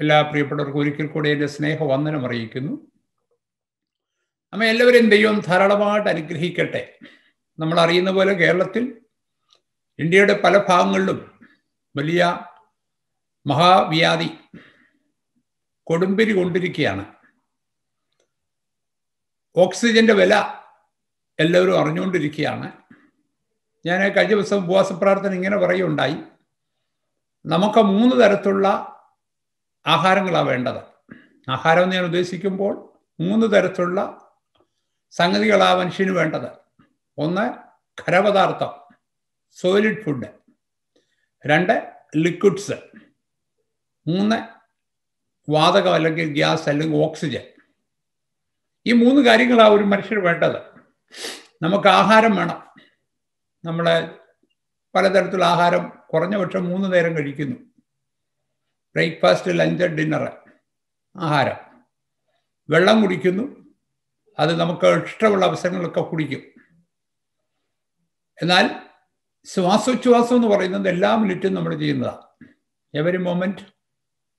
എല്ലാ പ്രിയപ്പെട്ടവർക്കും ഒരിക്കൽ കൂടെ എൻ്റെ സ്നേഹവന്ദനം അറിയിക്കുന്നു നമ്മ എല്ലാവരെയും ദൈവം ധാരാളമായിട്ട് അനുഗ്രഹിക്കട്ടെ നമ്മൾ അറിയുന്ന പോലെ കേരളത്തിൽ ഇന്ത്യയുടെ പല ഭാഗങ്ങളിലും വലിയ മഹാവ്യാധി കൊടുമ്പിരി കൊണ്ടിരിക്കുകയാണ് ഓക്സിജന്റെ വില എല്ലാവരും അറിഞ്ഞുകൊണ്ടിരിക്കുകയാണ് ഞാൻ കഴിഞ്ഞ ദിവസം ഉപവാസ പ്രാർത്ഥന ഇങ്ങനെ പറയുണ്ടായി നമുക്ക് മൂന്ന് തരത്തിലുള്ള ആഹാരങ്ങളാണ് വേണ്ടത് ആഹാരം എന്ന് ഞാൻ ഉദ്ദേശിക്കുമ്പോൾ മൂന്ന് തരത്തിലുള്ള സംഗതികളാണ് മനുഷ്യന് വേണ്ടത് ഒന്ന് ഖരപദാർത്ഥം സോലിഡ് ഫുഡ് രണ്ട് ലിക്വിഡ്സ് മൂന്ന് വാതകം അല്ലെങ്കിൽ ഗ്യാസ് അല്ലെങ്കിൽ ഓക്സിജൻ ഈ മൂന്ന് കാര്യങ്ങളാണ് ഒരു മനുഷ്യർ വേണ്ടത് നമുക്ക് ആഹാരം വേണം നമ്മളെ പലതരത്തിലുള്ള ആഹാരം കുറഞ്ഞ പക്ഷം മൂന്ന് നേരം കഴിക്കുന്നു ബ്രേക്ക്ഫാസ്റ്റ് ലഞ്ച് ഡിന്നർ ആഹാരം വെള്ളം കുടിക്കുന്നു അത് നമുക്ക് ഇഷ്ടമുള്ള അവസരങ്ങളൊക്കെ കുടിക്കും എന്നാൽ ശ്വാസോച്ഛ്വാസം എന്ന് പറയുന്നത് എല്ലാ മിനിറ്റും നമ്മൾ ചെയ്യുന്നതാണ് every moment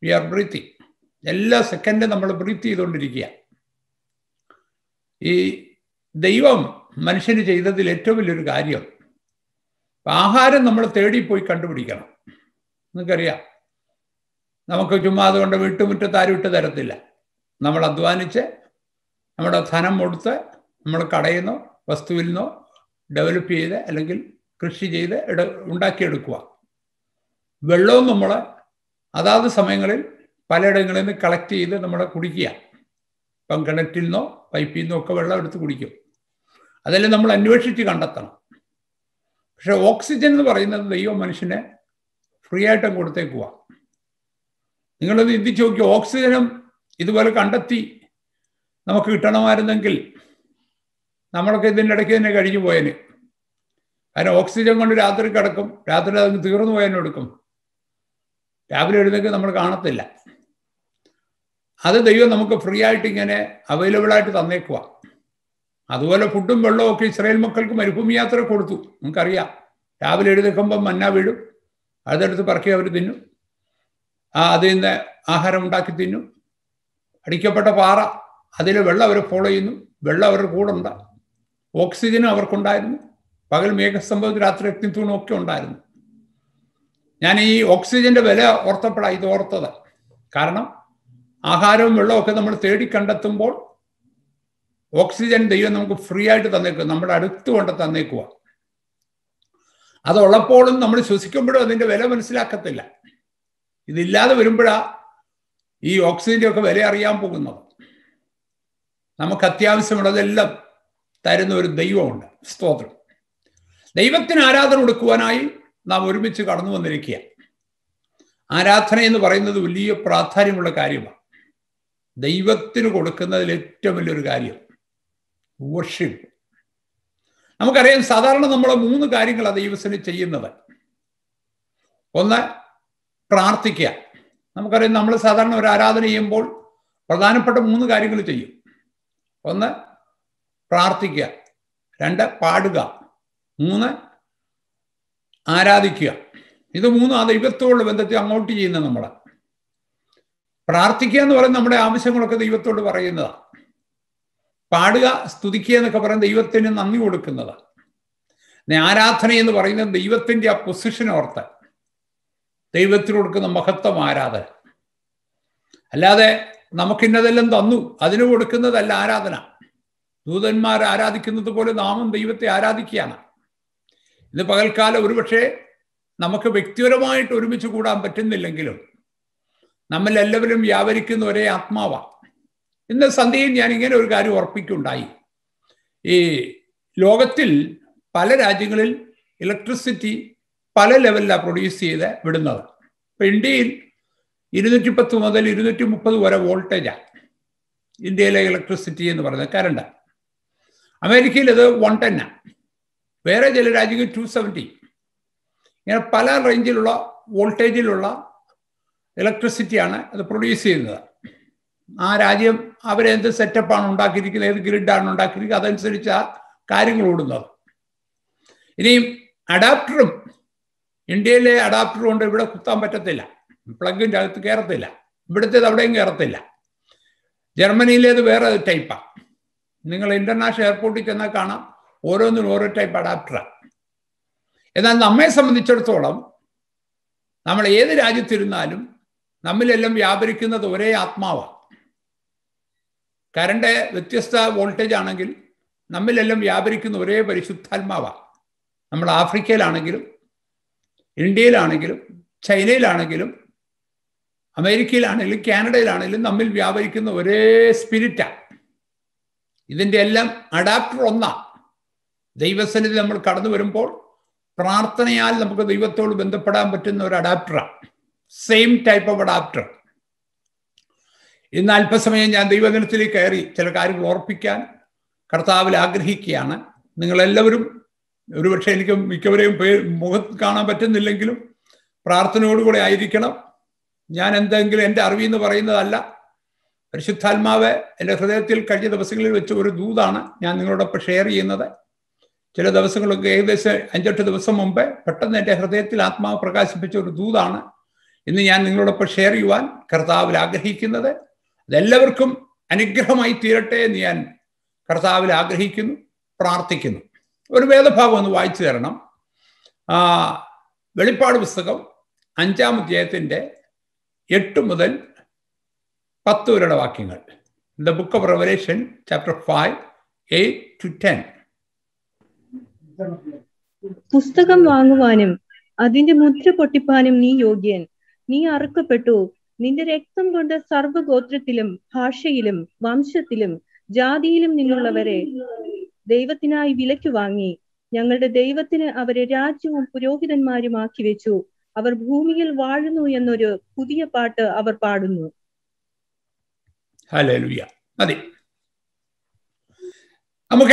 we are breathing എല്ലാ സെക്കൻഡും നമ്മൾ ബ്രീത്ത് ചെയ്തുകൊണ്ടിരിക്കുകയാണ് ഈ ദൈവം മനുഷ്യന് ചെയ്തതിൽ ഏറ്റവും വലിയൊരു കാര്യം ആഹാരം നമ്മൾ തേടിപ്പോയി കണ്ടുപിടിക്കണം നിങ്ങൾക്കറിയാം നമുക്ക് ചുമ്മാ അതുകൊണ്ട് വീട്ടുമുറ്റത്ത് ആരും ഇട്ട് തരത്തില്ല നമ്മൾ അധ്വാനിച്ച് നമ്മുടെ ധനം കൊടുത്ത് നമ്മൾ കടയിൽ നിന്നോ വസ്തുവിൽ നിന്നോ ഡെവലപ്പ് ചെയ്ത് അല്ലെങ്കിൽ കൃഷി ചെയ്ത് ഇട ഉണ്ടാക്കിയെടുക്കുക വെള്ളവും നമ്മൾ അതാത് സമയങ്ങളിൽ പലയിടങ്ങളിൽ നിന്ന് കളക്ട് ചെയ്ത് നമ്മൾ കുടിക്കുക ഇപ്പം കിണറ്റിൽ നിന്നോ പൈപ്പിൽ നിന്നൊക്കെ വെള്ളം എടുത്ത് കുടിക്കും അതെല്ലാം നമ്മൾ അന്വേഷിച്ച് കണ്ടെത്തണം പക്ഷെ ഓക്സിജൻ എന്ന് പറയുന്നത് ദൈവം മനുഷ്യനെ ഫ്രീ ആയിട്ടും കൊടുത്തേക്കുക നിങ്ങളത് ചിന്തിച്ച് നോക്കി ഓക്സിജനും ഇതുപോലെ കണ്ടെത്തി നമുക്ക് കിട്ടണമായിരുന്നെങ്കിൽ നമ്മളൊക്കെ ഇതിൻ്റെ ഇടയ്ക്ക് തന്നെ കഴിഞ്ഞു പോയേന് അതിന് ഓക്സിജൻ കൊണ്ട് രാത്രി കിടക്കും രാത്രി അതിന് തീർന്നു എടുക്കും രാവിലെ എഴുന്നേക്ക് നമ്മൾ കാണത്തില്ല അത് ദൈവം നമുക്ക് ഫ്രീ ആയിട്ട് ഇങ്ങനെ അവൈലബിൾ ആയിട്ട് തന്നേക്കുക അതുപോലെ ഫുഡും വെള്ളവും ഒക്കെ ഇസ്രായേൽ മക്കൾക്ക് മരുഭൂമി യാത്ര കൊടുത്തു നമുക്കറിയാം രാവിലെ എഴുതിക്കുമ്പം മന്ന വീഴും അതെടുത്ത് പറക്കി അവർ തിന്നു ആ അതിൽ നിന്ന് ആഹാരം ഉണ്ടാക്കി തിന്നു അടിക്കപ്പെട്ട പാറ അതിൽ വെള്ളം അവർ ഫോളോ ചെയ്യുന്നു വെള്ളം അവരുടെ കൂടെ ഉണ്ട് ഓക്സിജനും അവർക്കുണ്ടായിരുന്നു പകൽ മേഘസ്തംഭവത്തിൽ രാത്രി അഗ്നിത്തൂണും ഒക്കെ ഉണ്ടായിരുന്നു ഞാൻ ഈ ഓക്സിജന്റെ വില ഓർത്തപ്പെടാം ഇത് ഓർത്തത് കാരണം ആഹാരവും ഒക്കെ നമ്മൾ തേടി കണ്ടെത്തുമ്പോൾ ഓക്സിജൻ ദൈവം നമുക്ക് ഫ്രീ ആയിട്ട് തന്നേക്കുക നമ്മുടെ അടുത്ത് കൊണ്ട് തന്നേക്കുക അതുള്ളപ്പോഴും നമ്മൾ ശ്വസിക്കുമ്പോഴും അതിൻ്റെ വില മനസ്സിലാക്കത്തില്ല ഇതില്ലാതെ വരുമ്പോഴാ ഈ ഓക്സിജൻ്റെ ഒക്കെ വില അറിയാൻ പോകുന്നത് നമുക്ക് അത്യാവശ്യമുള്ളതെല്ലാം തരുന്ന ഒരു ദൈവമുണ്ട് സ്തോത്രം ദൈവത്തിന് ആരാധന കൊടുക്കുവാനായി നാം ഒരുമിച്ച് കടന്നു വന്നിരിക്കുക ആരാധന എന്ന് പറയുന്നത് വലിയ പ്രാധാന്യമുള്ള കാര്യമാണ് ദൈവത്തിന് കൊടുക്കുന്നതിൽ ഏറ്റവും വലിയൊരു കാര്യം വർഷിപ്പ് നമുക്കറിയാം സാധാരണ നമ്മൾ മൂന്ന് കാര്യങ്ങളാണ് ദൈവത്തിന് ചെയ്യുന്നത് ഒന്ന് പ്രാർത്ഥിക്കുക നമുക്കറിയാം നമ്മൾ സാധാരണ ഒരു ആരാധന ചെയ്യുമ്പോൾ പ്രധാനപ്പെട്ട മൂന്ന് കാര്യങ്ങൾ ചെയ്യും ഒന്ന് പ്രാർത്ഥിക്കുക രണ്ട് പാടുക മൂന്ന് ആരാധിക്കുക ഇത് മൂന്ന് ആ ദൈവത്തോടുള്ള ബന്ധത്തിൽ അങ്ങോട്ട് ചെയ്യുന്നത് നമ്മളാണ് പ്രാർത്ഥിക്കുക എന്ന് പറയുന്നത് നമ്മുടെ ആവശ്യങ്ങളൊക്കെ ദൈവത്തോട് പറയുന്നതാണ് പാടുക സ്തുതിക്കുക എന്നൊക്കെ പറയുന്നത് ദൈവത്തിന് നന്ദി കൊടുക്കുന്നതാണ് ആരാധന എന്ന് പറയുന്നത് ദൈവത്തിന്റെ ആ പൊസിഷൻ ഓർത്ത് ദൈവത്തിന് കൊടുക്കുന്ന മഹത്വം ആരാധന അല്ലാതെ നമുക്കിന്നതെല്ലാം തന്നു അതിന് കൊടുക്കുന്നതല്ല ആരാധന ദൂതന്മാർ ആരാധിക്കുന്നത് പോലെ നാമം ദൈവത്തെ ആരാധിക്കുകയാണ് ഇന്ന് പകൽക്കാലം ഒരുപക്ഷെ നമുക്ക് വ്യക്തിപരമായിട്ട് ഒരുമിച്ച് കൂടാൻ പറ്റുന്നില്ലെങ്കിലും നമ്മളെല്ലാവരും വ്യാപരിക്കുന്ന ഒരേ ആത്മാവാണ് ഇന്ന് സന്ധ്യയിൽ ഞാൻ ഇങ്ങനെ ഒരു കാര്യം ഉറപ്പിക്കുണ്ടായി ഈ ലോകത്തിൽ പല രാജ്യങ്ങളിൽ ഇലക്ട്രിസിറ്റി പല ലെവലിലാണ് പ്രൊഡ്യൂസ് ചെയ്ത് വിടുന്നത് ഇപ്പം ഇന്ത്യയിൽ ഇരുന്നൂറ്റി പത്ത് മുതൽ ഇരുന്നൂറ്റി മുപ്പത് വരെ വോൾട്ടേജാണ് ഇന്ത്യയിലെ ഇലക്ട്രിസിറ്റി എന്ന് പറയുന്നത് കരണ്ട് അമേരിക്കയിൽ അത് വൺ ടെന്നാണ് വേറെ ചില രാജ്യങ്ങൾ ടു സെവൻറ്റി ഇങ്ങനെ പല റേഞ്ചിലുള്ള വോൾട്ടേജിലുള്ള ഇലക്ട്രിസിറ്റിയാണ് അത് പ്രൊഡ്യൂസ് ചെയ്യുന്നത് ആ രാജ്യം അവരെന്ത് സെറ്റപ്പാണ് ഉണ്ടാക്കിയിരിക്കുന്നത് ഏത് ഗ്രിഡാണ് ഉണ്ടാക്കിയിരിക്കുന്നത് അതനുസരിച്ച് ആ കാര്യങ്ങൾ ഓടുന്നത് ഇനിയും അഡാപ്റ്ററും ഇന്ത്യയിലെ അഡാപ്റ്റർ കൊണ്ട് ഇവിടെ കുത്താൻ പറ്റത്തില്ല പ്ലഗിൻ്റെ അകത്ത് കയറത്തില്ല ഇവിടുത്തേത് അവിടെയും കയറത്തില്ല ജർമ്മനിയിലേത് വേറെ ടൈപ്പാണ് നിങ്ങൾ ഇന്റർനാഷണൽ എയർപോർട്ടിൽ ചെന്നാൽ കാണാം ഓരോന്നിനും ഓരോ ടൈപ്പ് അഡാപ്റ്ററാണ് എന്നാൽ നമ്മെ സംബന്ധിച്ചിടത്തോളം നമ്മൾ ഏത് രാജ്യത്തിരുന്നാലും നമ്മിലെല്ലാം വ്യാപരിക്കുന്നത് ഒരേ ആത്മാവാണ് കരണ്ട് വ്യത്യസ്ത വോൾട്ടേജ് ആണെങ്കിൽ നമ്മിലെല്ലാം വ്യാപരിക്കുന്ന ഒരേ പരിശുദ്ധാത്മാവാണ് നമ്മൾ ആഫ്രിക്കയിലാണെങ്കിലും ഇന്ത്യയിലാണെങ്കിലും ചൈനയിലാണെങ്കിലും അമേരിക്കയിലാണെങ്കിലും കാനഡയിലാണെങ്കിലും നമ്മിൽ വ്യാപരിക്കുന്ന ഒരേ സ്പിരിറ്റാണ് ഇതിൻ്റെ എല്ലാം അഡാപ്റ്റർ ഒന്നാണ് ദൈവസന്നിധി നമ്മൾ കടന്നു വരുമ്പോൾ പ്രാർത്ഥനയാൽ നമുക്ക് ദൈവത്തോട് ബന്ധപ്പെടാൻ പറ്റുന്ന ഒരു അഡാപ്റ്ററാണ് സെയിം ടൈപ്പ് ഓഫ് അഡാപ്റ്റർ ഇന്ന് അല്പസമയം ഞാൻ ദൈവദിനത്തിലേക്ക് കയറി ചില കാര്യങ്ങൾ ഓർപ്പിക്കാൻ കർത്താവിൽ ആഗ്രഹിക്കുകയാണ് നിങ്ങളെല്ലാവരും ഒരുപക്ഷെ എനിക്ക് മിക്കവരെയും പേര് മുഖത്ത് കാണാൻ പറ്റുന്നില്ലെങ്കിലും പ്രാർത്ഥനയോടുകൂടെ ആയിരിക്കണം ഞാൻ എന്തെങ്കിലും എൻ്റെ എന്ന് പറയുന്നതല്ല പരിശുദ്ധാത്മാവ് എൻ്റെ ഹൃദയത്തിൽ കഴിഞ്ഞ ദിവസങ്ങളിൽ വെച്ച് ഒരു ദൂതാണ് ഞാൻ നിങ്ങളോടൊപ്പം ഷെയർ ചെയ്യുന്നത് ചില ദിവസങ്ങളൊക്കെ ഏകദേശം അഞ്ചെട്ട് ദിവസം മുമ്പേ പെട്ടെന്ന് എൻ്റെ ഹൃദയത്തിൽ ആത്മാവ് പ്രകാശിപ്പിച്ച ഒരു ദൂതാണ് ഇന്ന് ഞാൻ നിങ്ങളോടൊപ്പം ഷെയർ ചെയ്യുവാൻ കർത്താവിൽ ആഗ്രഹിക്കുന്നത് അതെല്ലാവർക്കും അനുഗ്രഹമായി തീരട്ടെ എന്ന് ഞാൻ കർത്താവിൽ ആഗ്രഹിക്കുന്നു പ്രാർത്ഥിക്കുന്നു ഒരു വേദഭാഗം ഒന്ന് വായിച്ചു തരണം വെളിപ്പാട് പുസ്തകം അഞ്ചാം അധ്യായത്തിൻ്റെ എട്ട് മുതൽ പത്ത് വരെയുള്ള വാക്യങ്ങൾ the book of Revelation chapter five eight to ten പുസ്തകം വാങ്ങുവാനും അതിന്റെ മുദ്ര പൊട്ടിപ്പാനും നീ യോഗ്യൻ നീ അറുക്കപ്പെട്ടു നിന്റെ രക്തം കൊണ്ട് സർവഗോത്രത്തിലും ഭാഷയിലും വംശത്തിലും ജാതിയിലും നിന്നുള്ളവരെ ദൈവത്തിനായി വിലക്കു വാങ്ങി ഞങ്ങളുടെ ദൈവത്തിന് അവരെ രാജ്യവും പുരോഹിതന്മാരുമാക്കി വെച്ചു അവർ ഭൂമിയിൽ വാഴുന്നു എന്നൊരു പുതിയ പാട്ട് അവർ പാടുന്നു അതെ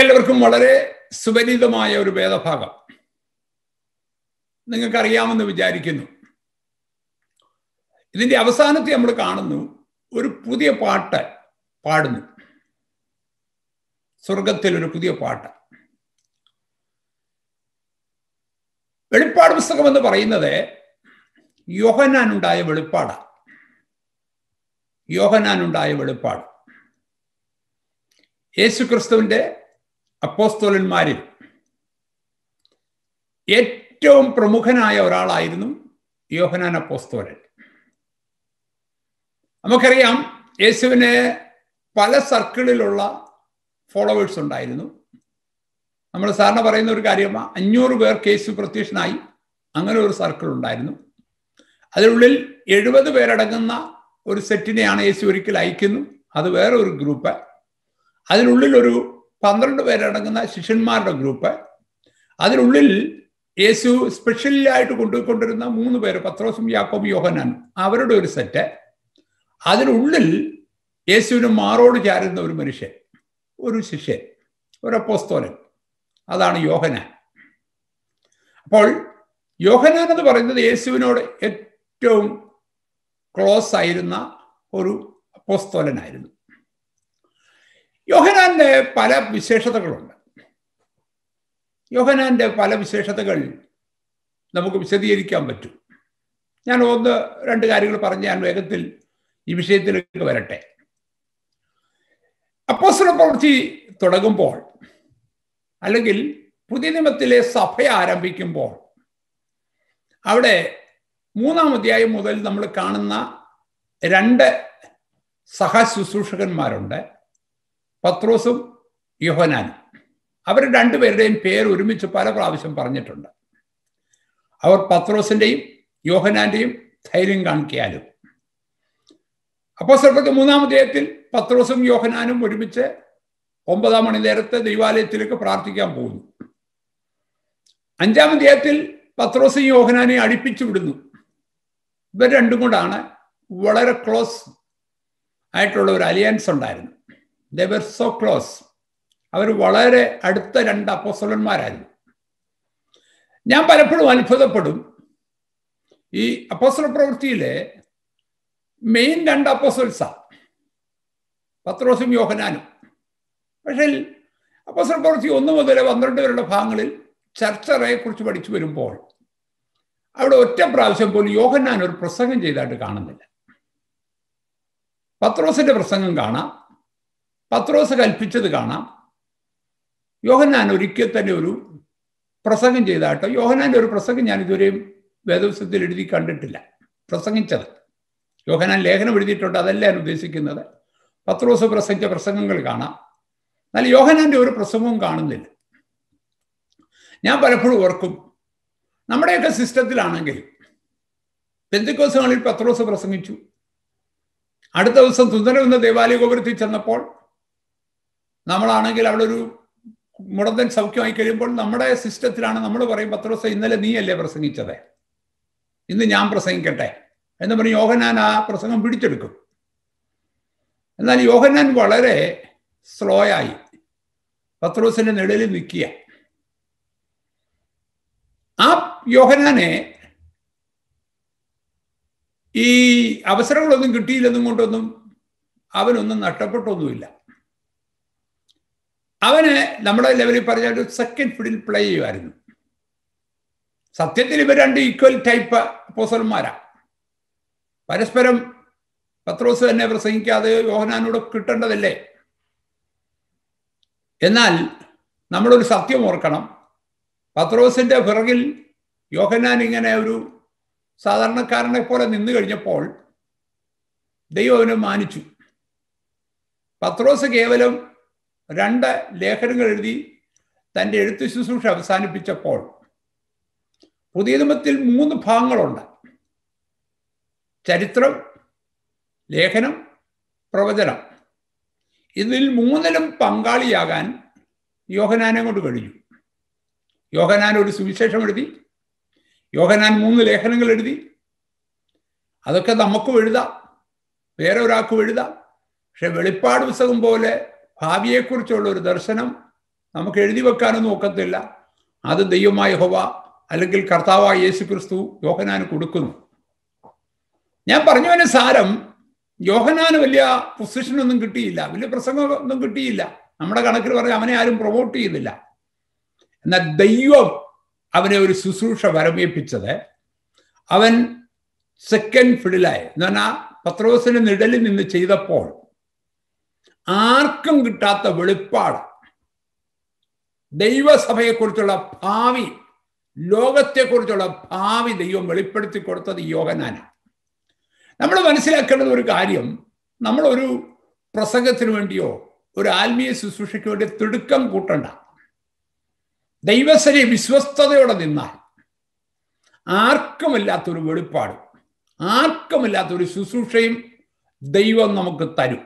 എല്ലാവർക്കും വളരെ സുപരിതമായ ഒരു വേദഭാഗം നിങ്ങൾക്കറിയാമെന്ന് വിചാരിക്കുന്നു ഇതിന്റെ അവസാനത്തെ നമ്മൾ കാണുന്നു ഒരു പുതിയ പാട്ട് പാടുന്നു സ്വർഗത്തിൽ ഒരു പുതിയ പാട്ട് വെളിപ്പാട് പുസ്തകം എന്ന് പറയുന്നത് യോഹനാനുണ്ടായ വെളിപ്പാടാണ് യോഹനാനുണ്ടായ വെളിപ്പാട് യേശു ക്രിസ്തുവിൻ്റെ അപ്പോസ്തോലന്മാരിൽ ഏറ്റവും പ്രമുഖനായ ഒരാളായിരുന്നു യോഹനാൻ അപ്പോസ്തോലൻ നമുക്കറിയാം യേശുവിന് പല സർക്കിളിലുള്ള ഫോളോവേഴ്സ് ഉണ്ടായിരുന്നു നമ്മൾ സാറിന് പറയുന്ന ഒരു കാര്യം അഞ്ഞൂറ് പേർ കേസു പ്രത്യക്ഷനായി അങ്ങനെ ഒരു സർക്കിൾ ഉണ്ടായിരുന്നു അതിനുള്ളിൽ എഴുപത് പേരടങ്ങുന്ന ഒരു സെറ്റിനെയാണ് യേശു ഒരിക്കൽ അയക്കുന്നു അത് വേറെ ഒരു ഗ്രൂപ്പ് അതിനുള്ളിൽ ഒരു പന്ത്രണ്ട് പേരടങ്ങുന്ന ശിഷ്യന്മാരുടെ ഗ്രൂപ്പ് അതിനുള്ളിൽ യേശു സ്പെഷ്യലായിട്ട് കൊണ്ടുപോയിക്കൊണ്ടിരുന്ന മൂന്ന് പേര് പത്രോസും യാക്കോബും യോഹനാനും അവരുടെ ഒരു സെറ്റ് അതിനുള്ളിൽ യേശുവിന് മാറോട് ചാരുന്ന ഒരു മനുഷ്യൻ ഒരു ശിഷ്യൻ ഒരു അപ്പോസ്തോലൻ അതാണ് യോഹനാൻ അപ്പോൾ യോഹനാൻ എന്ന് പറയുന്നത് യേശുവിനോട് ഏറ്റവും ക്ലോസ് ആയിരുന്ന ഒരു അപ്പോസ്തോലനായിരുന്നു യോഹനാന്റെ പല വിശേഷതകളുണ്ട് യോഹനാന്റെ പല വിശേഷതകൾ നമുക്ക് വിശദീകരിക്കാൻ പറ്റും ഞാൻ ഒന്ന് രണ്ട് കാര്യങ്ങൾ പറഞ്ഞ് ഞാൻ വേഗത്തിൽ ഈ വിഷയത്തിലേക്ക് വരട്ടെ അപ്പോസ്തല പ്രവൃത്തി തുടങ്ങുമ്പോൾ അല്ലെങ്കിൽ പുതിയ നിയമത്തിലെ സഭ ആരംഭിക്കുമ്പോൾ അവിടെ മൂന്നാം അധ്യായം മുതൽ നമ്മൾ കാണുന്ന രണ്ട് സഹശുശ്രൂഷകന്മാരുണ്ട് പത്രോസും യോഹനാനും അവർ രണ്ടുപേരുടെയും പേര് ഒരുമിച്ച് പല പ്രാവശ്യം പറഞ്ഞിട്ടുണ്ട് അവർ പത്രോസിൻ്റെയും യോഹനാന്റെയും ധൈര്യം കാണിക്കാനും അപ്പോൾ മൂന്നാം അധ്യായത്തിൽ പത്രോസും യോഹനാനും ഒരുമിച്ച് ഒമ്പതാം മണി നേരത്തെ ദൈവാലയത്തിലേക്ക് പ്രാർത്ഥിക്കാൻ പോകുന്നു അഞ്ചാം അധ്യായത്തിൽ പത്രോസും യോഹനാനെ അടിപ്പിച്ചു വിടുന്നു ഇവർ രണ്ടും കൊണ്ടാണ് വളരെ ക്ലോസ് ആയിട്ടുള്ള ഒരു അലിയൻസ് ഉണ്ടായിരുന്നു ദ വെർ സോ ക്ലോസ് അവർ വളരെ അടുത്ത രണ്ട് അപ്പോസ്തലന്മാരായിരുന്നു ഞാൻ പലപ്പോഴും അത്ഭുതപ്പെടും ഈ അപ്പോസ്തല പ്രവൃത്തിയിലെ മെയിൻ രണ്ട് അപ്പോസൽസ പത്രോസും യോഹനാനും പക്ഷേ അപ്പോസൽ പ്രവർത്തി ഒന്ന് മുതൽ പന്ത്രണ്ട് വരെയുള്ള ഭാഗങ്ങളിൽ കുറിച്ച് പഠിച്ചു വരുമ്പോൾ അവിടെ ഒറ്റ പ്രാവശ്യം പോലും യോഹന്നാൻ ഒരു പ്രസംഗം ചെയ്തായിട്ട് കാണുന്നില്ല പത്രോസിന്റെ പ്രസംഗം കാണാം പത്രോസ് കൽപ്പിച്ചത് കാണാം യോഹന്നാൻ ഒരിക്കൽ തന്നെ ഒരു പ്രസംഗം ചെയ്താട്ടോ യോഹനാന്റെ ഒരു പ്രസംഗം ഞാൻ ഇതുവരെയും വേദവസ്യത്തിൽ എഴുതി കണ്ടിട്ടില്ല പ്രസംഗിച്ചത് യോഹനാൻ ലേഖനം എഴുതിയിട്ടുണ്ട് അതല്ല ഞാൻ ഉദ്ദേശിക്കുന്നത് പത്രോസ് പ്രസംഗിച്ച പ്രസംഗങ്ങൾ കാണാം എന്നാൽ യോഹനാന്റെ ഒരു പ്രസംഗവും കാണുന്നില്ല ഞാൻ പലപ്പോഴും ഓർക്കും നമ്മുടെയൊക്കെ സിസ്റ്റത്തിലാണെങ്കിൽ പെന്തിക്കോസുകളിൽ പത്രോസ് പ്രസംഗിച്ചു അടുത്ത ദിവസം സുന്ദരം എന്ന ദേവാലയ ഗോപുരത്തിൽ ചെന്നപ്പോൾ നമ്മളാണെങ്കിൽ അവിടെ ഒരു മുടന്തൻ സൗഖ്യമായി കഴിയുമ്പോൾ നമ്മുടെ സിസ്റ്റത്തിലാണ് നമ്മൾ പറയും പത്ര ദിവസം ഇന്നലെ നീയല്ലേ പ്രസംഗിച്ചത് ഇന്ന് ഞാൻ പ്രസംഗിക്കട്ടെ എന്ന് പറഞ്ഞ് യോഹന്നാൻ ആ പ്രസംഗം പിടിച്ചെടുക്കും എന്നാൽ യോഹന്നാൻ വളരെ സ്ലോ ആയി പത്രോസിന്റെ നിഴലിൽ നിൽക്കുക ആ യോഹനാനെ ഈ അവസരങ്ങളൊന്നും കിട്ടിയില്ലെന്നും കൊണ്ടൊന്നും അവനൊന്നും നഷ്ടപ്പെട്ടൊന്നുമില്ല അവന് നമ്മുടെ ലെവലിൽ പറഞ്ഞ ഒരു സെക്കൻഡ് ഫീഡിൽ പ്ലേ ചെയ്യുമായിരുന്നു സത്യത്തിൽ ഇവർ രണ്ട് ഈക്വൽ ടൈപ്പ് അപ്പോസന്മാരാണ് പരസ്പരം പത്രോസ് തന്നെ പ്രസംഗിക്കാതെ യോഹനാനോട് കിട്ടേണ്ടതല്ലേ എന്നാൽ നമ്മളൊരു സത്യം ഓർക്കണം പത്രോസിന്റെ പിറകിൽ യോഹനാൻ ഇങ്ങനെ ഒരു സാധാരണക്കാരനെ പോലെ നിന്നു കഴിഞ്ഞപ്പോൾ ദൈവം അവനെ മാനിച്ചു പത്രോസ് കേവലം രണ്ട് ലേഖനങ്ങൾ എഴുതി തൻ്റെ എഴുത്തു ശുശ്രൂഷ അവസാനിപ്പിച്ചപ്പോൾ പുതിയ മൂന്ന് ഭാഗങ്ങളുണ്ട് ചരിത്രം ലേഖനം പ്രവചനം ഇതിൽ മൂന്നിലും പങ്കാളിയാകാൻ യോഹനാനെ കൊണ്ട് കഴിഞ്ഞു യോഹനാൻ ഒരു സുവിശേഷം എഴുതി യോഹനാൻ മൂന്ന് ലേഖനങ്ങൾ എഴുതി അതൊക്കെ നമുക്കും എഴുതാം വേറെ ഒരാൾക്കും എഴുതാം പക്ഷെ വെളിപ്പാട് പുസ്തകം പോലെ ഭാവിയെക്കുറിച്ചുള്ള ഒരു ദർശനം നമുക്ക് എഴുതി വെക്കാനൊന്നും ഒക്കത്തില്ല അത് ദൈവമായ ഹോവ അല്ലെങ്കിൽ കർത്താവായ യേശു ക്രിസ്തു യോഹനാൻ കൊടുക്കുന്നു ഞാൻ പറഞ്ഞു വരുന്ന സാരം ജോഹനാന് വലിയ പൊസിഷനൊന്നും കിട്ടിയില്ല വലിയ പ്രസംഗമൊന്നും കിട്ടിയില്ല നമ്മുടെ കണക്കിൽ പറഞ്ഞ അവനെ ആരും പ്രൊമോട്ട് ചെയ്തില്ല എന്നാൽ ദൈവം അവനെ ഒരു ശുശ്രൂഷ വരമേപ്പിച്ചത് അവൻ സെക്കൻഡ് ഫിഡിലായി എന്ന് പറഞ്ഞാൽ പത്രോസിന് നിഴലിൽ നിന്ന് ചെയ്തപ്പോൾ ആർക്കും കിട്ടാത്ത വെളിപ്പാട് ദൈവസഭയെക്കുറിച്ചുള്ള ഭാവി ലോകത്തെക്കുറിച്ചുള്ള ഭാവി ദൈവം വെളിപ്പെടുത്തി കൊടുത്തത് യോഗനാനാണ് നമ്മൾ മനസ്സിലാക്കേണ്ടത് ഒരു കാര്യം നമ്മളൊരു പ്രസംഗത്തിന് വേണ്ടിയോ ഒരു ആത്മീയ ശുശ്രൂഷയ്ക്ക് വേണ്ടി തിടുക്കം കൂട്ടണ്ട ദൈവസരി വിശ്വസ്തയോടെ നിന്നാൽ ആർക്കുമില്ലാത്തൊരു വെളിപ്പാട് ആർക്കുമില്ലാത്തൊരു ശുശ്രൂഷയും ദൈവം നമുക്ക് തരും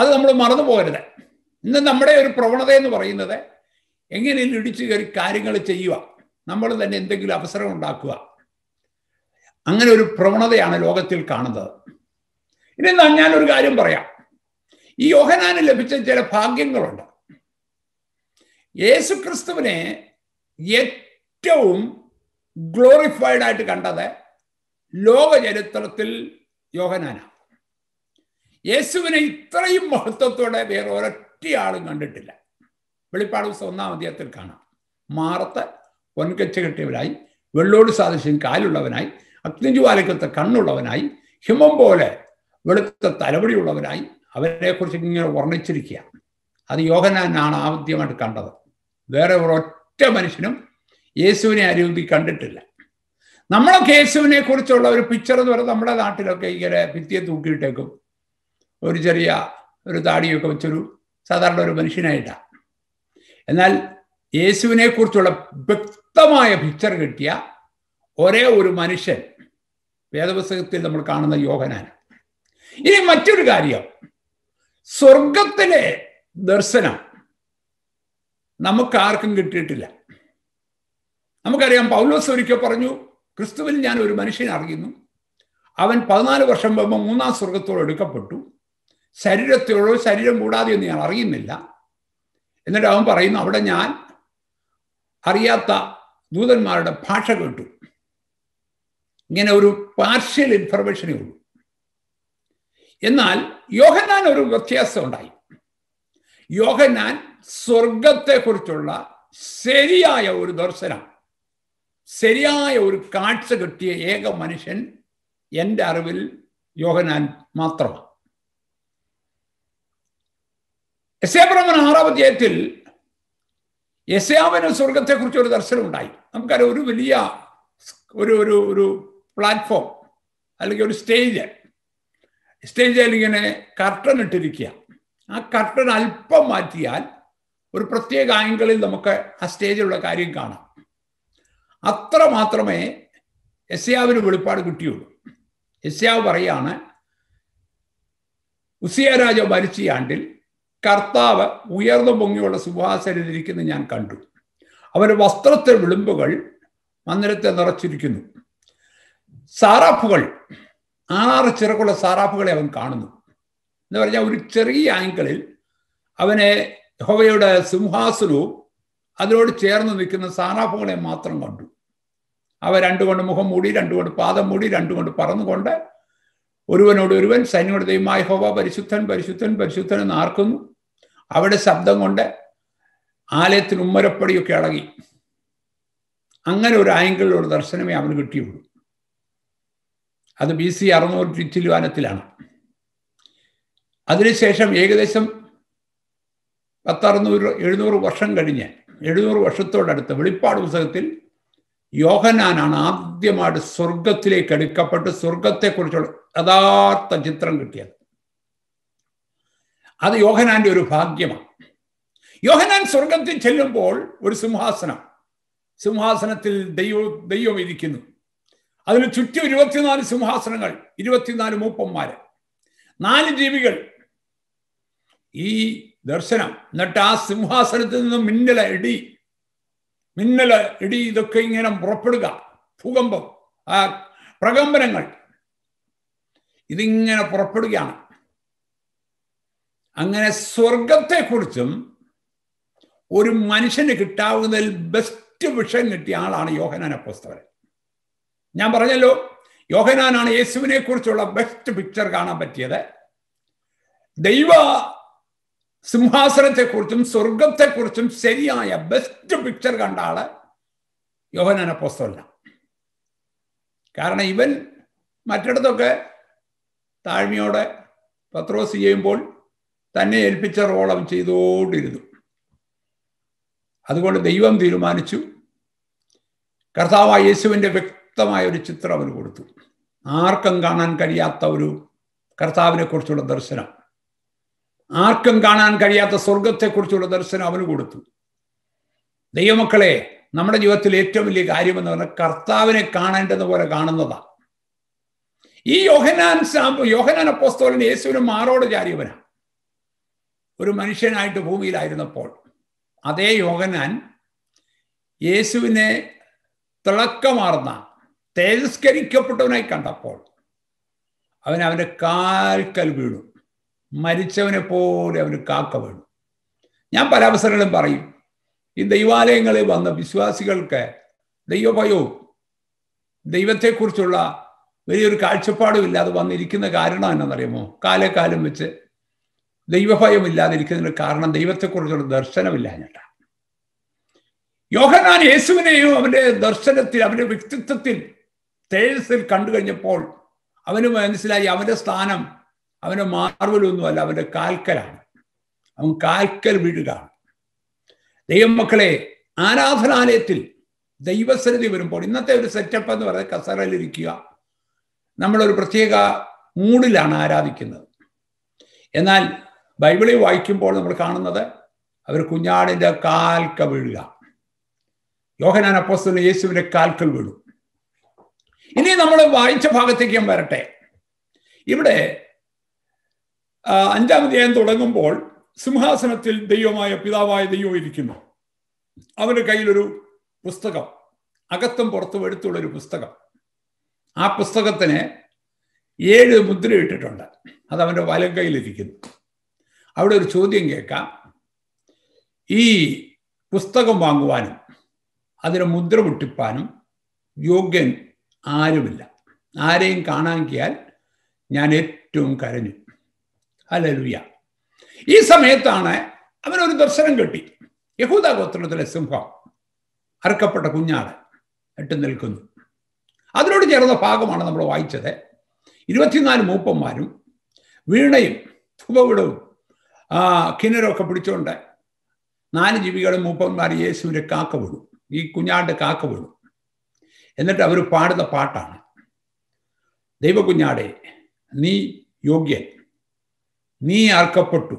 അത് നമ്മൾ മറന്നു പോകരുത് ഇന്ന് നമ്മുടെ ഒരു പ്രവണത എന്ന് പറയുന്നത് എങ്ങനെയും ഇടിച്ചു കയറി കാര്യങ്ങൾ ചെയ്യുക നമ്മൾ തന്നെ എന്തെങ്കിലും അവസരം ഉണ്ടാക്കുക അങ്ങനെ ഒരു പ്രവണതയാണ് ലോകത്തിൽ കാണുന്നത് ഇനി ഞാനൊരു കാര്യം പറയാം ഈ യോഹനാന് ലഭിച്ച ചില ഭാഗ്യങ്ങളുണ്ട് യേശുക്രിസ്തുവിനെ ക്രിസ്തുവിനെ ഏറ്റവും ഗ്ലോറിഫൈഡ് ആയിട്ട് കണ്ടത് ലോക ചരിത്രത്തിൽ യേശുവിനെ ഇത്രയും മഹത്വത്തോടെ വേറെ ഒരൊറ്റയാളും കണ്ടിട്ടില്ല വെളിപ്പാട് ദിവസം ഒന്നാം അധ്യായത്തിൽ കാണാം മാറത്ത് പൊൻകച്ച കെട്ടിയവനായി വെള്ളോട് സാദൃശ്യം കാലുള്ളവനായി അഗ്നിജ്വാലയ്ക്കത്തെ കണ്ണുള്ളവനായി ഹിമം പോലെ വെളുത്ത തലവടിയുള്ളവനായി അവരെക്കുറിച്ച് ഇങ്ങനെ വർണ്ണിച്ചിരിക്കുക അത് യോഹനാനാണ് ആദ്യമായിട്ട് കണ്ടത് വേറെ ഒരൊറ്റ മനുഷ്യനും യേശുവിനെ അരൂപി കണ്ടിട്ടില്ല നമ്മളൊക്കെ യേശുവിനെ കുറിച്ചുള്ള ഒരു പിക്ചർ എന്ന് പറയുന്നത് നമ്മുടെ നാട്ടിലൊക്കെ ഇങ്ങനെ ഭിത്തിയെ തൂക്കിയിട്ടേക്കും ഒരു ചെറിയ ഒരു താടിയൊക്കെ വെച്ചൊരു സാധാരണ ഒരു മനുഷ്യനായിട്ടാണ് എന്നാൽ യേശുവിനെ കുറിച്ചുള്ള വ്യക്തമായ പിക്ചർ കിട്ടിയ ഒരേ ഒരു മനുഷ്യൻ വേദപുസ്തകത്തിൽ നമ്മൾ കാണുന്ന യോഹനാൻ ഇനി മറ്റൊരു കാര്യം സ്വർഗത്തിലെ ദർശനം നമുക്കാർക്കും കിട്ടിയിട്ടില്ല നമുക്കറിയാം പൗലോസ് ഒരിക്കൽ പറഞ്ഞു ക്രിസ്തുവിൽ ഞാൻ ഒരു മനുഷ്യനെ അറിയുന്നു അവൻ പതിനാല് വർഷം മുമ്പ് മൂന്നാം സ്വർഗത്തോട് എടുക്കപ്പെട്ടു ശരീരത്തോടോ ശരീരം കൂടാതെ എന്ന് ഞാൻ അറിയുന്നില്ല എന്നിട്ട് അവൻ പറയുന്നു അവിടെ ഞാൻ അറിയാത്ത ദൂതന്മാരുടെ ഭാഷ കേട്ടു ഇങ്ങനെ ഒരു പാർഷ്യൽ ഇൻഫർമേഷനേ ഉള്ളൂ എന്നാൽ യോഹനാൻ ഒരു വ്യത്യാസം ഉണ്ടായി യോഹനാൻ സ്വർഗത്തെക്കുറിച്ചുള്ള ശരിയായ ഒരു ദർശനം ശരിയായ ഒരു കാഴ്ച കിട്ടിയ ഏക മനുഷ്യൻ എൻ്റെ അറിവിൽ യോഹനാൻ മാത്രമാണ് യശേബ്രഹ്മൻ ആറാം അധ്യായത്തിൽ യശയാവിന് സ്വർഗത്തെക്കുറിച്ച് ഒരു ദർശനം ഉണ്ടായി നമുക്കറിയാം ഒരു വലിയ ഒരു ഒരു ഒരു പ്ലാറ്റ്ഫോം അല്ലെങ്കിൽ ഒരു സ്റ്റേജ് സ്റ്റേജിൽ ഇങ്ങനെ കർട്ടൺ ഇട്ടിരിക്കുക ആ കർട്ടൺ അല്പം മാറ്റിയാൽ ഒരു പ്രത്യേക ആംഗിളിൽ നമുക്ക് ആ സ്റ്റേജിലുള്ള കാര്യം കാണാം അത്ര മാത്രമേ യാവിന് വെളിപ്പാട് കിട്ടിയുള്ളൂ യാവ് പറയാണ് ഉസിയരാജ മരിച്ച ആണ്ടിൽ കർത്താവ് ഉയർന്നു പൊങ്ങിയുള്ള സുഹാസനിരിക്കുന്ന ഞാൻ കണ്ടു അവരുടെ വസ്ത്രത്തെ വിളിമ്പുകൾ മന്ദിരത്തെ നിറച്ചിരിക്കുന്നു സാറാപ്പുകൾ ആറ് ചിറകുള്ള സാറാപ്പുകളെ അവൻ കാണുന്നു എന്ന് പറഞ്ഞാൽ ഒരു ചെറിയ ആംഗിളിൽ അവനെ യഹോവയുടെ സിംഹാസനവും അതിനോട് ചേർന്ന് നിൽക്കുന്ന സാറാപ്പുകളെ മാത്രം കണ്ടു അവ രണ്ടുകൊണ്ട് മുഖം മൂടി രണ്ടുകൊണ്ട് പാദം മൂടി രണ്ടുകൊണ്ട് പറന്നുകൊണ്ട് ഒരുവനോട് ഒരുവൻ സൈന്യോട് ദൈവമായ ഹോവ പരിശുദ്ധൻ പരിശുദ്ധൻ പരിശുദ്ധൻ എന്ന് ആർക്കുന്നു അവിടെ ശബ്ദം കൊണ്ട് ആലയത്തിന് ഉമ്മരപ്പടിയൊക്കെ അടങ്ങി അങ്ങനെ ഒരു ആംഗിളിലൊരു ദർശനമേ അവന് കിട്ടിയുള്ളൂ അത് ബി സി അറുന്നൂറ് തിരുവാനത്തിലാണ് അതിനുശേഷം ഏകദേശം പത്തറുന്നൂറ് എഴുന്നൂറ് വർഷം കഴിഞ്ഞ് എഴുന്നൂറ് വർഷത്തോടടുത്ത് വെളിപ്പാട് പുസ്തകത്തിൽ യോഹനാനാണ് ആദ്യമായിട്ട് സ്വർഗത്തിലേക്ക് എടുക്കപ്പെട്ട് സ്വർഗത്തെക്കുറിച്ചുള്ള യഥാർത്ഥ ചിത്രം കിട്ടിയത് അത് യോഹനാന്റെ ഒരു ഭാഗ്യമാണ് യോഹനാൻ സ്വർഗത്തിൽ ചെല്ലുമ്പോൾ ഒരു സിംഹാസനം സിംഹാസനത്തിൽ ദൈവം ദൈവം ഇരിക്കുന്നു അതിന് ചുറ്റും ഇരുപത്തിനാല് സിംഹാസനങ്ങൾ ഇരുപത്തിനാല് മൂപ്പന്മാര് നാല് ജീവികൾ ഈ ദർശനം എന്നിട്ട് ആ സിംഹാസനത്തിൽ നിന്ന് മിന്നല ഇടി മിന്നല ഇടി ഇതൊക്കെ ഇങ്ങനെ പുറപ്പെടുക ഭൂകമ്പം ആ പ്രകമ്പനങ്ങൾ ഇതിങ്ങനെ പുറപ്പെടുകയാണ് അങ്ങനെ സ്വർഗത്തെക്കുറിച്ചും ഒരു മനുഷ്യന് കിട്ടാവുന്നതിൽ ബെസ്റ്റ് വിഷം കിട്ടിയ ആളാണ് യോഹനാന ഞാൻ പറഞ്ഞല്ലോ യോഹനാനാണ് യേശുവിനെ കുറിച്ചുള്ള ബെസ്റ്റ് പിക്ചർ കാണാൻ പറ്റിയത് ദൈവ സിംഹാസനത്തെക്കുറിച്ചും സ്വർഗത്തെക്കുറിച്ചും ശരിയായ ബെസ്റ്റ് പിക്ചർ കണ്ട ആള് യോഹനാന പുസ്തകമല്ല കാരണം ഇവൻ മറ്റിടത്തൊക്കെ താഴ്മയോടെ പത്രോസ് ചെയ്യുമ്പോൾ തന്നെ ഏൽപ്പിച്ച റോളം ചെയ്തുകൊണ്ടിരുന്നു അതുകൊണ്ട് ദൈവം തീരുമാനിച്ചു കർത്താവ് യേശുവിൻ്റെ വ്യക്തി വ്യക്തമായ ഒരു ചിത്രം അവർ കൊടുത്തു ആർക്കും കാണാൻ കഴിയാത്ത ഒരു കർത്താവിനെ കുറിച്ചുള്ള ദർശനം ആർക്കും കാണാൻ കഴിയാത്ത സ്വർഗത്തെക്കുറിച്ചുള്ള ദർശനം അവന് കൊടുത്തു ദൈവമക്കളെ നമ്മുടെ ജീവിതത്തിൽ ഏറ്റവും വലിയ കാര്യമെന്ന് പറഞ്ഞാൽ കർത്താവിനെ കാണേണ്ടത് പോലെ കാണുന്നതാ ഈ യോഹനാൻ യോഹനാൻ അപ്പോസ്തോലൻ യേശുവിനും മാറോട് ചാരിയവനാണ് ഒരു മനുഷ്യനായിട്ട് ഭൂമിയിലായിരുന്നപ്പോൾ അതേ യോഹനാൻ യേശുവിനെ തിളക്കമാർന്ന തേജസ്കരിക്കപ്പെട്ടവനായി കണ്ടപ്പോൾ അവൻ അവൻ്റെ കാൽക്കൽ വീണു മരിച്ചവനെ പോലെ അവന് കാക്ക വീണു ഞാൻ പല അവസരങ്ങളും പറയും ഈ ദൈവാലയങ്ങളിൽ വന്ന വിശ്വാസികൾക്ക് ദൈവഭയവും ദൈവത്തെക്കുറിച്ചുള്ള വലിയൊരു കാഴ്ചപ്പാടും ഇല്ലാതെ വന്നിരിക്കുന്ന കാരണം എന്നറിയുമോ കാലക്കാലം വെച്ച് ദൈവഭയം ഇല്ലാതിരിക്കുന്നതിന് കാരണം ദൈവത്തെക്കുറിച്ചുള്ള ദർശനമില്ലാഞ്ഞിട്ടാണ് യോഹനാൻ യേശുവിനെയും അവന്റെ ദർശനത്തിൽ അവന്റെ വ്യക്തിത്വത്തിൽ തേഴ്സിൽ കണ്ടു കഴിഞ്ഞപ്പോൾ അവന് മനസ്സിലായി അവന്റെ സ്ഥാനം അവന്റെ മാർവലൊന്നുമല്ല അവന്റെ കാൽക്കലാണ് അവൻ കാൽക്കൽ വീഴുകയാണ് ദൈവമക്കളെ ആരാധനാലയത്തിൽ ദൈവസന്നിധി വരുമ്പോൾ ഇന്നത്തെ ഒരു സെറ്റപ്പ് എന്ന് പറയുന്നത് കസറയിലിരിക്കുക നമ്മളൊരു പ്രത്യേക മൂഡിലാണ് ആരാധിക്കുന്നത് എന്നാൽ ബൈബിളിൽ വായിക്കുമ്പോൾ നമ്മൾ കാണുന്നത് അവർ കുഞ്ഞാടിൻ്റെ കാൽക്ക വീഴുക യോഹനാൻ അപ്പോസ്തലൻ യേശുവിൻ്റെ കാൽക്കൽ വീഴും ഇനി നമ്മൾ വായിച്ച ഭാഗത്തേക്ക് വരട്ടെ ഇവിടെ അഞ്ചാം അധ്യായം തുടങ്ങുമ്പോൾ സിംഹാസനത്തിൽ ദൈവമായ പിതാവായ ദൈവം ഇരിക്കുന്നു അവൻ്റെ കയ്യിലൊരു പുസ്തകം അകത്തും പുറത്തും ഒരു പുസ്തകം ആ പുസ്തകത്തിന് ഏഴ് മുദ്രയിട്ടിട്ടുണ്ട് അത് അവൻ്റെ വലം കയ്യിലിരിക്കുന്നു അവിടെ ഒരു ചോദ്യം കേൾക്കാം ഈ പുസ്തകം വാങ്ങുവാനും അതിന് മുദ്ര പൊട്ടിപ്പാനും യോഗ്യൻ ആരുമില്ല ആരെയും കാണാങ്കിയാൽ ഞാൻ ഏറ്റവും കരഞ്ഞു അലലുയ ഈ സമയത്താണ് അവനൊരു ദർശനം കിട്ടി യഹൂദ ഗോത്രത്തിലെ സിംഹം അറുക്കപ്പെട്ട കുഞ്ഞാട് എട്ട് നിൽക്കുന്നു അതിനോട് ചേർന്ന ഭാഗമാണ് നമ്മൾ വായിച്ചത് ഇരുപത്തിനാല് മൂപ്പന്മാരും വീണയും ഉപവിടവും കിണരൊക്കെ പിടിച്ചുകൊണ്ട് നാല് ജീവികളും മൂപ്പന്മാർ യേശുവിനെ കാക്ക വിടും ഈ കുഞ്ഞാണ്ട് കാക്ക വിടും എന്നിട്ട് അവർ പാടുന്ന പാട്ടാണ് ദൈവകുഞ്ഞാടെ നീ യോഗ്യൻ നീ അർക്കപ്പെട്ടു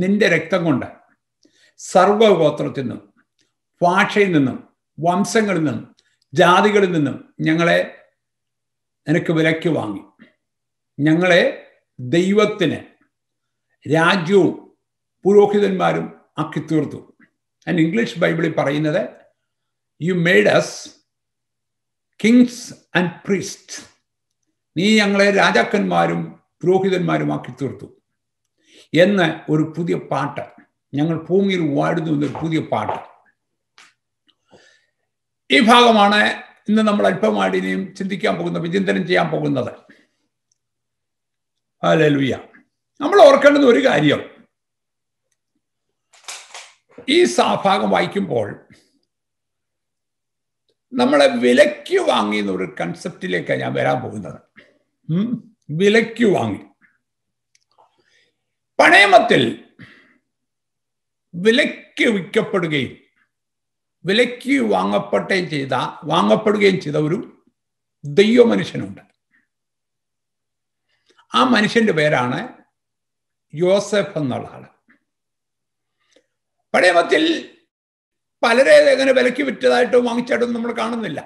നിന്റെ രക്തം കൊണ്ട് സർവഗോത്രത്തിൽ നിന്നും ഭാഷയിൽ നിന്നും വംശങ്ങളിൽ നിന്നും ജാതികളിൽ നിന്നും ഞങ്ങളെ നിനക്ക് വിലയ്ക്ക് വാങ്ങി ഞങ്ങളെ ദൈവത്തിന് രാജ്യവും പുരോഹിതന്മാരും ആക്കി തീർത്തു ആൻഡ് ഇംഗ്ലീഷ് ബൈബിളിൽ പറയുന്നത് you made us kings and priest നീ ഞങ്ങളെ രാജാക്കന്മാരും പുരോഹിതന്മാരുമാക്കി തീർത്തു എന്ന് ഒരു പുതിയ പാട്ട് ഞങ്ങൾ ഭൂമിയിൽ വാഴുന്നു എന്നൊരു പുതിയ പാട്ട് ഈ ഭാഗമാണ് ഇന്ന് നമ്മൾ അല്പമായിട്ട് ഇനിയും ചിന്തിക്കാൻ പോകുന്ന വിചിന്തനം ചെയ്യാൻ പോകുന്നത് അലലുയ നമ്മൾ ഓർക്കേണ്ടത് ഒരു കാര്യം ഈ ഭാഗം വായിക്കുമ്പോൾ നമ്മളെ വിലയ്ക്ക് വാങ്ങി എന്നൊരു കൺസെപ്റ്റിലേക്കാണ് ഞാൻ വരാൻ പോകുന്നത് വിലയ്ക്ക് വാങ്ങി പണയമത്തിൽ വിലയ്ക്ക് വിൽക്കപ്പെടുകയും വിലയ്ക്ക് വാങ്ങപ്പെട്ടുകയും ചെയ്ത വാങ്ങപ്പെടുകയും ചെയ്ത ഒരു ദൈവ മനുഷ്യനുണ്ട് ആ മനുഷ്യന്റെ പേരാണ് യോസഫ് എന്നുള്ള ആള് പഴയമത്തിൽ പലരെ അങ്ങനെ വിലക്ക് വിറ്റതായിട്ടോ വാങ്ങിച്ചായിട്ടോ നമ്മൾ കാണുന്നില്ല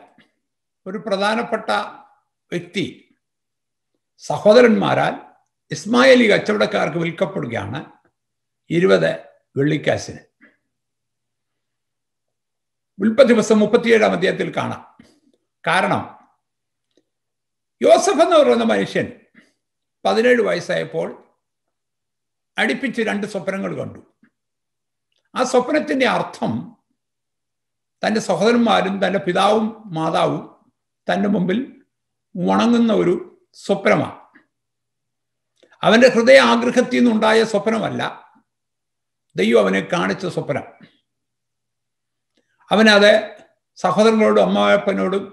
ഒരു പ്രധാനപ്പെട്ട വ്യക്തി സഹോദരന്മാരാൽ ഇസ്മായേലി കച്ചവടക്കാർക്ക് വിൽക്കപ്പെടുകയാണ് ഇരുപത് വെള്ളിക്കാശിന് വിൽപ്പ ദിവസം മുപ്പത്തിയേഴാം അദ്ദേഹത്തിൽ കാണാം കാരണം യോസഫ് എന്ന് പറയുന്ന മനുഷ്യൻ പതിനേഴ് വയസ്സായപ്പോൾ അടുപ്പിച്ച് രണ്ട് സ്വപ്നങ്ങൾ കണ്ടു ആ സ്വപ്നത്തിൻ്റെ അർത്ഥം തൻ്റെ സഹോദരന്മാരും തൻ്റെ പിതാവും മാതാവും തൻ്റെ മുമ്പിൽ ഉണങ്ങുന്ന ഒരു സ്വപ്നമാണ് അവൻ്റെ ഹൃദയ ആഗ്രഹത്തിൽ നിന്നുണ്ടായ സ്വപ്നമല്ല ദൈവം അവനെ കാണിച്ച സ്വപ്നം അവനത് സഹോദരങ്ങളോടും അമ്മാവപ്പനോടും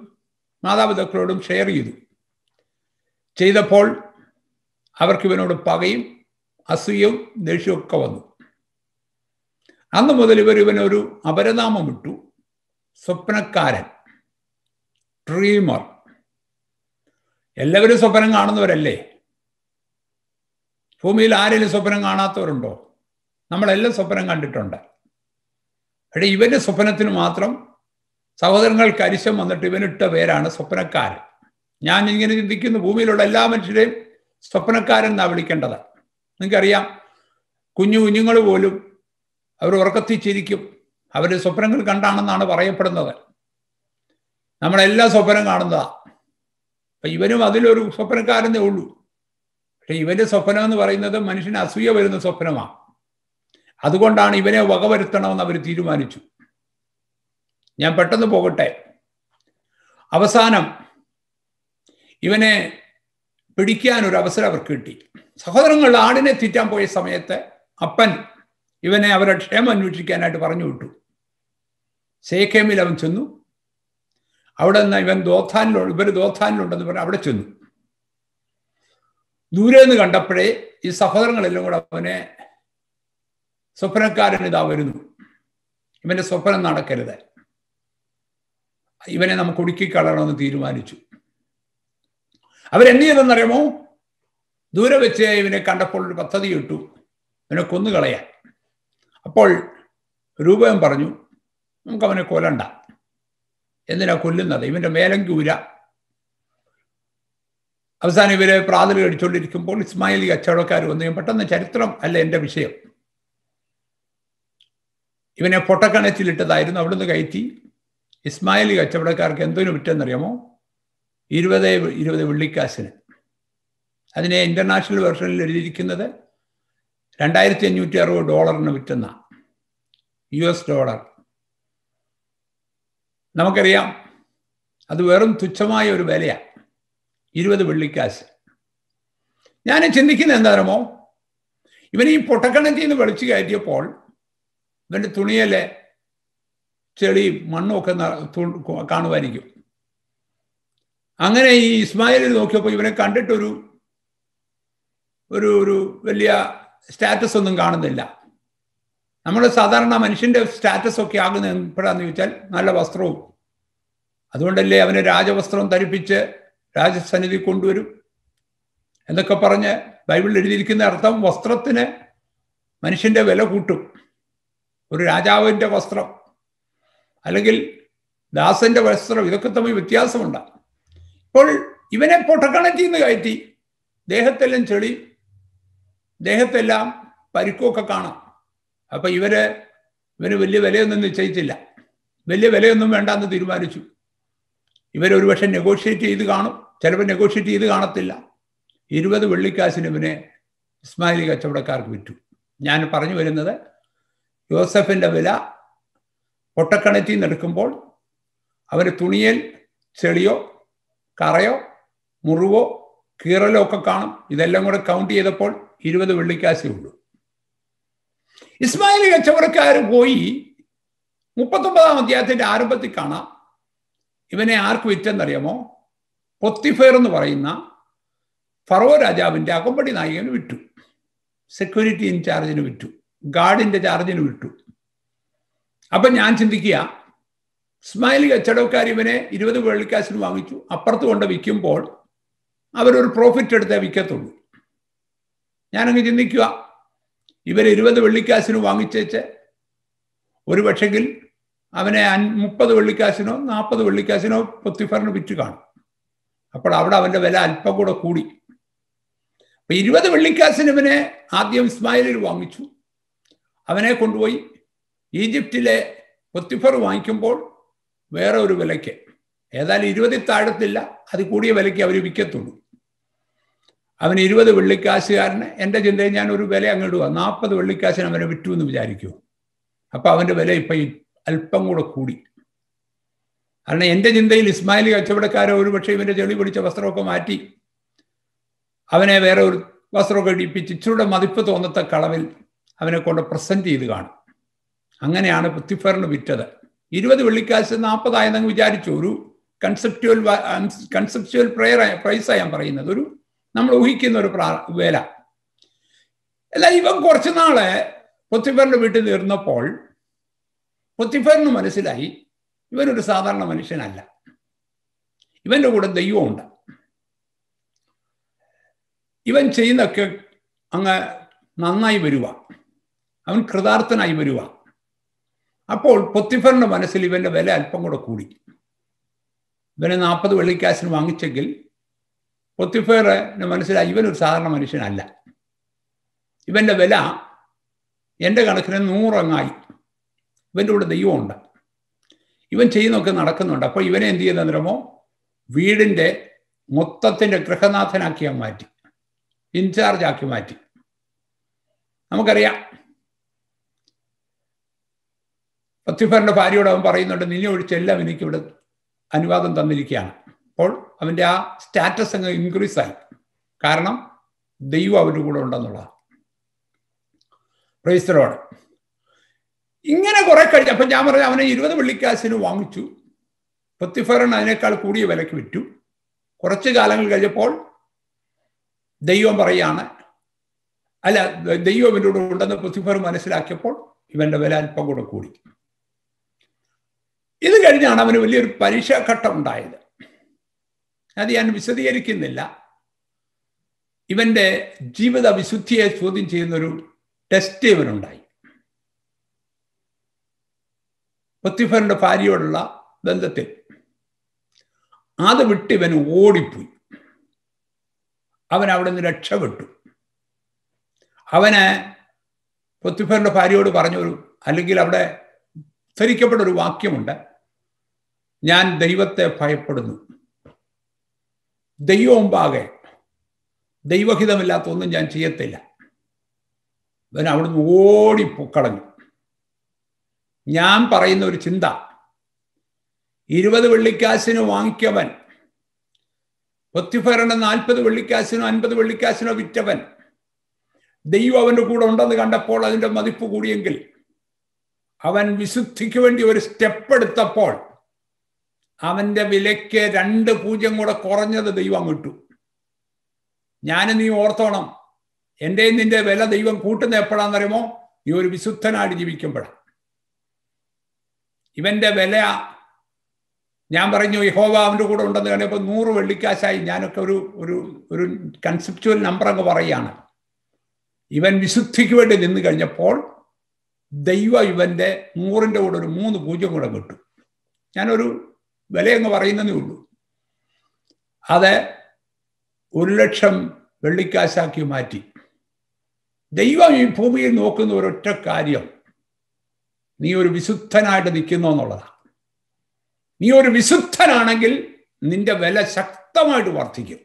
മാതാപിതാക്കളോടും ഷെയർ ചെയ്തു ചെയ്തപ്പോൾ അവർക്ക് ഇവനോട് പകയും അസൂയവും ദേഷ്യവും ഒക്കെ വന്നു അന്ന് മുതൽ ഇവർ ഇവനൊരു അപരനാമം ഇട്ടു സ്വപ്നക്കാരൻ ഡ്രീമർ എല്ലാവരും സ്വപ്നം കാണുന്നവരല്ലേ ഭൂമിയിൽ ആരെങ്കിലും സ്വപ്നം കാണാത്തവരുണ്ടോ നമ്മളെല്ലാം സ്വപ്നം കണ്ടിട്ടുണ്ട് പക്ഷേ ഇവൻ്റെ സ്വപ്നത്തിന് മാത്രം സഹോദരങ്ങൾ കരിശം വന്നിട്ട് ഇവനിട്ട പേരാണ് സ്വപ്നക്കാരൻ ഞാൻ ഇങ്ങനെ ചിന്തിക്കുന്നു ഭൂമിയിലുള്ള എല്ലാ മനുഷ്യരെയും സ്വപ്നക്കാരൻ എന്നാണ് വിളിക്കേണ്ടത് നിങ്ങൾക്കറിയാം കുഞ്ഞു കുഞ്ഞുങ്ങൾ പോലും അവർ ഉറക്കത്തിച്ചിരിക്കും അവർ സ്വപ്നങ്ങൾ കണ്ടാണെന്നാണ് പറയപ്പെടുന്നത് നമ്മളെല്ലാ സ്വപ്നം കാണുന്നതാ അപ്പൊ ഇവനും അതിലൊരു സ്വപ്നക്കാരനേ ഉള്ളൂ പക്ഷെ ഇവന്റെ സ്വപ്നം എന്ന് പറയുന്നത് മനുഷ്യന് അസൂയ വരുന്ന സ്വപ്നമാണ് അതുകൊണ്ടാണ് ഇവനെ വകവരുത്തണമെന്ന് അവർ തീരുമാനിച്ചു ഞാൻ പെട്ടെന്ന് പോകട്ടെ അവസാനം ഇവനെ പിടിക്കാൻ ഒരു അവസരം അവർക്ക് കിട്ടി സഹോദരങ്ങൾ ആടിനെ തീറ്റാൻ പോയ സമയത്ത് അപ്പൻ ഇവനെ അവരുടെ ക്ഷേമം അന്വേഷിക്കാനായിട്ട് പറഞ്ഞു വിട്ടു സേഖേമിൽ അവൻ ചെന്നു അവിടെ നിന്ന് ഇവൻ ദോത്താനിലുണ്ട് ഇവർ ദോത്താനിലുണ്ടെന്ന് പറഞ്ഞ് അവിടെ ചെന്നു ദൂരെ നിന്ന് കണ്ടപ്പോഴേ ഈ സഹോദരങ്ങളെല്ലാം കൂടെ അവനെ സ്വപ്നക്കാരൻ ഇതാ വരുന്നു ഇവന്റെ സ്വപ്നം നടക്കരുത് ഇവനെ നമുക്ക് ഒടുക്കി കളയണമെന്ന് തീരുമാനിച്ചു അവരെന്ത് ചെയ്തെന്നറിയാമോ ദൂരെ വെച്ച് ഇവനെ കണ്ടപ്പോൾ ഒരു പദ്ധതി ഇട്ടു ഇവനെ കൊന്നുകളയാൻ അപ്പോൾ രൂപം പറഞ്ഞു നമുക്ക് അവനെ കൊല്ലണ്ട എന്തിനാ കൊല്ലുന്നത് ഇവന്റെ മേലങ്കൂര അവസാനം ഇവരെ പ്രാതൽ കടിച്ചുകൊണ്ടിരിക്കുമ്പോൾ ഇസ്മായിലി കച്ചവടക്കാർ വന്നു പെട്ടെന്ന് ചരിത്രം അല്ല എൻ്റെ വിഷയം ഇവനെ പൊട്ടക്കണച്ചിലിട്ടതായിരുന്നു അവിടുന്ന് കയറ്റി ഇസ്മായിലി കച്ചവടക്കാർക്ക് എന്തിനു വിറ്റെന്നറിയാമോ ഇരുപത് ഇരുപത് വെള്ളിക്കാശിന് അതിനെ ഇൻ്റർനാഷണൽ വെർഷനിൽ എഴുതിയിരിക്കുന്നത് രണ്ടായിരത്തി അഞ്ഞൂറ്റി അറുപത് ഡോളറിന് വിറ്റുന്ന യു എസ് ഡോളർ നമുക്കറിയാം അത് വെറും തുച്ഛമായ ഒരു വിലയാണ് ഇരുപത് വെള്ളിക്കാശ് ഞാൻ ചിന്തിക്കുന്നത് എന്താണോ ഇവൻ ഈ പൊട്ടക്കണത്തിൽ നിന്ന് വെളിച്ചു കയറ്റിയപ്പോൾ ഇവൻ്റെ തുണിയിലെ ചെളിയും മണ്ണും ഒക്കെ കാണുമായിരിക്കും അങ്ങനെ ഈ ഇസ്മായിലിൽ നോക്കിയപ്പോൾ ഇവനെ കണ്ടിട്ടൊരു ഒരു ഒരു വലിയ സ്റ്റാറ്റസ് ഒന്നും കാണുന്നില്ല നമ്മൾ സാധാരണ മനുഷ്യന്റെ സ്റ്റാറ്റസ് ഒക്കെ ആകുന്ന എപ്പോഴാന്ന് ചോദിച്ചാൽ നല്ല വസ്ത്രവും അതുകൊണ്ടല്ലേ അവന് രാജവസ്ത്രം ധരിപ്പിച്ച് രാജസന്നിധി കൊണ്ടുവരും എന്നൊക്കെ പറഞ്ഞ് ബൈബിളിൽ എഴുതിയിരിക്കുന്ന അർത്ഥം വസ്ത്രത്തിന് മനുഷ്യന്റെ വില കൂട്ടും ഒരു രാജാവിൻ്റെ വസ്ത്രം അല്ലെങ്കിൽ ദാസന്റെ വസ്ത്രം ഇതൊക്കെ തമ്മിൽ വ്യത്യാസമുണ്ട് ഇപ്പോൾ ഇവനെ പൊട്ടക്കണറ്റിൽ നിന്ന് കയറ്റി ദേഹത്തെല്ലാം ചെളി ദേഹത്തെല്ലാം പരിക്കൊക്കെ കാണാം അപ്പൊ ഇവര് ഇവന് വലിയ വിലയൊന്നും നിശ്ചയിച്ചില്ല വലിയ വിലയൊന്നും വേണ്ടെന്ന് തീരുമാനിച്ചു ഇവരൊരു പക്ഷെ നെഗോഷിയേറ്റ് ചെയ്ത് കാണും ചിലപ്പോൾ നെഗോഷിയേറ്റ് ചെയ്ത് കാണത്തില്ല ഇരുപത് വെള്ളിക്കാശിന് ഇവനെ ഇസ്മായിലി കച്ചവടക്കാർക്ക് വിറ്റു ഞാൻ പറഞ്ഞു വരുന്നത് യോസഫിൻ്റെ വില പൊട്ടക്കണറ്റിൽ നിന്നെടുക്കുമ്പോൾ അവർ തുണിയിൽ ചെളിയോ കറയോ മുറിവോ കീറലോ ഒക്കെ കാണും ഇതെല്ലാം കൂടെ കൗണ്ട് ചെയ്തപ്പോൾ ഇരുപത് വെള്ളിക്കാശേ ഉള്ളൂ ഇസ്മായിലി കച്ചവടക്കാർ പോയി മുപ്പത്തൊമ്പതാം അധ്യായത്തിന്റെ ആരംഭത്തിൽ കാണാം ഇവനെ ആർക്ക് വിറ്റെന്നറിയാമോ പൊത്തിഫേർ എന്ന് പറയുന്ന ഫറോ രാജാവിൻ്റെ അകമ്പടി നായികന് വിറ്റു സെക്യൂരിറ്റി ഇൻചാർജിന് വിറ്റു ഗാർഡിൻ്റെ ചാർജിന് വിട്ടു അപ്പൊ ഞാൻ ചിന്തിക്കുക ഇസ്മായിൽ കച്ചവടക്കാർ ഇവനെ ഇരുപത് വെള്ളിക്കാശിന് വാങ്ങിച്ചു അപ്പുറത്ത് കൊണ്ട് വിൽക്കുമ്പോൾ അവരൊരു പ്രോഫിറ്റ് എടുത്തേ വിൽക്കത്തുള്ളൂ ഞാനങ്ങ് ചിന്തിക്കുക ഇവർ ഇരുപത് വെള്ളിക്കാശിന് വാങ്ങിച്ചേച്ച് ഒരു പക്ഷെങ്കിൽ അവനെ മുപ്പത് വെള്ളിക്കാശിനോ നാൽപ്പത് വെള്ളിക്കാശിനോ പൊത്തിഫറിന് വിറ്റ് കാണും അപ്പോൾ അവിടെ അവൻ്റെ വില അല്പം കൂടെ കൂടി അപ്പൊ ഇരുപത് വെള്ളിക്കാശിന് ഇവനെ ആദ്യം ഇസ്മായിലിൽ വാങ്ങിച്ചു അവനെ കൊണ്ടുപോയി ഈജിപ്തിലെ പൊത്തിഫർ വാങ്ങിക്കുമ്പോൾ വേറെ ഒരു വിലയ്ക്ക് ഏതായാലും ഇരുപതിൽ താഴത്തില്ല അത് കൂടിയ വിലയ്ക്ക് അവർ വിൽക്കത്തുള്ളൂ അവന് ഇരുപത് വെള്ളിക്കാശുകാരന് എൻ്റെ ചിന്തയിൽ ഞാൻ ഒരു വില അങ്ങിടുക നാൽപ്പത് വെള്ളിക്കാശിന് അവനെ വിറ്റു എന്ന് വിചാരിക്കുമോ അപ്പം അവൻ്റെ വില ഇപ്പം അല്പം കൂടെ കൂടി കാരണം എൻ്റെ ചിന്തയിൽ ഇസ്മായിലി കച്ചവടക്കാരെ ഒരുപക്ഷെ ഇവൻ്റെ ചെളി പിടിച്ച വസ്ത്രമൊക്കെ മാറ്റി അവനെ വേറെ ഒരു വസ്ത്രമൊക്കെ ഇടിപ്പിച്ച് ഇച്ചിരിയുടെ മതിപ്പ് തോന്നത്തക്ക അളവിൽ അവനെ കൊണ്ട് പ്രസൻറ്റ് ചെയ്ത് കാണും അങ്ങനെയാണ് പൃഥ്വിഫറിന് വിറ്റത് ഇരുപത് വെള്ളിക്കാശ് നാൽപ്പതായെന്നങ്ങ് വിചാരിച്ചു ഒരു കൺസെപ്റ്റുവൽ കൺസെപ്റ്റുവൽ പ്രയർ പ്രൈസാണ് ഞാൻ പറയുന്നത് ഒരു നമ്മൾ ഊഹിക്കുന്ന ഒരു പ്രാ വേല അല്ല ഇവൻ കുറച്ച് നാളെ പൊത്തിഫറിന്റെ വീട്ടിൽ നിന്നപ്പോൾ പൊത്തിഫറിന് മനസ്സിലായി ഇവനൊരു സാധാരണ മനുഷ്യനല്ല ഇവന്റെ കൂടെ ദൈവമുണ്ട് ഇവൻ ചെയ്യുന്നൊക്കെ അങ്ങ് നന്നായി വരുക അവൻ കൃതാർത്ഥനായി വരുക അപ്പോൾ പൊത്തിഫറിന്റെ മനസ്സിൽ ഇവന്റെ വില അല്പം കൂടെ കൂടി ഇവനെ നാൽപ്പത് വെള്ളിക്കാശിന് വാങ്ങിച്ചെങ്കിൽ പൊത്തിഫേറിന് മനസ്സിലായി ഇവനൊരു സാധാരണ മനുഷ്യനല്ല ഇവൻ്റെ വില എൻ്റെ കണക്കിന് നൂറങ്ങായി ഇവൻ്റെ കൂടെ ദൈവമുണ്ട് ഇവൻ ചെയ്യുന്നൊക്കെ നടക്കുന്നുണ്ട് അപ്പോൾ ഇവനെ എന്ത് ചെയ്യുന്ന നിരമോ വീടിൻ്റെ മൊത്തത്തിൻ്റെ ഗൃഹനാഥനാക്കി മാറ്റി ഇൻചാർജ് ആക്കി മാറ്റി നമുക്കറിയാം പത്തിഫറിൻ്റെ ഭാര്യയോട് അവൻ പറയുന്നുണ്ട് നിന്നെ ഒഴിച്ചെല്ലാം എനിക്കിവിടെ അനുവാദം തന്നിരിക്കുകയാണ് അപ്പോൾ അവൻ്റെ ആ സ്റ്റാറ്റസ് അങ്ങ് ഇൻക്രീസ് ആയി കാരണം ദൈവം അവരുടെ കൂടെ ഉണ്ടെന്നുള്ള പ്രൈസ്റ്ററോട് ഇങ്ങനെ കുറെ കഴിഞ്ഞു അപ്പം ഞാൻ പറഞ്ഞു അവനെ ഇരുപത് വെള്ളിക്കാശിന് വാങ്ങിച്ചു പത്തിഫറിന് അതിനേക്കാൾ കൂടിയ വിലയ്ക്ക് വിറ്റു കുറച്ച് കാലങ്ങൾ കഴിഞ്ഞപ്പോൾ ദൈവം പറയാണ് അല്ല ദൈവം കൂടെ ഉണ്ടെന്ന് പുത്തിഫർ മനസ്സിലാക്കിയപ്പോൾ ഇവന്റെ വില അല്പം കൂടെ കൂടി ഇത് കഴിഞ്ഞാണ് അവന് വലിയൊരു പരീക്ഷാഘട്ടം ഉണ്ടായത് അത് ഞാൻ വിശദീകരിക്കുന്നില്ല ഇവന്റെ ജീവിത വിശുദ്ധിയെ ചോദ്യം ഒരു ടെസ്റ്റ് ഇവനുണ്ടായി പൊത്തിഫറിന്റെ ഭാര്യയോടുള്ള ബന്ധത്തിൽ അത് വിട്ട് ഇവൻ ഓടിപ്പോയി അവൻ അവിടെ നിന്ന് രക്ഷപ്പെട്ടു അവന് പൊത്തിഫറിന്റെ ഭാര്യയോട് പറഞ്ഞൊരു അല്ലെങ്കിൽ അവിടെ ധരിക്കപ്പെട്ട ഒരു വാക്യമുണ്ട് ഞാൻ ദൈവത്തെ ഭയപ്പെടുന്നു പാകെ ദൈവഹിതമില്ലാത്ത ഒന്നും ഞാൻ ചെയ്യത്തില്ല അതിന് അവിടുന്ന് ഓടി പൊക്കളഞ്ഞു ഞാൻ പറയുന്ന ഒരു ചിന്ത ഇരുപത് വെള്ളിക്കാശിന് വാങ്ങിക്കവൻ ഒത്തിഫറിന് നാൽപ്പത് വെള്ളിക്കാശിനോ അൻപത് വെള്ളിക്കാശിനോ വിറ്റവൻ ദൈവം അവൻ്റെ കൂടെ ഉണ്ടെന്ന് കണ്ടപ്പോൾ അതിൻ്റെ മതിപ്പ് കൂടിയെങ്കിൽ അവൻ വിശുദ്ധിക്ക് വേണ്ടി ഒരു സ്റ്റെപ്പ് എടുത്തപ്പോൾ അവന്റെ വിലയ്ക്ക് രണ്ട് പൂജ്യം കൂടെ കുറഞ്ഞത് ദൈവം കിട്ടു ഞാൻ നീ ഓർത്തോണം എൻ്റെ നിന്റെ വില ദൈവം കൂട്ടുന്ന എപ്പോഴാണെന്നറിയുമോ നീ ഒരു വിശുദ്ധനായിട്ട് ജീവിക്കുമ്പോഴാണ് ഇവന്റെ വില ഞാൻ പറഞ്ഞു യഹോവ അവന്റെ കൂടെ ഉണ്ടെന്ന് കണ്ടപ്പോൾ നൂറ് വെള്ളിക്കാശായി ഞാനൊക്കെ ഒരു ഒരു ഒരു കൺസെപ്റ്റുവൽ നമ്പർ അങ്ങ് പറയുകയാണ് ഇവൻ വിശുദ്ധിക്ക് വേണ്ടി നിന്ന് കഴിഞ്ഞപ്പോൾ ദൈവം ഇവന്റെ നൂറിന്റെ കൂടെ ഒരു മൂന്ന് പൂജ്യം കൂടെ കിട്ടും ഞാനൊരു വിലയെന്ന് പറയുന്നതേ ഉള്ളൂ അത് ഒരു ലക്ഷം വെള്ളിക്കാശാക്കി മാറ്റി ദൈവം ഈ ഭൂമിയിൽ നോക്കുന്ന ഒരൊറ്റ കാര്യം നീ ഒരു വിശുദ്ധനായിട്ട് നിൽക്കുന്നു എന്നുള്ളതാണ് നീ ഒരു വിശുദ്ധനാണെങ്കിൽ നിന്റെ വില ശക്തമായിട്ട് വർദ്ധിക്കും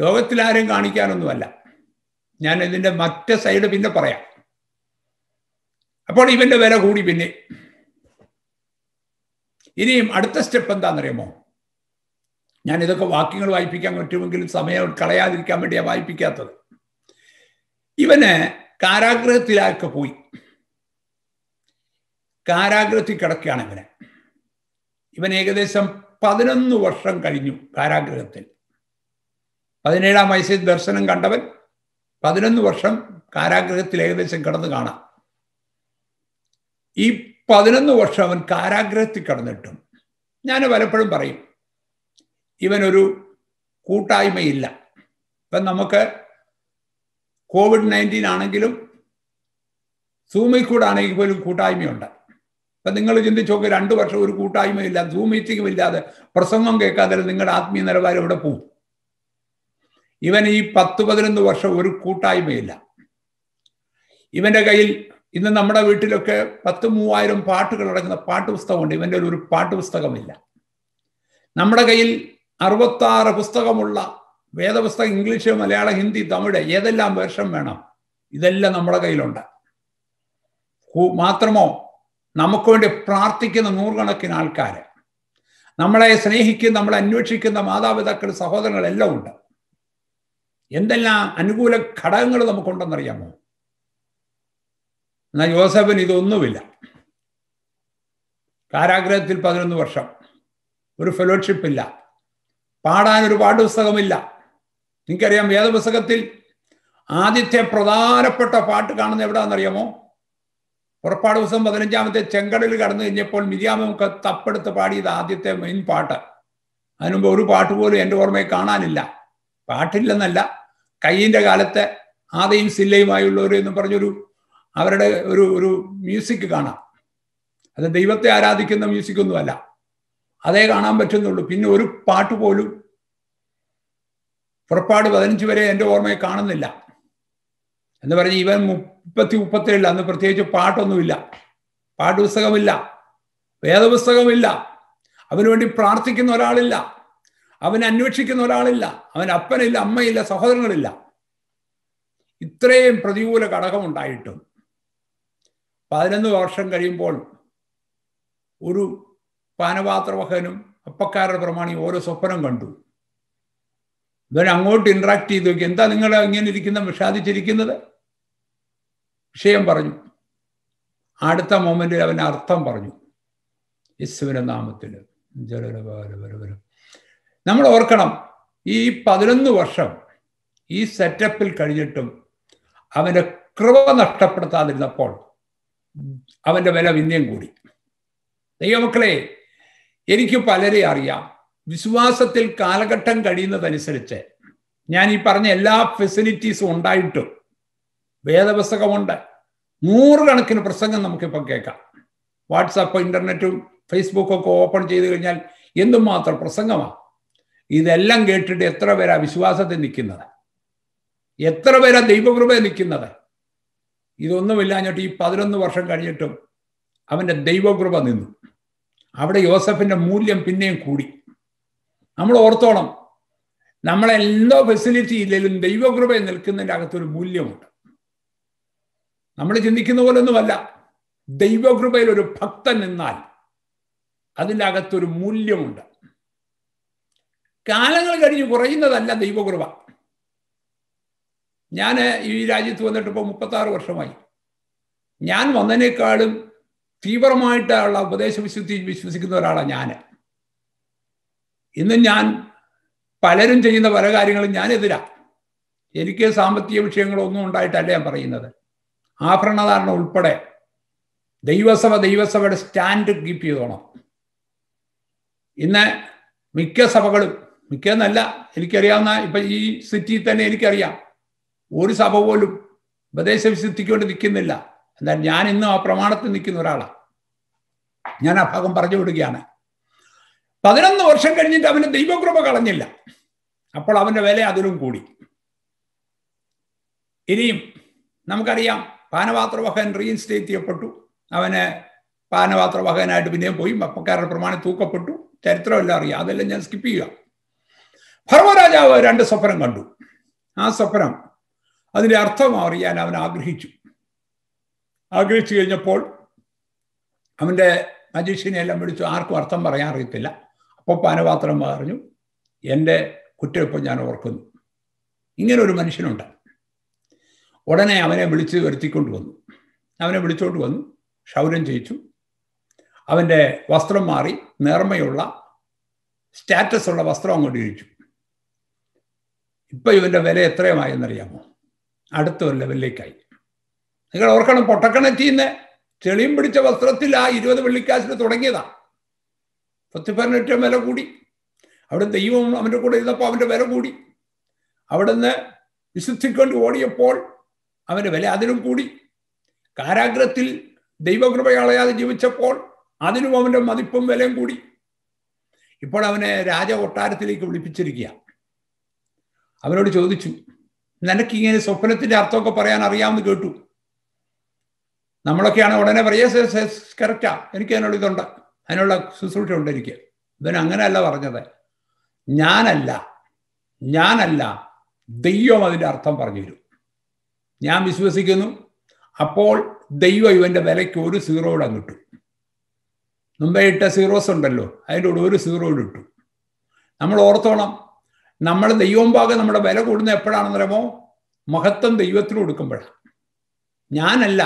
ലോകത്തിലാരും കാണിക്കാനൊന്നുമല്ല ഞാൻ ഇതിൻ്റെ മറ്റേ സൈഡ് പിന്നെ പറയാം അപ്പോൾ ഇവന്റെ വില കൂടി പിന്നെ ഇനിയും അടുത്ത സ്റ്റെപ്പ് എന്താണെന്നറിയുമോ ഞാൻ ഇതൊക്കെ വാക്യങ്ങൾ വായിപ്പിക്കാൻ പറ്റുമെങ്കിലും സമയം കളയാതിരിക്കാൻ വേണ്ടിയാണ് വായിപ്പിക്കാത്തത് ഇവന് കാരാഗ്രഹത്തിലൊക്കെ പോയി കാരാഗ്രഹത്തിൽ കിടക്കുകയാണ് ഇവനെ ഇവൻ ഏകദേശം പതിനൊന്ന് വർഷം കഴിഞ്ഞു കാരാഗ്രഹത്തിൽ പതിനേഴാം വയസ്സിൽ ദർശനം കണ്ടവൻ പതിനൊന്ന് വർഷം കാരാഗ്രഹത്തിൽ ഏകദേശം കിടന്നു കാണാം ഈ പതിനൊന്ന് വർഷം അവൻ കാരാഗ്രഹത്തിൽ കടന്നിട്ടും ഞാൻ പലപ്പോഴും പറയും ഇവനൊരു കൂട്ടായ്മയില്ല ഇപ്പം നമുക്ക് കോവിഡ് നയൻറ്റീൻ ആണെങ്കിലും സൂമിൽ കൂടെ ആണെങ്കിൽ പോലും കൂട്ടായ്മയുണ്ട് അപ്പം നിങ്ങൾ ചിന്തിച്ചു നോക്കുക രണ്ട് വർഷം ഒരു കൂട്ടായ്മയില്ല സൂം മീറ്റിംഗും ഇല്ലാതെ പ്രസംഗം കേൾക്കാതെ നിങ്ങളുടെ ആത്മീയ നിലവാരം ഇവിടെ പോകും ഇവൻ ഈ പത്ത് പതിനൊന്ന് വർഷം ഒരു കൂട്ടായ്മയില്ല ഇവൻ്റെ കയ്യിൽ ഇന്ന് നമ്മുടെ വീട്ടിലൊക്കെ പത്ത് മൂവായിരം പാട്ടുകൾ അടങ്ങുന്ന പാട്ടുപുസ്തകമുണ്ട് ഇവൻ്റെ ഒരു പാട്ടുപുസ്തകമില്ല നമ്മുടെ കയ്യിൽ അറുപത്താറ് പുസ്തകമുള്ള വേദപുസ്തകം ഇംഗ്ലീഷ് മലയാളം ഹിന്ദി തമിഴ് ഏതെല്ലാം വേർഷം വേണം ഇതെല്ലാം നമ്മുടെ കയ്യിലുണ്ട് മാത്രമോ നമുക്ക് വേണ്ടി പ്രാർത്ഥിക്കുന്ന നൂറുകണക്കിന് ആൾക്കാർ നമ്മളെ സ്നേഹിക്കുന്ന നമ്മളെ അന്വേഷിക്കുന്ന മാതാപിതാക്കൾ സഹോദരങ്ങളെല്ലാം ഉണ്ട് എന്തെല്ലാം അനുകൂല ഘടകങ്ങൾ നമുക്കുണ്ടെന്നറിയാമോ എന്നാൽ ജോസഫിന് ഇതൊന്നുമില്ല കാരാഗ്രഹത്തിൽ പതിനൊന്ന് വർഷം ഒരു ഫെലോഷിപ്പ് ഇല്ല പാടാൻ ഒരു പാഠപുസ്തകമില്ല എനിക്കറിയാം വേദപുസ്തകത്തിൽ ആദ്യത്തെ പ്രധാനപ്പെട്ട പാട്ട് കാണുന്നത് എവിടെയാണെന്നറിയാമോ പുറപ്പാട് ദിവസം പതിനഞ്ചാമത്തെ ചെങ്കടലിൽ കടന്നു കഴിഞ്ഞപ്പോൾ മിരിയാമൊക്കെ തപ്പെടുത്ത് പാടിയത് ആദ്യത്തെ മെയിൻ പാട്ട് അതിനുമുമ്പ് ഒരു പാട്ട് പോലും എൻ്റെ ഓർമ്മയിൽ കാണാനില്ല പാട്ടില്ലെന്നല്ല കയ്യിൻ്റെ കാലത്തെ ആദയും സില്ലയുമായുള്ളവർ എന്ന് പറഞ്ഞൊരു അവരുടെ ഒരു ഒരു മ്യൂസിക് കാണാം അത് ദൈവത്തെ ആരാധിക്കുന്ന മ്യൂസിക് ഒന്നുമല്ല അതേ കാണാൻ പറ്റുന്നുള്ളൂ പിന്നെ ഒരു പാട്ട് പോലും പുറപ്പാട് പതിനഞ്ച് വരെ എൻ്റെ ഓർമ്മയെ കാണുന്നില്ല എന്ന് പറഞ്ഞ് ഇവൻ മുപ്പത്തി മുപ്പത്തേഴിൽ അന്ന് പ്രത്യേകിച്ച് പാട്ടൊന്നുമില്ല പുസ്തകമില്ല വേദപുസ്തകമില്ല അവന് വേണ്ടി പ്രാർത്ഥിക്കുന്ന ഒരാളില്ല അവനെ അന്വേഷിക്കുന്ന ഒരാളില്ല അവൻ അപ്പനില്ല അമ്മയില്ല സഹോദരങ്ങളില്ല ഇത്രയും പ്രതികൂല ഘടകമുണ്ടായിട്ടും പതിനൊന്ന് വർഷം കഴിയുമ്പോൾ ഒരു പാനപാത്രവഹനും അപ്പക്കാരുടെ പ്രമാണി ഓരോ സ്വപ്നം കണ്ടു ഇവരെ അങ്ങോട്ട് ഇന്ററാക്ട് ചെയ്ത് നോക്കി എന്താ നിങ്ങൾ ഇങ്ങനെ ഇരിക്കുന്ന വിഷാദിച്ചിരിക്കുന്നത് വിഷയം പറഞ്ഞു അടുത്ത മൊമെന്റിൽ അവൻ അർത്ഥം പറഞ്ഞു യേശുവിന്റെ നാമത്തിൽ നമ്മൾ ഓർക്കണം ഈ പതിനൊന്ന് വർഷം ഈ സെറ്റപ്പിൽ കഴിഞ്ഞിട്ടും അവന്റെ കൃപ നഷ്ടപ്പെടുത്താതിരുന്നപ്പോൾ അവന്റെ വില പിന്നെയും കൂടി ദൈവമക്കളെ എനിക്ക് പലരെ അറിയാം വിശ്വാസത്തിൽ കാലഘട്ടം കഴിയുന്നതനുസരിച്ച് ഞാൻ ഈ പറഞ്ഞ എല്ലാ ഫെസിലിറ്റീസും ഉണ്ടായിട്ടും വേദപുസ്തകമുണ്ട് നൂറുകണക്കിന് പ്രസംഗം നമുക്കിപ്പോൾ കേൾക്കാം ഇന്റർനെറ്റും ഫേസ്ബുക്കും ഒക്കെ ഓപ്പൺ ചെയ്ത് കഴിഞ്ഞാൽ എന്തുമാത്രം പ്രസംഗമാണ് ഇതെല്ലാം കേട്ടിട്ട് എത്ര പേരാ വിശ്വാസത്തിൽ നിൽക്കുന്നത് എത്ര പേരാ ദൈവകൃപ നിൽക്കുന്നത് ഇതൊന്നുമില്ലാഞ്ഞിട്ട് ഈ പതിനൊന്ന് വർഷം കഴിഞ്ഞിട്ടും അവൻ്റെ ദൈവകൃപ നിന്നു അവിടെ യോസഫിൻ്റെ മൂല്യം പിന്നെയും കൂടി നമ്മൾ ഓർത്തോണം നമ്മളെ എന്തോ ഫെസിലിറ്റി ഇല്ലെങ്കിലും ദൈവകൃപ നിൽക്കുന്നതിൻ്റെ അകത്തൊരു മൂല്യമുണ്ട് നമ്മൾ ചിന്തിക്കുന്ന പോലെ ഒന്നുമല്ല ദൈവകൃപയിൽ ഒരു ഭക്തൻ നിന്നാൽ അതിൻ്റെ അകത്തൊരു മൂല്യമുണ്ട് കാലങ്ങൾ കഴിഞ്ഞ് കുറയുന്നതല്ല ദൈവകൃപ ഞാൻ ഈ രാജ്യത്ത് വന്നിട്ട് ഇപ്പോൾ മുപ്പത്താറ് വർഷമായി ഞാൻ വന്നതിനേക്കാളും തീവ്രമായിട്ടുള്ള വിശുദ്ധി വിശ്വസിക്കുന്ന ഒരാളാണ് ഞാൻ ഇന്ന് ഞാൻ പലരും ചെയ്യുന്ന പല കാര്യങ്ങളും ഞാൻ എതിരാ എനിക്ക് സാമ്പത്തിക വിഷയങ്ങളൊന്നും ഉണ്ടായിട്ടല്ല ഞാൻ പറയുന്നത് ആഭരണധാരണ ഉൾപ്പെടെ ദൈവസഭ ദൈവസഭയുടെ സ്റ്റാൻഡ് കീപ്പ് ചെയ്തോണം ഇന്ന് മിക്ക സഭകളും മിക്ക എനിക്കറിയാവുന്ന ഇപ്പൊ ഈ സിറ്റിയിൽ തന്നെ എനിക്കറിയാം ഒരു സഭ പോലും ഉപദേശ വിശുദ്ധിക്കൊണ്ട് നിൽക്കുന്നില്ല എന്നാൽ ഞാൻ ഇന്നും ആ പ്രമാണത്തിൽ നിൽക്കുന്ന ഒരാളാണ് ഞാൻ ആ ഭാഗം പറഞ്ഞു വിടുകയാണ് പതിനൊന്ന് വർഷം കഴിഞ്ഞിട്ട് അവന് ദൈവകൃപ കളഞ്ഞില്ല അപ്പോൾ അവന്റെ വില അതിലും കൂടി ഇനിയും നമുക്കറിയാം പാനപാത്രവഹൻ റീഇൻസ്റ്റേറ്റ് ചെയ്യപ്പെട്ടു അവന് പാനപാത്രവഹനായിട്ട് പിന്നെയും പോയി അപ്പക്കാരുടെ പ്രമാണം തൂക്കപ്പെട്ടു ചരിത്രമെല്ലാം അറിയാം അതെല്ലാം ഞാൻ സ്കിപ്പ് ചെയ്യുക ഭർമ്മരാജാവ് രണ്ട് സ്വപ്നം കണ്ടു ആ സ്വപ്നം അതിൻ്റെ അർത്ഥം അറിയാൻ അവൻ ആഗ്രഹിച്ചു ആഗ്രഹിച്ചു കഴിഞ്ഞപ്പോൾ അവൻ്റെ മജീഷ്യനെ എല്ലാം വിളിച്ചു ആർക്കും അർത്ഥം പറയാൻ അറിയത്തില്ല അപ്പോൾ പാനപാത്രം പറഞ്ഞു എൻ്റെ കുറ്റം ഞാൻ ഓർക്കുന്നു ഇങ്ങനെ ഒരു മനുഷ്യനുണ്ട് ഉടനെ അവനെ വിളിച്ച് വരുത്തിക്കൊണ്ട് വന്നു അവനെ വിളിച്ചോണ്ട് വന്നു ക്ഷൗരം ചെയ്യിച്ചു അവൻ്റെ വസ്ത്രം മാറി നേർമ്മയുള്ള സ്റ്റാറ്റസ് ഉള്ള വസ്ത്രം അങ്ങോട്ട് ഇഴിച്ചു ഇപ്പം ഇവൻ്റെ വില എന്നറിയാമോ അടുത്ത ഒരു ലെവലിലേക്കായി നിങ്ങൾ ഓർക്കണം പൊട്ടക്കണറ്റിന്ന് ചെളിയും പിടിച്ച വസ്ത്രത്തിൽ ആ ഇരുപത് വെള്ളിക്കാശിന് തുടങ്ങിയതാ പത്തിപ്പറിന് വില കൂടി അവിടെ ദൈവം അവൻ്റെ കൂടെ ഇരുന്നപ്പോൾ അവൻ്റെ വില കൂടി അവിടുന്ന് വിശുദ്ധിക്കൊണ്ട് ഓടിയപ്പോൾ അവൻ്റെ വില അതിലും കൂടി കാരാഗ്രഹത്തിൽ ദൈവകൃപയളയാതെ ജീവിച്ചപ്പോൾ അതിനും അവൻ്റെ മതിപ്പും വിലയും കൂടി ഇപ്പോൾ അവനെ രാജ കൊട്ടാരത്തിലേക്ക് വിളിപ്പിച്ചിരിക്കുക അവനോട് ചോദിച്ചു നിനക്കിങ്ങനെ സ്വപ്നത്തിന്റെ അർത്ഥമൊക്കെ പറയാൻ അറിയാമെന്ന് കേട്ടു നമ്മളൊക്കെയാണ് ഉടനെ പറയാ എനിക്ക് അതിനുള്ള ഇതുണ്ട് അതിനുള്ള ശുശ്രൂഷ ഉണ്ട് എനിക്ക് ഇവൻ അങ്ങനെയല്ല പറഞ്ഞത് ഞാനല്ല ഞാനല്ല ദൈവം അതിൻ്റെ അർത്ഥം പറഞ്ഞു തരും ഞാൻ വിശ്വസിക്കുന്നു അപ്പോൾ ദൈവം ഇവൻ്റെ വിലയ്ക്ക് ഒരു ഇടം കിട്ടും മുമ്പേ ഇട്ട സീറോസ് ഉണ്ടല്ലോ അതിൻ്റെ കൂടെ ഒരു സീറോ ഇട്ടു നമ്മൾ ഓർത്തോണം നമ്മൾ ദൈവംപാകെ നമ്മുടെ വില കൂടുന്ന എപ്പോഴാണെന്നറിയാമോ മഹത്വം ദൈവത്തിന് കൊടുക്കുമ്പോഴാണ് ഞാനല്ല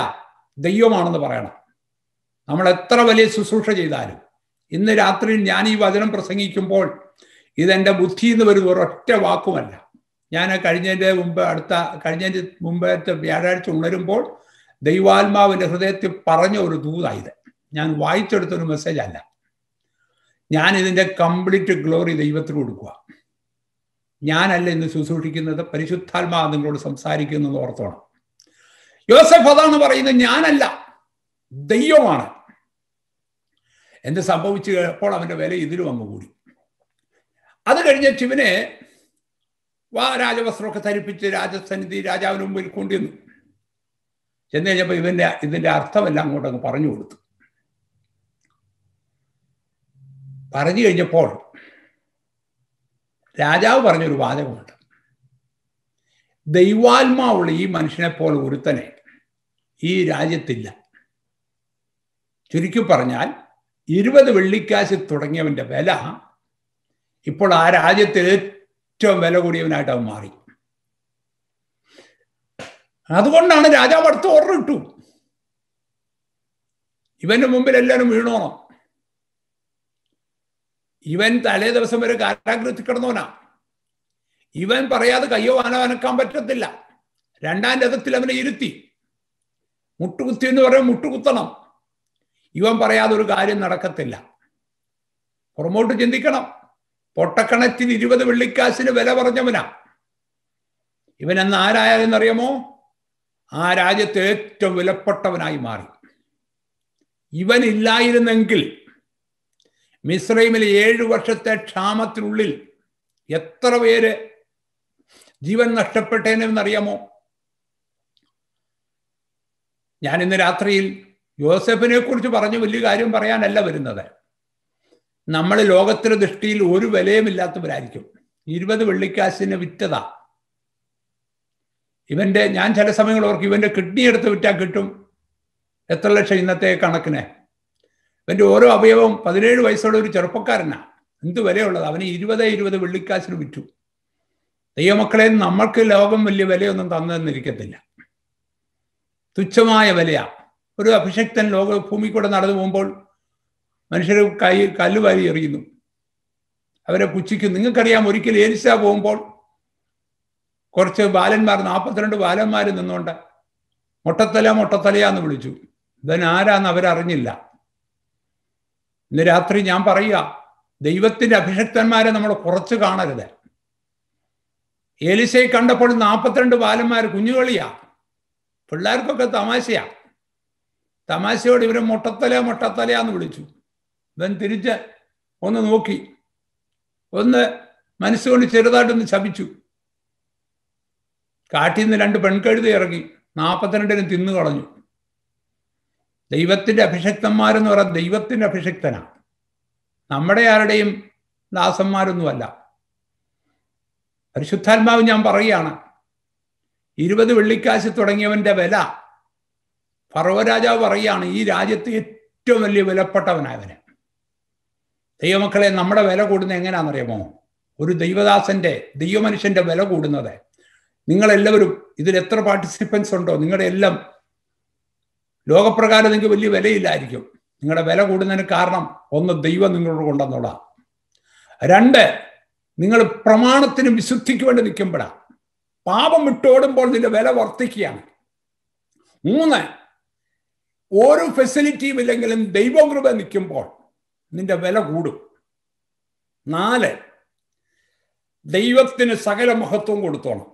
ദൈവമാണെന്ന് പറയണം നമ്മൾ എത്ര വലിയ ശുശ്രൂഷ ചെയ്താലും ഇന്ന് രാത്രി ഞാൻ ഈ വചനം പ്രസംഗിക്കുമ്പോൾ ഇതെന്റെ ബുദ്ധി എന്ന് വരുന്ന ഒരൊറ്റ വാക്കുമല്ല ഞാൻ കഴിഞ്ഞതിൻ്റെ മുമ്പ് അടുത്ത കഴിഞ്ഞതിൻ്റെ മുമ്പ് വ്യാഴാഴ്ച ഉണരുമ്പോൾ ദൈവാത്മാവിൻ്റെ ഹൃദയത്തിൽ പറഞ്ഞ ഒരു ദൂതായത് ഞാൻ വായിച്ചെടുത്തൊരു മെസ്സേജ് അല്ല ഞാൻ ഇതിൻ്റെ കംപ്ലീറ്റ് ഗ്ലോറി ദൈവത്തിന് കൊടുക്കുക ഞാനല്ല ഇന്ന് ശുശ്രൂഷിക്കുന്നത് പരിശുദ്ധാത്മാ നിങ്ങളോട് സംസാരിക്കുന്നു എന്ന് ഓർത്തോണം യോസഫ് അതാണ് പറയുന്നത് ഞാനല്ല ദൈവമാണ് എന്ത് സംഭവിച്ചു അപ്പോൾ അവന്റെ വില ഇതിലും അങ്ങ് കൂടി അത് കഴിഞ്ഞ ശിവനെ വാ രാജവസ്ത്രമൊക്കെ ധരിപ്പിച്ച് രാജസന്നിധി രാജാവിന് മുമ്പിൽ കൊണ്ടുവന്നു ചെന്ന് കഴിഞ്ഞപ്പോൾ ഇവന്റെ ഇതിന്റെ അർത്ഥമെല്ലാം അങ്ങോട്ടങ്ങ് പറഞ്ഞു കൊടുത്തു പറഞ്ഞു കഴിഞ്ഞപ്പോൾ രാജാവ് പറഞ്ഞൊരു വാചകമുണ്ട് ദൈവാത്മാവുള്ള ഈ മനുഷ്യനെ പോലെ ഒരുത്തനെ ഈ രാജ്യത്തില്ല ചുരുക്കി പറഞ്ഞാൽ ഇരുപത് വെള്ളിക്കാശ് തുടങ്ങിയവന്റെ വില ഇപ്പോൾ ആ രാജ്യത്തിൽ ഏറ്റവും വില കൂടിയവനായിട്ട് അവൻ മാറി അതുകൊണ്ടാണ് രാജാവ് അടുത്ത ഓർഡർ ഇട്ടു ഇവന്റെ മുമ്പിൽ എല്ലാവരും വീണോണം ഇവൻ തലേ ദിവസം വരെ കാരാഗ്രഹത്തിൽ കിടന്നവനാ ഇവൻ പറയാതെ കയ്യോ ആനോ അനക്കാൻ പറ്റത്തില്ല രണ്ടാം രഥത്തിൽ അവനെ ഇരുത്തി മുട്ടുകുത്തി എന്ന് പറയാൻ മുട്ടുകുത്തണം ഇവൻ പറയാതെ ഒരു കാര്യം നടക്കത്തില്ല പുറമോട്ട് ചിന്തിക്കണം പൊട്ടക്കണറ്റിന് ഇരുപത് വെള്ളിക്കാശിന് വില പറഞ്ഞവനാ ഇവൻ അന്ന് ആരായാലും അറിയാമോ ആ രാജ്യത്ത് ഏറ്റവും വിലപ്പെട്ടവനായി മാറി ഇവനില്ലായിരുന്നെങ്കിൽ മിസ്രൈമിൽ ഏഴ് വർഷത്തെ ക്ഷാമത്തിനുള്ളിൽ എത്ര പേര് ജീവൻ നഷ്ടപ്പെട്ടേനെന്നറിയാമോ ഞാൻ ഇന്ന് രാത്രിയിൽ യോസഫിനെ കുറിച്ച് പറഞ്ഞു വലിയ കാര്യം പറയാനല്ല വരുന്നത് നമ്മൾ ലോകത്തിന്റെ ദൃഷ്ടിയിൽ ഒരു ഇല്ലാത്തവരായിരിക്കും ഇരുപത് വെള്ളിക്കാശിന് വിറ്റതാ ഇവന്റെ ഞാൻ ചില സമയങ്ങൾ ഓർക്കും ഇവന്റെ കിഡ്നി എടുത്ത് വിറ്റാൽ കിട്ടും എത്ര ലക്ഷം ഇന്നത്തെ കണക്കിന് ഇവൻ്റെ ഓരോ അവയവം പതിനേഴ് വയസ്സുള്ള ഒരു ചെറുപ്പക്കാരനാണ് എന്ത് വിലയുള്ളത് അവന് ഇരുപത് ഇരുപത് വെള്ളിക്കാശിന് വിറ്റു ദൈവമക്കളെ നമ്മൾക്ക് ലോകം വലിയ വിലയൊന്നും തന്നെന്നിരിക്കത്തില്ല തുച്ഛമായ വിലയാ ഒരു അഭിഷക്തൻ ലോക ഭൂമി കൂടെ നടന്നു പോകുമ്പോൾ മനുഷ്യർ കൈ കല്ല് വാരി എറിയുന്നു അവരെ പുച്ഛിക്കും നിങ്ങൾക്കറിയാം ഒരിക്കൽ ഏരിസ പോകുമ്പോൾ കുറച്ച് ബാലന്മാർ നാൽപ്പത്തിരണ്ട് ബാലന്മാർ നിന്നുകൊണ്ട് മുട്ടത്തല മുട്ടത്തലയാന്ന് വിളിച്ചു ഇവൻ ആരാന്ന് അവരറിഞ്ഞില്ല ഇന്ന് രാത്രി ഞാൻ പറയുക ദൈവത്തിന്റെ അഭിഷക്തന്മാരെ നമ്മൾ കുറച്ച് കാണരുത് ഏലിസയെ കണ്ടപ്പോൾ നാൽപ്പത്തിരണ്ട് ബാലന്മാർ കുഞ്ഞുകളിയാ പിള്ളേർക്കൊക്കെ തമാശയാ തമാശയോട് ഇവരെ മുട്ടത്തല മുട്ടത്തലയാന്ന് വിളിച്ചു ഇവൻ തിരിച്ച് ഒന്ന് നോക്കി ഒന്ന് മനസ്സുകൊണ്ട് ചെറുതായിട്ടൊന്ന് ശപിച്ചു കാട്ടിൽ നിന്ന് രണ്ട് പെൺകഴുതി ഇറങ്ങി നാൽപ്പത്തിരണ്ടിനും തിന്നു കളഞ്ഞു ദൈവത്തിൻ്റെ അഭിഷക്തന്മാരെന്ന് പറയാൻ ദൈവത്തിൻ്റെ അഭിഷക്തനാണ് നമ്മുടെ ആരുടെയും ദാസന്മാരൊന്നുമല്ല പരിശുദ്ധാത്മാവ് ഞാൻ പറയുകയാണ് ഇരുപത് വെള്ളിക്കാശ് തുടങ്ങിയവൻ്റെ വില ഫറവ രാജാവ് പറയുകയാണ് ഈ രാജ്യത്ത് ഏറ്റവും വലിയ വിലപ്പെട്ടവനായവന് ദൈവമക്കളെ നമ്മുടെ വില കൂടുന്നത് എങ്ങനെയാണെന്നറിയാമോ ഒരു ദൈവദാസന്റെ ദൈവമനുഷ്യന്റെ വില കൂടുന്നത് നിങ്ങളെല്ലാവരും ഇതിൽ എത്ര പാർട്ടിസിപ്പൻസ് ഉണ്ടോ നിങ്ങളുടെ എല്ലാം ലോകപ്രകാരം നിങ്ങൾക്ക് വലിയ വിലയില്ലായിരിക്കും നിങ്ങളുടെ വില കൂടുന്നതിന് കാരണം ഒന്ന് ദൈവം നിങ്ങളോട് കൊണ്ടെന്നുള്ളതാണ് രണ്ട് നിങ്ങൾ പ്രമാണത്തിന് വിശുദ്ധിക്ക് വേണ്ടി നിൽക്കുമ്പോഴാണ് പാപം വിട്ടോടുമ്പോൾ നിന്റെ വില വർദ്ധിക്കുകയാണ് മൂന്ന് ഓരോ ഫെസിലിറ്റിയും ഇല്ലെങ്കിലും ദൈവകൃപ നിൽക്കുമ്പോൾ നിന്റെ വില കൂടും നാല് ദൈവത്തിന് സകല മഹത്വം കൊടുത്തോണം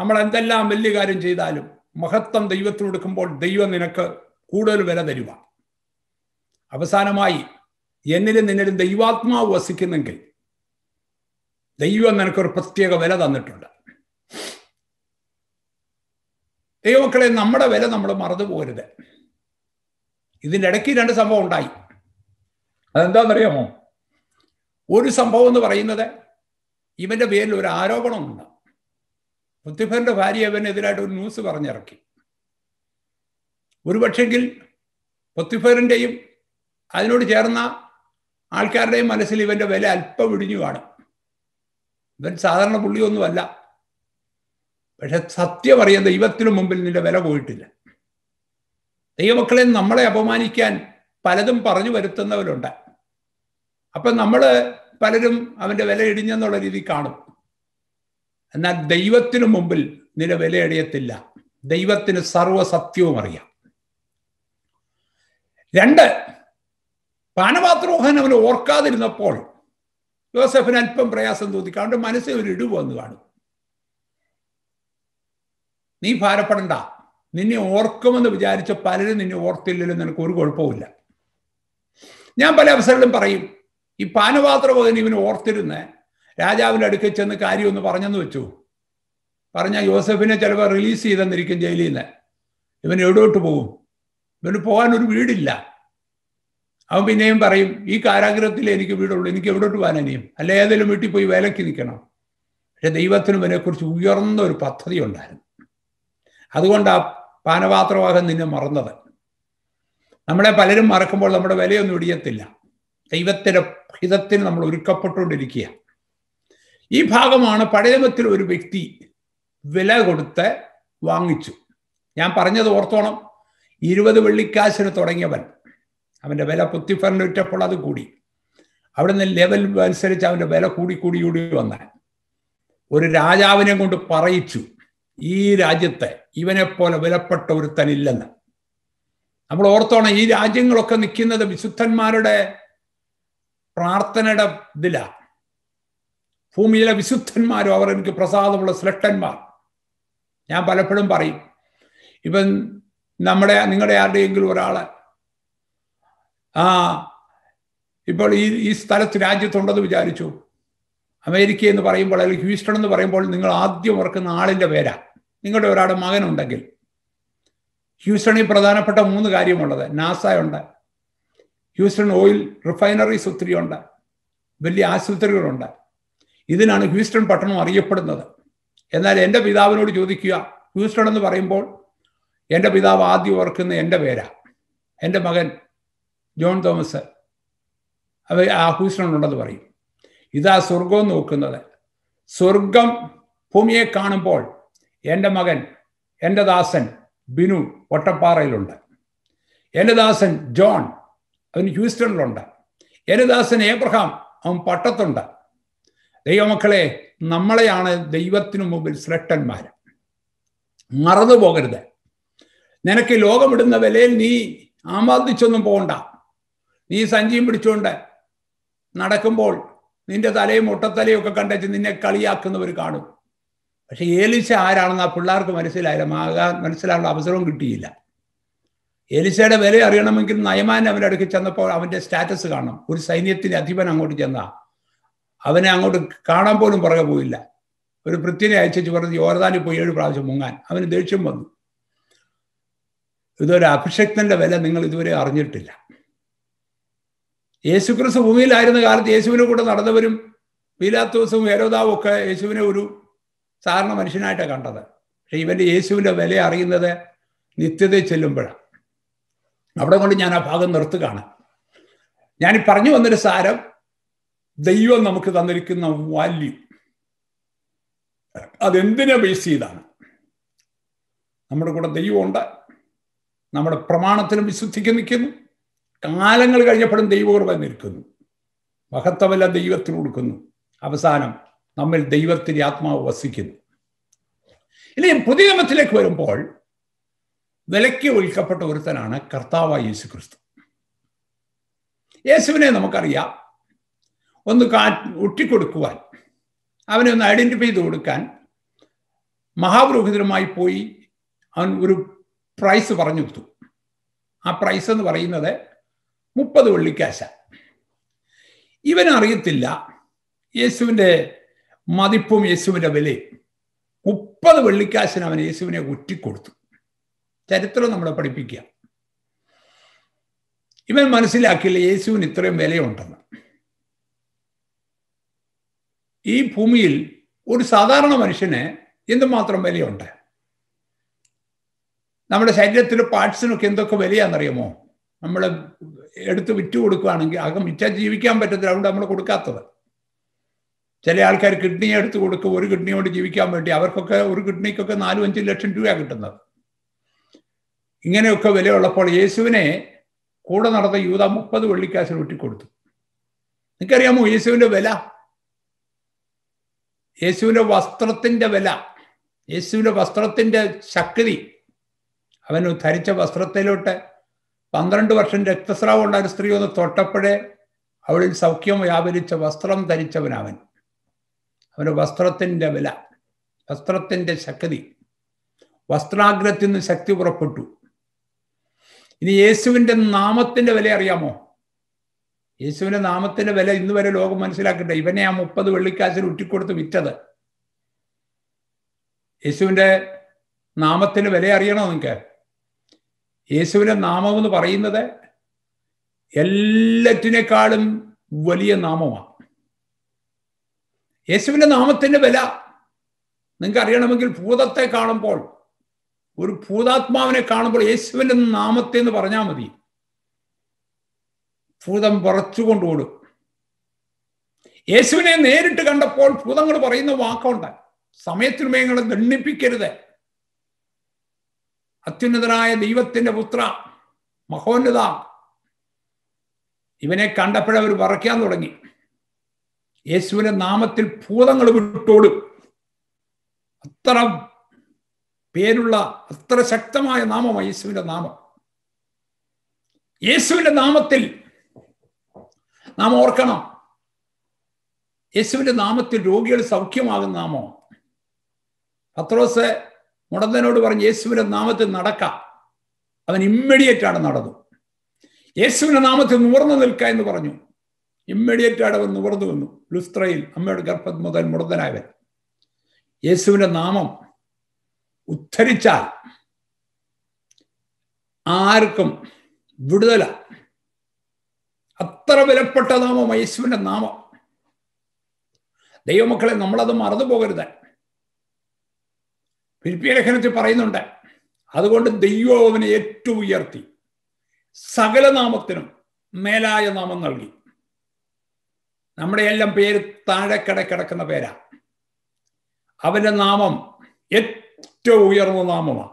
നമ്മൾ എന്തെല്ലാം വലിയ കാര്യം ചെയ്താലും മഹത്വം ദൈവത്തിന് കൊടുക്കുമ്പോൾ ദൈവം നിനക്ക് കൂടുതൽ വില തരുക അവസാനമായി എന്നിലും നിന്നിലും ദൈവാത്മാവ് വസിക്കുന്നെങ്കിൽ ദൈവം നിനക്കൊരു പ്രത്യേക വില തന്നിട്ടുണ്ട് ദൈവക്കളെ നമ്മുടെ വില നമ്മൾ മറന്നു പോകരുത് ഇതിൻ്റെ ഇടയ്ക്ക് രണ്ട് സംഭവം ഉണ്ടായി അതെന്താണെന്നറിയാമോ ഒരു സംഭവം എന്ന് പറയുന്നത് ഇവന്റെ പേരിൽ ഒരു ആരോപണമുണ്ട് പുത്തിഫറിന്റെ ഭാര്യ അവനെതിരായിട്ട് ഒരു ന്യൂസ് പറഞ്ഞിറക്കി ഒരുപക്ഷെങ്കിൽ പക്ഷെങ്കിൽ അതിനോട് ചേർന്ന ആൾക്കാരുടെയും മനസ്സിൽ ഇവൻ്റെ വില അല്പം ഇടിഞ്ഞു കാണും ഇവൻ സാധാരണ പുള്ളിയൊന്നുമല്ല പക്ഷെ സത്യം അറിയാൻ ദൈവത്തിനു മുമ്പിൽ നിന്റെ വില പോയിട്ടില്ല ദൈവമക്കളെ നമ്മളെ അപമാനിക്കാൻ പലതും പറഞ്ഞു വരുത്തുന്നവരുണ്ട് അപ്പം നമ്മൾ പലരും അവൻ്റെ വില ഇടിഞ്ഞെന്നുള്ള രീതി കാണും എന്നാൽ ദൈവത്തിനു മുമ്പിൽ നിന്റെ വിലയടിയത്തില്ല ദൈവത്തിന് സർവസത്യവും അറിയാം രണ്ട് പാനപാത്രോഹൻ അവനെ ഓർക്കാതിരുന്നപ്പോൾ ജോസഫിന് അല്പം പ്രയാസം തോന്നി കാരണം മനസ്സിൽ ഒരു ഇടിവ് വന്ന് കാണും നീ ഭാരപ്പെടണ്ട നിന്നെ ഓർക്കുമെന്ന് വിചാരിച്ച പലരും നിന്നെ ഓർത്തില്ലല്ലോ നിനക്ക് ഒരു കുഴപ്പമില്ല ഞാൻ പല അവസരങ്ങളും പറയും ഈ പാനപാത്രബോധന ഇവന് ഓർത്തിരുന്ന രാജാവിൻ്റെ അടുക്കൽ ചെന്ന് കാര്യമൊന്ന് പറഞ്ഞെന്ന് വെച്ചു പറഞ്ഞാൽ യോസഫിനെ ചിലപ്പോൾ റിലീസ് ചെയ്തെന്നിരിക്കും ജയിലിൽ നിന്ന് ഇവൻ എവിടോട്ട് പോകും ഇവന് പോകാൻ ഒരു വീടില്ല അവൻ പിന്നെയും പറയും ഈ കാരാഗ്രഹത്തിൽ എനിക്ക് വീടുള്ളൂ എനിക്ക് എവിടോട്ട് പോകാൻ ഇനിയും അല്ല ഏതെങ്കിലും വീട്ടിൽ പോയി വിലക്ക് നിൽക്കണം പക്ഷെ ദൈവത്തിനും ഇതിനെക്കുറിച്ച് ഉയർന്ന ഒരു പദ്ധതി ഉണ്ടായിരുന്നു അതുകൊണ്ട് ആ പാനപാത്രവാഹം നിന്നെ മറന്നത് നമ്മളെ പലരും മറക്കുമ്പോൾ നമ്മുടെ വിലയൊന്നും ഇടിയത്തില്ല ദൈവത്തിൻ്റെ ഹിതത്തിന് നമ്മൾ ഒരുക്കപ്പെട്ടുകൊണ്ടിരിക്കുകയാണ് ഈ ഭാഗമാണ് പടയമത്തിൽ ഒരു വ്യക്തി വില കൊടുത്ത് വാങ്ങിച്ചു ഞാൻ പറഞ്ഞത് ഓർത്തോണം ഇരുപത് വെള്ളിക്കാശിന് തുടങ്ങിയവൻ അവൻ്റെ വില പൊത്തിഫറിലിട്ടപ്പോൾ അത് കൂടി നിന്ന് ലെവൽ അനുസരിച്ച് അവൻ്റെ വില കൂടി കൂടി കൂടി വന്നാൽ ഒരു രാജാവിനെ കൊണ്ട് പറയിച്ചു ഈ രാജ്യത്തെ ഇവനെപ്പോലെ വിലപ്പെട്ട ഒരുത്തനില്ലെന്ന് നമ്മൾ ഓർത്തോണം ഈ രാജ്യങ്ങളൊക്കെ നിൽക്കുന്നത് വിശുദ്ധന്മാരുടെ പ്രാർത്ഥനയുടെ ഇതിലാണ് ഭൂമിയിലെ വിശുദ്ധന്മാരും അവർ എനിക്ക് പ്രസാദമുള്ള ശ്രേഷ്ഠന്മാർ ഞാൻ പലപ്പോഴും പറയും ഇവൻ നമ്മുടെ നിങ്ങളുടെ ആരുടെയെങ്കിലും ഒരാൾ ആ ഇപ്പോൾ ഈ ഈ സ്ഥലത്ത് രാജ്യത്തുണ്ടെന്ന് വിചാരിച്ചു അമേരിക്ക എന്ന് പറയുമ്പോൾ അല്ലെങ്കിൽ ഹ്യൂസ്റ്റൺ എന്ന് പറയുമ്പോൾ നിങ്ങൾ ആദ്യം ഓർക്കുന്ന ആളിൻ്റെ പേരാ നിങ്ങളുടെ ഒരാളുടെ മകനുണ്ടെങ്കിൽ ഹ്യൂസ്റ്റണിൽ പ്രധാനപ്പെട്ട മൂന്ന് കാര്യമുള്ളത് നാസയുണ്ട് ഹ്യൂസ്റ്റൺ ഓയിൽ റിഫൈനറീസ് ഒത്തിരിയുണ്ട് വലിയ ആശുപത്രികളുണ്ട് ഇതിനാണ് ഹ്യൂസ്റ്റൺ പട്ടണം അറിയപ്പെടുന്നത് എന്നാൽ എൻ്റെ പിതാവിനോട് ചോദിക്കുക ഹ്യൂസ്റ്റൺ എന്ന് പറയുമ്പോൾ എൻ്റെ പിതാവ് ആദ്യം ഓർക്കുന്ന എൻ്റെ പേരാ എൻ്റെ മകൻ ജോൺ തോമസ് അവ ആ ഹ്യൂസ്റ്റൺ ഉണ്ടെന്ന് പറയും ഇതാ സ്വർഗം നോക്കുന്നത് സ്വർഗം ഭൂമിയെ കാണുമ്പോൾ എൻ്റെ മകൻ എൻ്റെ ദാസൻ ബിനു ഒട്ടപ്പാറയിലുണ്ട് എൻ്റെ ദാസൻ ജോൺ അവൻ ഹ്യൂസ്റ്റണിലുണ്ട് എൻ്റെ ദാസൻ ഏബ്രഹാം അവൻ പട്ടത്തുണ്ട് ദൈവമക്കളെ നമ്മളെയാണ് ദൈവത്തിനു മുമ്പിൽ ശ്രട്ടന്മാർ മറന്നു പോകരുത് നിനക്ക് ലോകമിടുന്ന വിലയിൽ നീ ആമാദിച്ചൊന്നും പോകണ്ട നീ സഞ്ചിയും പിടിച്ചുകൊണ്ട് നടക്കുമ്പോൾ നിന്റെ തലയും മുട്ടത്തലയും ഒക്കെ കണ്ടേച്ച് നിന്നെ കളിയാക്കുന്നവർ കാണും പക്ഷെ ഏലിശ ആരാണെന്ന് ആ പിള്ളേർക്ക് മനസ്സിലായില്ല മാകാൻ മനസ്സിലാകുന്ന അവസരവും കിട്ടിയില്ല ഏലിശയുടെ വില അറിയണമെങ്കിൽ നയമാൻ അവരടുക്കി ചെന്നപ്പോൾ അവന്റെ സ്റ്റാറ്റസ് കാണണം ഒരു സൈന്യത്തിന്റെ അധിപൻ അങ്ങോട്ട് ചെന്നാ അവനെ അങ്ങോട്ട് കാണാൻ പോലും പുറകെ പോയില്ല ഒരു പൃഥ്വിനെ അയച്ചു പറഞ്ഞ് യോർദാനിൽ പോയി ഏഴ് പ്രാവശ്യം മുങ്ങാൻ അവന് ദേഷ്യം വന്നു ഇതൊരു അഭിഷക്തന്റെ വില നിങ്ങൾ ഇതുവരെ അറിഞ്ഞിട്ടില്ല യേശുക്രിസ്തു ഭൂമിയിലായിരുന്ന കാലത്ത് യേശുവിനെ കൂടെ നടന്നവരും പീലാത്തോസും ഏരോദാവും ഒക്കെ യേശുവിനെ ഒരു സാധാരണ മനുഷ്യനായിട്ടാണ് കണ്ടത് പക്ഷെ ഇവന്റെ യേശുവിന്റെ വില അറിയുന്നത് നിത്യതയിൽ ചെല്ലുമ്പോഴാണ് അവിടെ കൊണ്ട് ഞാൻ ആ ഭാഗം നിർത്തുകയാണ് ഞാൻ പറഞ്ഞു വന്നൊരു സാരം ദൈവം നമുക്ക് തന്നിരിക്കുന്ന വാല്യൂ അതെന്തിനെ ബേസ് ചെയ്താണ് നമ്മുടെ കൂടെ ദൈവമുണ്ട് നമ്മുടെ പ്രമാണത്തിനും വിശുദ്ധിക്ക് നിൽക്കുന്നു കാലങ്ങൾ കഴിഞ്ഞപ്പോഴും ദൈവകുറവ് നിൽക്കുന്നു മഹത്വമല്ല ദൈവത്തിന് കൊടുക്കുന്നു അവസാനം നമ്മൾ ദൈവത്തിൻ്റെ ആത്മാവ് വസിക്കുന്നു ഇനി പുതിയ വരുമ്പോൾ വിലയ്ക്ക് ഒഴിക്കപ്പെട്ട ഒരുത്തനാണ് കർത്താവായ യേശു ക്രിസ്തു യേശുവിനെ നമുക്കറിയാം ഒന്ന് കാ ഒട്ടിക്കൊടുക്കുവാൻ അവനെ ഒന്ന് ഐഡൻറ്റിഫൈ ചെയ്ത് കൊടുക്കാൻ മഹാപുരോഹിതരുമായി പോയി അവൻ ഒരു പ്രൈസ് പറഞ്ഞു കൊടുത്തു ആ പ്രൈസ് എന്ന് പറയുന്നത് മുപ്പത് വെള്ളിക്കാശ ഇവനറിയത്തില്ല യേശുവിൻ്റെ മതിപ്പും യേശുവിൻ്റെ വിലയും മുപ്പത് വെള്ളിക്കാശിന് അവൻ യേശുവിനെ ഒറ്റിക്കൊടുത്തു ചരിത്രം നമ്മളെ പഠിപ്പിക്കുക ഇവൻ മനസ്സിലാക്കിയില്ല യേശുവിന് ഇത്രയും വിലയുണ്ടെന്ന് ഈ ഭൂമിയിൽ ഒരു സാധാരണ മനുഷ്യന് എന്തുമാത്രം വിലയുണ്ട് നമ്മുടെ ശരീരത്തിലെ പാർട്സിനൊക്കെ എന്തൊക്കെ വിലയാണെന്നറിയുമോ നമ്മൾ എടുത്ത് വിറ്റ് കൊടുക്കുകയാണെങ്കിൽ അകം വിറ്റാൽ ജീവിക്കാൻ പറ്റത്തില്ല അതുകൊണ്ട് നമ്മൾ കൊടുക്കാത്തത് ചില ആൾക്കാർ കിഡ്നി എടുത്ത് കൊടുക്കും ഒരു കൊണ്ട് ജീവിക്കാൻ വേണ്ടി അവർക്കൊക്കെ ഒരു കിഡ്നിക്കൊക്കെ നാലും അഞ്ച് ലക്ഷം രൂപയാണ് കിട്ടുന്നത് ഇങ്ങനെയൊക്കെ വിലയുള്ളപ്പോൾ യേശുവിനെ കൂടെ നടന്ന യൂത മുപ്പത് വെള്ളിക്കാശിൽ ഊട്ടിക്കൊടുത്തു നിനക്കറിയാമോ യേശുവിൻ്റെ വില യേശുവിൻ്റെ വസ്ത്രത്തിൻ്റെ വില യേശുവിൻ്റെ വസ്ത്രത്തിൻ്റെ ശക്തി അവൻ ധരിച്ച വസ്ത്രത്തിലോട്ട് പന്ത്രണ്ട് വർഷം രക്തസ്രാവം ഉള്ള ഒരു സ്ത്രീ ഒന്ന് തൊട്ടപ്പോഴേ അവളിൽ സൗഖ്യം വ്യാപരിച്ച വസ്ത്രം ധരിച്ചവനവൻ അവന് വസ്ത്രത്തിൻ്റെ വില വസ്ത്രത്തിൻ്റെ ശക്തി വസ്ത്രാഗ്രഹത്തിൽ നിന്ന് ശക്തി പുറപ്പെട്ടു ഇനി യേശുവിൻ്റെ നാമത്തിൻ്റെ വില അറിയാമോ യേശുവിന്റെ നാമത്തിന്റെ വില ഇന്ന് വരെ ലോകം മനസ്സിലാക്കട്ടെ ഇവനെ ആ മുപ്പത് വെള്ളിക്കാശിൽ ഉറ്റിക്കൊടുത്ത് വിറ്റത് യേശുവിന്റെ നാമത്തിന്റെ വില അറിയണോ നിങ്ങൾക്ക് യേശുവിന്റെ നാമം എന്ന് പറയുന്നത് എല്ലാറ്റിനേക്കാളും വലിയ നാമമാണ് യേശുവിന്റെ നാമത്തിന്റെ വില നിങ്ങൾക്ക് അറിയണമെങ്കിൽ ഭൂതത്തെ കാണുമ്പോൾ ഒരു ഭൂതാത്മാവിനെ കാണുമ്പോൾ യേശുവിന്റെ നാമത്തെ എന്ന് പറഞ്ഞാൽ മതി ഭൂതം വിറച്ചുകൊണ്ടോടും യേശുവിനെ നേരിട്ട് കണ്ടപ്പോൾ ഭൂതങ്ങൾ പറയുന്ന വാക്കുണ്ട് സമയത്തിനു മേങ്ങളെ ദണ്ണിപ്പിക്കരുത് അത്യുന്നതനായ ദൈവത്തിന്റെ പുത്ര മഹോന്നത ഇവനെ കണ്ടപ്പോഴവർ പറയ്ക്കാൻ തുടങ്ങി യേശുവിന്റെ നാമത്തിൽ ഭൂതങ്ങൾ വിട്ടോടും അത്ര പേരുള്ള അത്ര ശക്തമായ നാമമാണ് യേശുവിന്റെ നാമം യേശുവിന്റെ നാമത്തിൽ നാം ഓർക്കണം യേശുവിന്റെ നാമത്തിൽ രോഗികൾ സൗഖ്യമാകുന്ന നാമോ പത്രോസ് മുടന്തനോട് പറഞ്ഞ് യേശുവിന്റെ നാമത്തിൽ നടക്കാം അവൻ ഇമ്മീഡിയറ്റ് ആണ് നടന്നു യേശുവിന്റെ നാമത്തിൽ നിവർന്നു നിൽക്ക എന്ന് പറഞ്ഞു ഇമ്മീഡിയറ്റ് ആണ് അവൻ നിവർന്നു വന്നു ലുസ്ത്രയിൽ അമ്മയുടെ ഗർഭം മുതൽ മുടന്തനായവൻ യേശുവിന്റെ നാമം ഉദ്ധരിച്ചാൽ ആർക്കും വിടുതലാണ് അത്ര വിലപ്പെട്ട നാമം യേശുവിൻ്റെ നാമം ദൈവമക്കളെ നമ്മളത് മറന്നു പോകരുത് പിരിപ്പിയ ലേഖനത്തിൽ പറയുന്നുണ്ട് അതുകൊണ്ട് ദൈവവനെ ഏറ്റവും ഉയർത്തി സകല നാമത്തിനും മേലായ നാമം നൽകി നമ്മുടെ എല്ലാം പേര് താഴെ കട കിടക്കുന്ന പേരാ അവന്റെ നാമം ഏറ്റവും ഉയർന്ന നാമമാണ്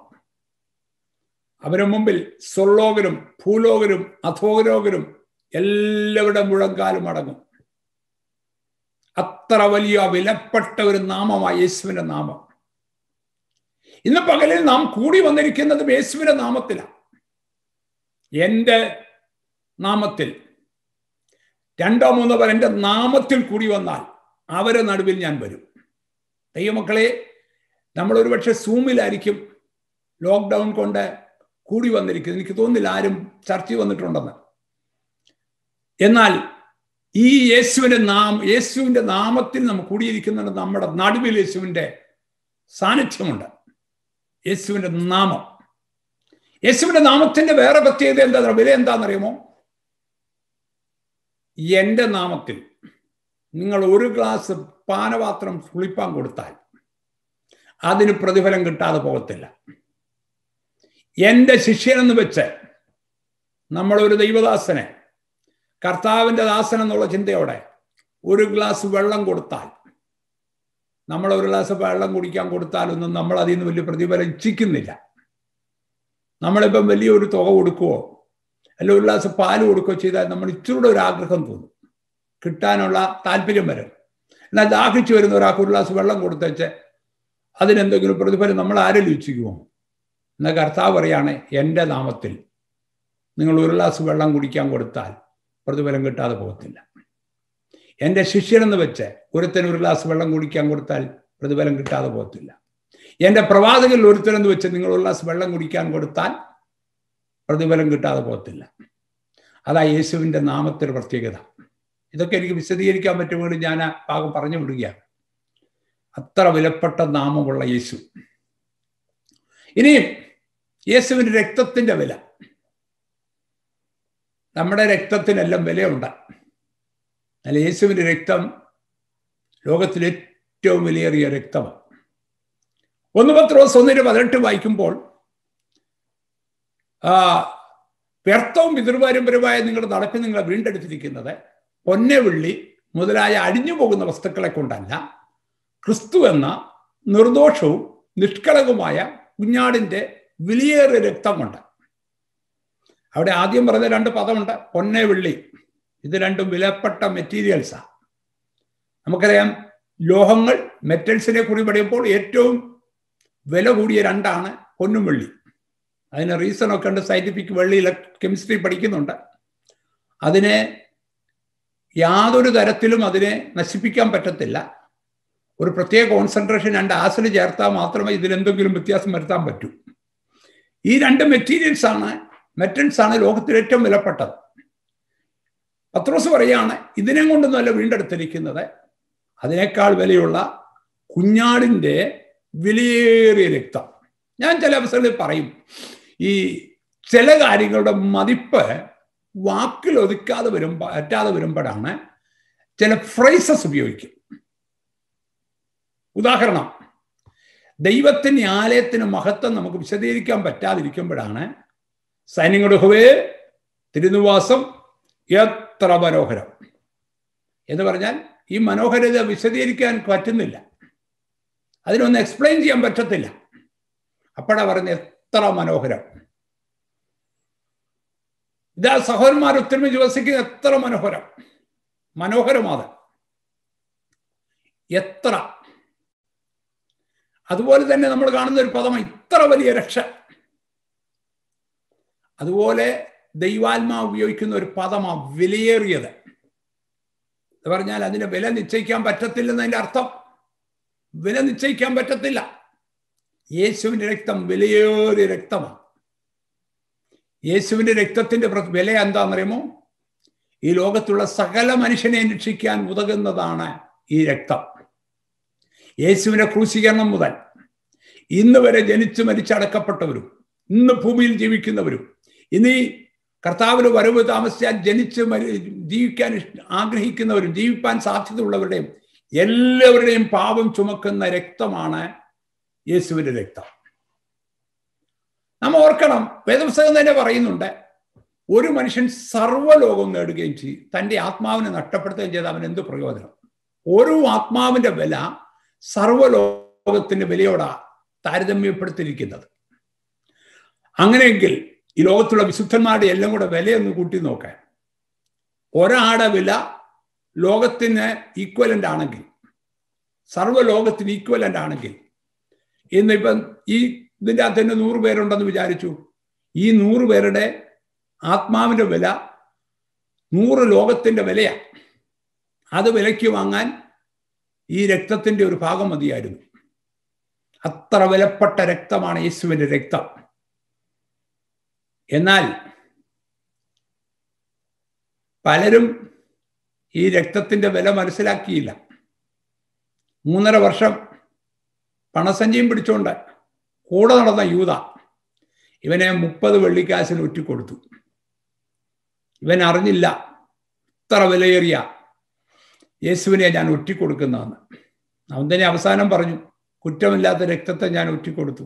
അവന് മുമ്പിൽ സ്വർലോകരും ഭൂലോകരും അധോലോകരും എല്ലാവരുടെ മുഴങ്കാലും അടങ്ങും അത്ര വലിയ വിലപ്പെട്ട ഒരു നാമമാണ് യേശുവിന്റെ നാമം ഇന്ന് പകലിൽ നാം കൂടി വന്നിരിക്കുന്നത് യേശുവിന്റെ നാമത്തിലാണ് എൻ്റെ നാമത്തിൽ രണ്ടോ മൂന്നോ പേർ എൻ്റെ നാമത്തിൽ കൂടി വന്നാൽ അവരെ നടുവിൽ ഞാൻ വരും ദൈവമക്കളെ നമ്മൾ ഒരുപക്ഷെ സൂമിലായിരിക്കും ലോക്ക്ഡൗൺ കൊണ്ട് കൂടി വന്നിരിക്കുന്നത് എനിക്ക് തോന്നുന്നില്ല ആരും ചർച്ച വന്നിട്ടുണ്ടെന്ന് എന്നാൽ ഈ യേശുവിൻ്റെ നാം യേശുവിൻ്റെ നാമത്തിൽ നമ്മൾ കൂടിയിരിക്കുന്ന നമ്മുടെ നടുവിൽ യേശുവിൻ്റെ സാന്നിധ്യമുണ്ട് യേശുവിൻ്റെ നാമം യേശുവിൻ്റെ നാമത്തിൻ്റെ വേറെ പ്രത്യേകത എന്താ വില എന്താണെന്നറിയുമോ എൻ്റെ നാമത്തിൽ നിങ്ങൾ ഒരു ഗ്ലാസ് പാനപാത്രം കുളിപ്പാൻ കൊടുത്താൽ അതിന് പ്രതിഫലം കിട്ടാതെ പോകത്തില്ല എൻ്റെ ശിഷ്യനെന്ന് വെച്ച് നമ്മളൊരു ദൈവദാസനെ കർത്താവിൻ്റെ ദാസൻ എന്നുള്ള ചിന്തയോടെ ഒരു ഗ്ലാസ് വെള്ളം കൊടുത്താൽ നമ്മൾ ഒരു ഗ്ലാസ് വെള്ളം കുടിക്കാൻ കൊടുത്താലൊന്നും നമ്മൾ അതിൽ നിന്ന് വലിയ പ്രതിഫലം ഇച്ഛിക്കുന്നില്ല നമ്മളിപ്പം വലിയൊരു തുക കൊടുക്കുവോ അല്ല ഒരു ഗ്ലാസ് പാല് കൊടുക്കുകയോ ചെയ്താൽ നമ്മൾ ഇച്ചിരൂടെ ഒരു ആഗ്രഹം തോന്നും കിട്ടാനുള്ള താല്പര്യം വരും എന്നാൽ ദാഹിച്ചു വരുന്ന ഒരാൾക്ക് ഒരു ഗ്ലാസ് വെള്ളം കൊടുത്തേച്ച് അതിനെന്തെങ്കിലും പ്രതിഫലം നമ്മൾ ആരും ഇച്ഛിക്കുമോ എന്നാൽ കർത്താവ് പറയാണ് എൻ്റെ നാമത്തിൽ നിങ്ങൾ ഒരു ഗ്ലാസ് വെള്ളം കുടിക്കാൻ കൊടുത്താൽ പ്രതിഫലം കിട്ടാതെ പോകത്തില്ല എൻ്റെ ശിഷ്യനെന്ന് വെച്ച് ഒരുത്തൻ ഒരു ഗ്ലാസ് വെള്ളം കുടിക്കാൻ കൊടുത്താൽ പ്രതിഫലം കിട്ടാതെ പോകത്തില്ല എൻ്റെ പ്രവാചകനിൽ ഒരുത്തനെന്ന് വെച്ച് നിങ്ങൾ ഒരു ഗ്ലാസ് വെള്ളം കുടിക്കാൻ കൊടുത്താൽ പ്രതിഫലം കിട്ടാതെ പോകത്തില്ല അതാ യേശുവിൻ്റെ നാമത്തിൻ്റെ പ്രത്യേകത ഇതൊക്കെ എനിക്ക് വിശദീകരിക്കാൻ പറ്റുമെങ്കിൽ ഞാൻ ആ ഭാഗം പറഞ്ഞു വിടുകയാണ് അത്ര വിലപ്പെട്ട നാമമുള്ള യേശു ഇനിയും യേശുവിൻ്റെ രക്തത്തിൻ്റെ വില നമ്മുടെ രക്തത്തിനെല്ലാം വിലയുണ്ട് അല്ല യേശുവിൻ്റെ രക്തം ലോകത്തിലെ ഏറ്റവും വിലയേറിയ രക്തമാണ് ഒന്ന് പത്ത് ദിവസം ഒന്നിന് പതിനെട്ട് വായിക്കുമ്പോൾ വ്യർത്ഥവും പിതൃപാരമ്പര്യമായ നിങ്ങളുടെ നടപ്പ് നിങ്ങളെ വീണ്ടെടുത്തിരിക്കുന്നത് പൊന്നവിള്ളി മുതലായ അടിഞ്ഞു പോകുന്ന വസ്തുക്കളെ കൊണ്ടല്ല ക്രിസ്തു എന്ന നിർദോഷവും നിഷ്കളങ്കവുമായ കുഞ്ഞാടിൻ്റെ വിലയേറിയ രക്തം കൊണ്ടാണ് അവിടെ ആദ്യം പറഞ്ഞ രണ്ട് പദമുണ്ട് പൊന്നെ വെള്ളി ഇത് രണ്ടും വിലപ്പെട്ട മെറ്റീരിയൽസാണ് നമുക്കറിയാം ലോഹങ്ങൾ മെറ്റൽസിനെ കുറി പറയുമ്പോൾ ഏറ്റവും വില കൂടിയ രണ്ടാണ് പൊന്നും വെള്ളി അതിന് റീസണൊക്കെ ഉണ്ട് സയന്റിഫിക് വെള്ളി കെമിസ്ട്രി പഠിക്കുന്നുണ്ട് അതിനെ യാതൊരു തരത്തിലും അതിനെ നശിപ്പിക്കാൻ പറ്റത്തില്ല ഒരു പ്രത്യേക കോൺസെൻട്രേഷൻ രണ്ട് ആസിഡ് ചേർത്താൽ മാത്രമേ ഇതിലെന്തെങ്കിലും വ്യത്യാസം വരുത്താൻ പറ്റൂ ഈ രണ്ട് മെറ്റീരിയൽസാണ് മെറ്റൻസ് ആണ് ലോകത്തിൽ ഏറ്റവും വിലപ്പെട്ടത് പത്രോസ് പറയാണ് ഇതിനെ കൊണ്ടൊന്നുമല്ല വീണ്ടെടുത്തിരിക്കുന്നത് അതിനേക്കാൾ വിലയുള്ള കുഞ്ഞാടിൻ്റെ വിലയേറിയ രക്തം ഞാൻ ചില അവസരങ്ങളിൽ പറയും ഈ ചില കാര്യങ്ങളുടെ മതിപ്പ് വാക്കിൽ ഒതുക്കാതെ വരും പറ്റാതെ വരുമ്പോഴാണ് ചില ഫ്രൈസസ് ഉപയോഗിക്കും ഉദാഹരണം ദൈവത്തിൻ്റെ ആലയത്തിന് മഹത്വം നമുക്ക് വിശദീകരിക്കാൻ പറ്റാതിരിക്കുമ്പോഴാണ് സൈന്യങ്ങളുടെ ഹുവേ തിരുനിവാസം എത്ര മനോഹരം എന്ന് പറഞ്ഞാൽ ഈ മനോഹരത വിശദീകരിക്കാൻ പറ്റുന്നില്ല അതിനൊന്ന് എക്സ്പ്ലെയിൻ ചെയ്യാൻ പറ്റത്തില്ല അപ്പോഴാണ് പറഞ്ഞ എത്ര മനോഹരം ഇതാ സഹോദരന്മാർ ഒത്തൊരുമിച്ച് വസിക്കുന്നത് എത്ര മനോഹരം മനോഹരമാണ് എത്ര അതുപോലെ തന്നെ നമ്മൾ കാണുന്ന ഒരു പദം ഇത്ര വലിയ രക്ഷ അതുപോലെ ദൈവാത്മാ ഉപയോഗിക്കുന്ന ഒരു പദമാണ് വിലയേറിയത് എന്ന് പറഞ്ഞാൽ അതിന് വില നിശ്ചയിക്കാൻ പറ്റത്തില്ലെന്നതിൻ്റെ അർത്ഥം വില നിശ്ചയിക്കാൻ പറ്റത്തില്ല യേശുവിൻ്റെ രക്തം വിലയേറിയ രക്തമാണ് യേശുവിൻ്റെ രക്തത്തിൻ്റെ വില എന്താണെന്നറിയുമോ ഈ ലോകത്തുള്ള സകല മനുഷ്യനെ രക്ഷിക്കാൻ ഉതകുന്നതാണ് ഈ രക്തം യേശുവിനെ ക്രൂശീകരണം മുതൽ ഇന്ന് വരെ ജനിച്ചു മരിച്ചടക്കപ്പെട്ടവരും ഇന്ന് ഭൂമിയിൽ ജീവിക്കുന്നവരും ഇനി കർത്താവിന് വരവ് താമസിച്ചാൽ ജനിച്ച് മരി ജീവിക്കാൻ ആഗ്രഹിക്കുന്നവരും ജീവിപ്പാൻ സാധ്യതയുള്ളവരുടെയും എല്ലാവരുടെയും പാപം ചുമക്കുന്ന രക്തമാണ് യേശുവിൻ്റെ രക്തം നാം ഓർക്കണം വേദപുസ്തകം തന്നെ പറയുന്നുണ്ട് ഒരു മനുഷ്യൻ സർവ്വലോകം നേടുകയും ചെയ്യും തൻ്റെ ആത്മാവിനെ നഷ്ടപ്പെടുത്തുകയും ചെയ്ത് അവൻ എന്ത് പ്രയോജനം ഒരു ആത്മാവിൻ്റെ വില സർവ്വലോകത്തിൻ്റെ വിലയോടാ താരതമ്യപ്പെടുത്തിയിരിക്കുന്നത് അങ്ങനെയെങ്കിൽ ഈ ലോകത്തുള്ള വിശുദ്ധന്മാരുടെ എല്ലാം കൂടെ വിലയൊന്ന് കൂട്ടി നോക്കാൻ ഒരാടെ വില ലോകത്തിന് ഈക്വലൻ്റ് ആണെങ്കിൽ സർവ്വലോകത്തിന് ഈക്വലൻ്റ് ആണെങ്കിൽ ഇന്നിപ്പം ഈ ഇതിൻ്റെ അകത്ത് തന്നെ നൂറ് പേരുണ്ടെന്ന് വിചാരിച്ചു ഈ നൂറ് പേരുടെ ആത്മാവിൻ്റെ വില നൂറ് ലോകത്തിൻ്റെ വിലയാണ് അത് വിലയ്ക്ക് വാങ്ങാൻ ഈ രക്തത്തിൻ്റെ ഒരു ഭാഗം മതിയായിരുന്നു അത്ര വിലപ്പെട്ട രക്തമാണ് യേശുവിൻ്റെ രക്തം എന്നാൽ പലരും ഈ രക്തത്തിൻ്റെ വില മനസ്സിലാക്കിയില്ല മൂന്നര വർഷം പണസഞ്ചിയും പിടിച്ചുകൊണ്ട് കൂടെ നടന്ന യൂത ഇവനെ മുപ്പത് വെള്ളിക്കാശിൽ ഒറ്റിക്കൊടുത്തു ഇവൻ അറിഞ്ഞില്ല ഇത്ര വിലയേറിയ യേശുവിനെ ഞാൻ ഒറ്റിക്കൊടുക്കുന്നതെന്ന് അവൻ തന്നെ അവസാനം പറഞ്ഞു കുറ്റമില്ലാത്ത രക്തത്തെ ഞാൻ ഒറ്റിക്കൊടുത്തു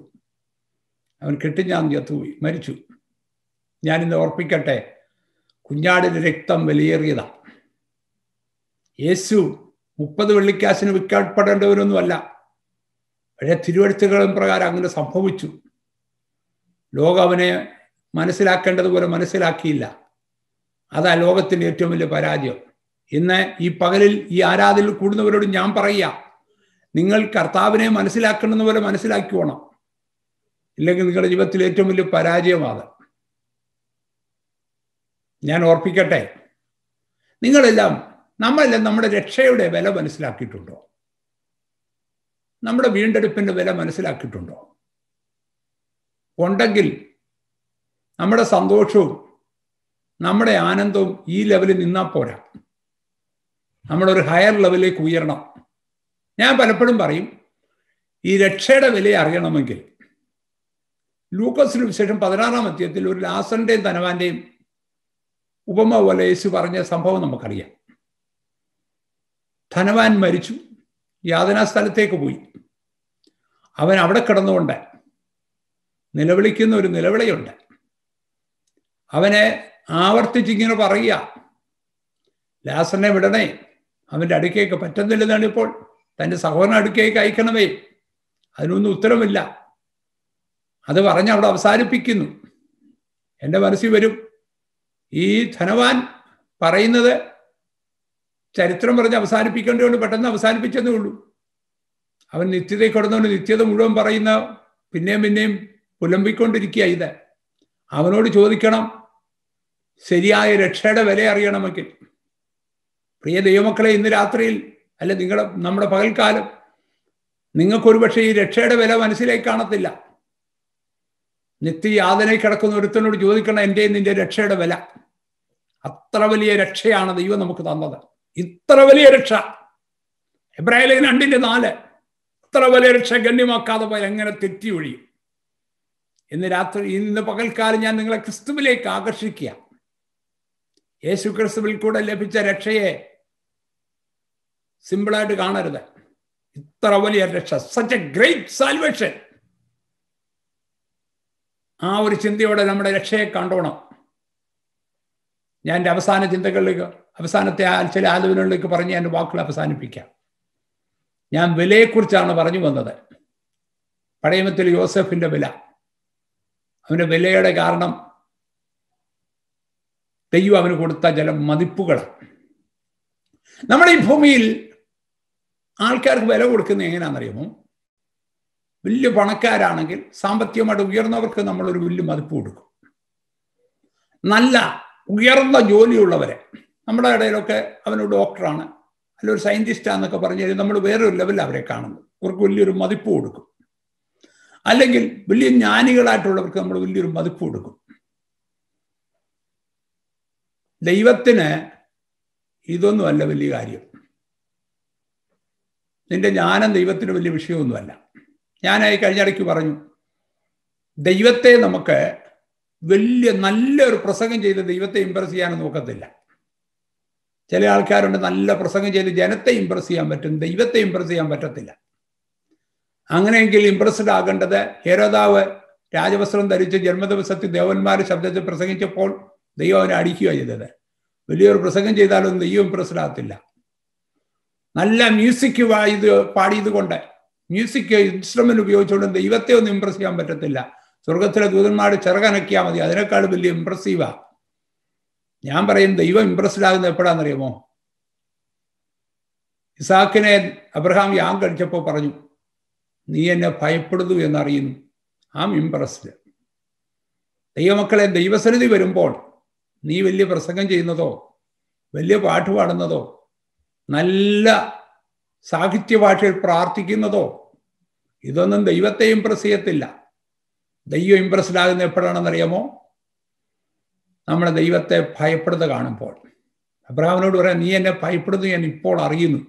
അവൻ കെട്ടിഞ്ഞാന്തി അത്തുപോയി മരിച്ചു ഞാനിന്ന് ഓർപ്പിക്കട്ടെ കുഞ്ഞാടിൻ്റെ രക്തം വിലയേറിയതാണ് യേശു മുപ്പത് വെള്ളിക്കാശിന് വിൽക്കപ്പെടേണ്ടവരൊന്നുമല്ല പക്ഷേ തിരുവഴുത്തുകളും പ്രകാരം അങ്ങനെ സംഭവിച്ചു ലോകം അവനെ മനസ്സിലാക്കേണ്ടതുപോലെ മനസ്സിലാക്കിയില്ല അതാ ലോകത്തിൻ്റെ ഏറ്റവും വലിയ പരാജയം ഇന്ന് ഈ പകലിൽ ഈ ആരാധനയിൽ കൂടുന്നവരോട് ഞാൻ പറയുക നിങ്ങൾ കർത്താവിനെ മനസ്സിലാക്കണമെന്ന് പോലെ മനസ്സിലാക്കി പോകണം ഇല്ലെങ്കിൽ നിങ്ങളുടെ ജീവിതത്തിൽ ഏറ്റവും വലിയ പരാജയമാകാം ഞാൻ ഓർപ്പിക്കട്ടെ നിങ്ങളെല്ലാം നമ്മളെല്ലാം നമ്മുടെ രക്ഷയുടെ വില മനസ്സിലാക്കിയിട്ടുണ്ടോ നമ്മുടെ വീണ്ടെടുപ്പിൻ്റെ വില മനസ്സിലാക്കിയിട്ടുണ്ടോ ഉണ്ടെങ്കിൽ നമ്മുടെ സന്തോഷവും നമ്മുടെ ആനന്ദവും ഈ ലെവലിൽ നിന്നാൽ പോരാ നമ്മളൊരു ഹയർ ലെവലിലേക്ക് ഉയരണം ഞാൻ പലപ്പോഴും പറയും ഈ രക്ഷയുടെ വില അറിയണമെങ്കിൽ ലൂക്കസിനു ശേഷം പതിനാറാം അധ്യയത്തിൽ ഒരു ലാസറിൻ്റെയും ധനവാന്റെയും ഉപമ പോലെ യേശു പറഞ്ഞ സംഭവം നമുക്കറിയാം ധനവാൻ മരിച്ചു യാതനാ സ്ഥലത്തേക്ക് പോയി അവൻ അവിടെ കിടന്നുകൊണ്ട് നിലവിളിക്കുന്ന ഒരു നിലവിളിയുണ്ട് അവനെ ആവർത്തിച്ചിങ്ങനെ പറയുക ലാസറിനെ വിടണേ അവൻ്റെ അടുക്കേക്ക് പറ്റുന്നില്ലെന്നാണ് ഇപ്പോൾ തൻ്റെ സഹോദരൻ അടുക്കേക്ക് അയക്കണമേ അതിനൊന്നും ഉത്തരമില്ല അത് പറഞ്ഞ് അവിടെ അവസാനിപ്പിക്കുന്നു എൻ്റെ മനസ്സിൽ വരും ഈ ധനവാൻ പറയുന്നത് ചരിത്രം പറഞ്ഞ് അവസാനിപ്പിക്കേണ്ടതുകൊണ്ട് പെട്ടെന്ന് അവസാനിപ്പിച്ചതേ ഉള്ളൂ അവൻ നിത്യതയിൽ കിടന്നുകൊണ്ട് നിത്യത മുഴുവൻ പറയുന്ന പിന്നെയും പിന്നെയും പുലമ്പിക്കൊണ്ടിരിക്കുക ഇത് അവനോട് ചോദിക്കണം ശരിയായ രക്ഷയുടെ വില അറിയണമെങ്കിൽ പ്രിയ ദൈവമക്കളെ ഇന്ന് രാത്രിയിൽ അല്ലെ നിങ്ങളുടെ നമ്മുടെ പകൽക്കാലം നിങ്ങൾക്കൊരു പക്ഷെ ഈ രക്ഷയുടെ വില മനസ്സിലേക്ക് കാണത്തില്ല നിത്യയാതനയിൽ കിടക്കുന്ന ഒരുത്തനോട് ചോദിക്കണം എൻ്റെയും നിന്റെ രക്ഷയുടെ വില അത്ര വലിയ രക്ഷയാണ് ദൈവം നമുക്ക് തന്നത് ഇത്ര വലിയ രക്ഷ എബ്രാഹിലെ രണ്ടിന്റെ നാല് അത്ര വലിയ രക്ഷ ഗണ്യമാക്കാതെ പോയാൽ എങ്ങനെ തെറ്റി ഒഴിയും ഇന്ന് രാത്രി ഇന്ന് പകൽക്കാലം ഞാൻ നിങ്ങളെ ക്രിസ്തുവിലേക്ക് ആകർഷിക്കുക യേശു ക്രിസ്തുവിൽ കൂടെ ലഭിച്ച രക്ഷയെ സിമ്പിളായിട്ട് കാണരുത് ഇത്ര വലിയ രക്ഷ സച്ച് എ ഗ്രേറ്റ് സാൽവേഷൻ ആ ഒരു ചിന്തയോടെ നമ്മുടെ രക്ഷയെ കണ്ടോണം ഞാൻ എൻ്റെ അവസാന ചിന്തകളിലേക്ക് അവസാനത്തെ ചില ആലോചനകളിലേക്ക് പറഞ്ഞ് എൻ്റെ വാക്കുകൾ അവസാനിപ്പിക്കാം ഞാൻ വിലയെക്കുറിച്ചാണ് പറഞ്ഞു വന്നത് പഴയമത്തിൽ യോസഫിൻ്റെ വില അവൻ്റെ വിലയുടെ കാരണം ദൈവം അവന് കൊടുത്ത ചില മതിപ്പുകൾ നമ്മുടെ ഈ ഭൂമിയിൽ ആൾക്കാർക്ക് വില കൊടുക്കുന്നത് എങ്ങനെയാണെന്നറിയുമോ വലിയ പണക്കാരാണെങ്കിൽ സാമ്പത്തികമായിട്ട് ഉയർന്നവർക്ക് നമ്മളൊരു വലിയ മതിപ്പ് കൊടുക്കും നല്ല ഉയർന്ന ജോലിയുള്ളവരെ നമ്മുടെ ഇടയിലൊക്കെ അവനൊരു ഡോക്ടറാണ് അല്ല ഒരു സയൻറ്റിസ്റ്റാന്നൊക്കെ പറഞ്ഞു കഴിഞ്ഞാൽ നമ്മൾ വേറൊരു ലെവലിൽ അവരെ കാണുന്നു അവർക്ക് വലിയൊരു മതിപ്പ് കൊടുക്കും അല്ലെങ്കിൽ വലിയ ജ്ഞാനികളായിട്ടുള്ളവർക്ക് നമ്മൾ വലിയൊരു മതിപ്പ് കൊടുക്കും ദൈവത്തിന് ഇതൊന്നുമല്ല വലിയ കാര്യം നിന്റെ ജ്ഞാനം ദൈവത്തിന് വലിയ വിഷയമൊന്നുമല്ല ഞാനായി കഴിഞ്ഞ ഇടയ്ക്ക് പറഞ്ഞു ദൈവത്തെ നമുക്ക് വലിയ നല്ലൊരു പ്രസംഗം ചെയ്ത് ദൈവത്തെ ഇമ്പ്രസ് ചെയ്യാനും നോക്കത്തില്ല ചില ആൾക്കാരുണ്ട് നല്ല പ്രസംഗം ചെയ്ത് ജനത്തെ ഇമ്പ്രസ് ചെയ്യാൻ പറ്റും ദൈവത്തെ ഇമ്പ്രസ് ചെയ്യാൻ പറ്റത്തില്ല അങ്ങനെയെങ്കിൽ ഇമ്പ്രസ്ഡ് ആകേണ്ടത് ഹേരോതാവ് രാജവസ്ത്രം ധരിച്ച് ജന്മദിവസത്തിൽ ദേവന്മാർ ശബ്ദത്തിൽ പ്രസംഗിച്ചപ്പോൾ ദൈവം അവനെ അടിക്കുക ചെയ്തത് വലിയൊരു പ്രസംഗം ചെയ്താലൊന്നും ദൈവം ഇമ്പ്രസ്ഡ് ആകത്തില്ല നല്ല മ്യൂസിക് ഇത് പാടിയത് കൊണ്ട് മ്യൂസിക് ഇൻസ്ട്രുമെന്റ് ഉപയോഗിച്ചുകൊണ്ട് ദൈവത്തെ ഒന്നും ഇമ്പ്രസ് ചെയ്യാൻ പറ്റത്തില്ല സ്വർഗത്തിലെ ദൂതന്മാർ ചിറകനക്കിയാൽ മതി അതിനേക്കാൾ വലിയ ഇമ്പ്രസീവാ ഞാൻ പറയും ദൈവം ആകുന്നത് എപ്പോഴാണെന്നറിയുമോ ഇസാക്കിനെ അബ്രഹാം യാം കഴിച്ചപ്പോൾ പറഞ്ഞു നീ എന്നെ ഭയപ്പെടുന്നു എന്നറിയുന്നു ആം ഇംപ്രസ്ഡ് ദൈവമക്കളെ ദൈവസന്നിധി വരുമ്പോൾ നീ വലിയ പ്രസംഗം ചെയ്യുന്നതോ വലിയ പാട്ട് പാടുന്നതോ നല്ല സാഹിത്യ ഭാഷയിൽ പ്രാർത്ഥിക്കുന്നതോ ഇതൊന്നും ദൈവത്തെ ഇംപ്രസ് ചെയ്യത്തില്ല ദൈവം ഇമ്പ്രസ്ഡാകുന്ന അറിയാമോ നമ്മുടെ ദൈവത്തെ ഭയപ്പെടുത്ത കാണുമ്പോൾ അബ്രഹാമിനോട് പറയാം നീ എന്നെ ഭയപ്പെടുന്നു ഞാൻ ഇപ്പോൾ അറിയുന്നു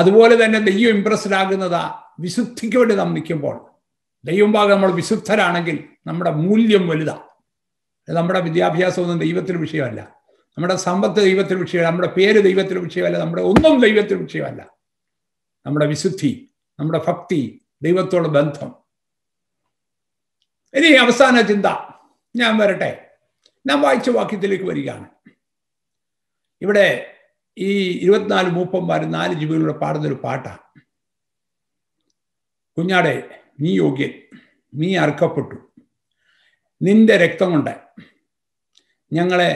അതുപോലെ തന്നെ ദൈവം ഇമ്പ്രസ്ഡാകുന്നത് വിശുദ്ധിക്ക് വേണ്ടി നാം നിൽക്കുമ്പോൾ ദൈവം ഭാഗം നമ്മൾ വിശുദ്ധരാണെങ്കിൽ നമ്മുടെ മൂല്യം വലുതാണ് നമ്മുടെ വിദ്യാഭ്യാസമൊന്നും ദൈവത്തിന് വിഷയമല്ല നമ്മുടെ സമ്പത്ത് ദൈവത്തിന് വിഷയമല്ല നമ്മുടെ പേര് ദൈവത്തിന് വിഷയമല്ല നമ്മുടെ ഒന്നും ദൈവത്തിന് വിഷയമല്ല നമ്മുടെ വിശുദ്ധി നമ്മുടെ ഭക്തി ദൈവത്തോട് ബന്ധം ഇനി അവസാന ചിന്ത ഞാൻ വരട്ടെ ഞാൻ വായിച്ച വാക്യത്തിലേക്ക് വരികയാണ് ഇവിടെ ഈ ഇരുപത്തിനാല് മൂപ്പന്മാർ നാല് ജീവികളുടെ പാടുന്നൊരു പാട്ടാണ് കുഞ്ഞാടെ നീ യോഗ്യൻ നീ അർക്കപ്പെട്ടു നിന്റെ രക്തം കൊണ്ട് ഞങ്ങളെ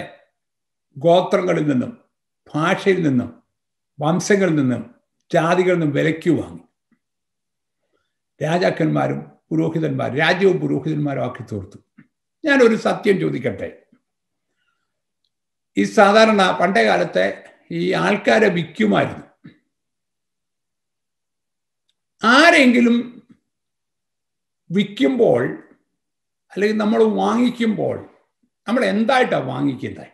ഗോത്രങ്ങളിൽ നിന്നും ഭാഷയിൽ നിന്നും വംശങ്ങളിൽ നിന്നും ജാതികളിൽ നിന്നും വിലയ്ക്ക് വാങ്ങി രാജാക്കന്മാരും പുരോഹിതന്മാർ രാജ്യവും പുരോഹിതന്മാരും ആക്കി തീർത്തു ഞാനൊരു സത്യം ചോദിക്കട്ടെ ഈ സാധാരണ പണ്ടേ കാലത്തെ ഈ ആൾക്കാരെ വിൽക്കുമായിരുന്നു ആരെങ്കിലും വിൽക്കുമ്പോൾ അല്ലെങ്കിൽ നമ്മൾ വാങ്ങിക്കുമ്പോൾ നമ്മൾ എന്തായിട്ടാണ് വാങ്ങിക്കുന്നത്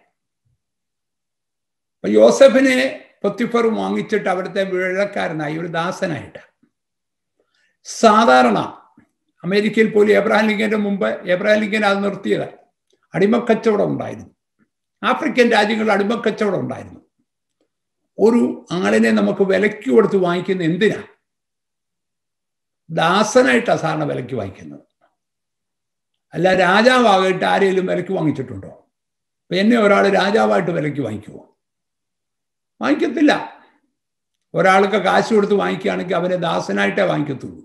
അപ്പൊ യോസഫിനെ പൊത്തിഫർ വാങ്ങിച്ചിട്ട് അവിടുത്തെ വിഴക്കാരനായി ഒരു ദാസനായിട്ട് സാധാരണ അമേരിക്കയിൽ പോലും എബ്രഹാം ലിങ്കൻ്റെ മുമ്പ് എബ്രഹാം ലിങ്കൻ അത് നിർത്തിയതാണ് അടിമക്കച്ചവടം ഉണ്ടായിരുന്നു ആഫ്രിക്കൻ രാജ്യങ്ങളിൽ അടിമക്കച്ചവടം ഉണ്ടായിരുന്നു ഒരു ആളിനെ നമുക്ക് വിലയ്ക്ക് കൊടുത്ത് വാങ്ങിക്കുന്ന എന്തിനാ ദാസനായിട്ടാണ് സാറിന് വിലക്ക് വാങ്ങിക്കുന്നത് അല്ല രാജാവായിട്ട് ആരെങ്കിലും വിലക്ക് വാങ്ങിച്ചിട്ടുണ്ടോ അപ്പൊ എന്നെ ഒരാൾ രാജാവായിട്ട് വിലക്ക് വാങ്ങിക്കുമോ വാങ്ങിക്കത്തില്ല ഒരാൾക്ക് കാശ് കൊടുത്ത് വാങ്ങിക്കുകയാണെങ്കിൽ അവനെ ദാസനായിട്ടേ വാങ്ങിക്കത്തുള്ളൂ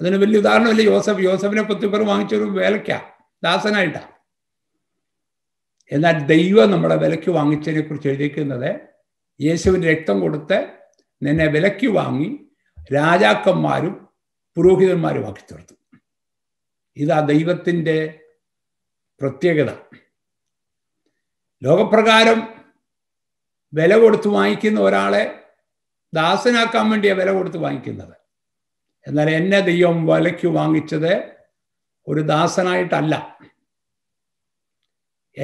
അതിന് വലിയ ഉദാഹരണമല്ല യോസഫ് യോസഫിനെ പത്തിപ്പർ വാങ്ങിച്ചൊരു വിലക്കാ ദാസനായിട്ടാണ് എന്നാൽ ദൈവം നമ്മളെ വിലക്ക് വാങ്ങിച്ചതിനെ കുറിച്ച് എഴുതിക്കുന്നത് യേശുവിന് രക്തം കൊടുത്ത് നിന്നെ വിലക്ക് വാങ്ങി രാജാക്കന്മാരും പുരോഹിതന്മാരും ആക്കി തീർത്തു ഇതാ ദൈവത്തിൻ്റെ പ്രത്യേകത ലോകപ്രകാരം വില കൊടുത്ത് വാങ്ങിക്കുന്ന ഒരാളെ ദാസനാക്കാൻ വേണ്ടിയാണ് വില കൊടുത്ത് വാങ്ങിക്കുന്നത് എന്നാൽ എന്നെ ദൈവം വിലയ്ക്ക് വാങ്ങിച്ചത് ഒരു ദാസനായിട്ടല്ല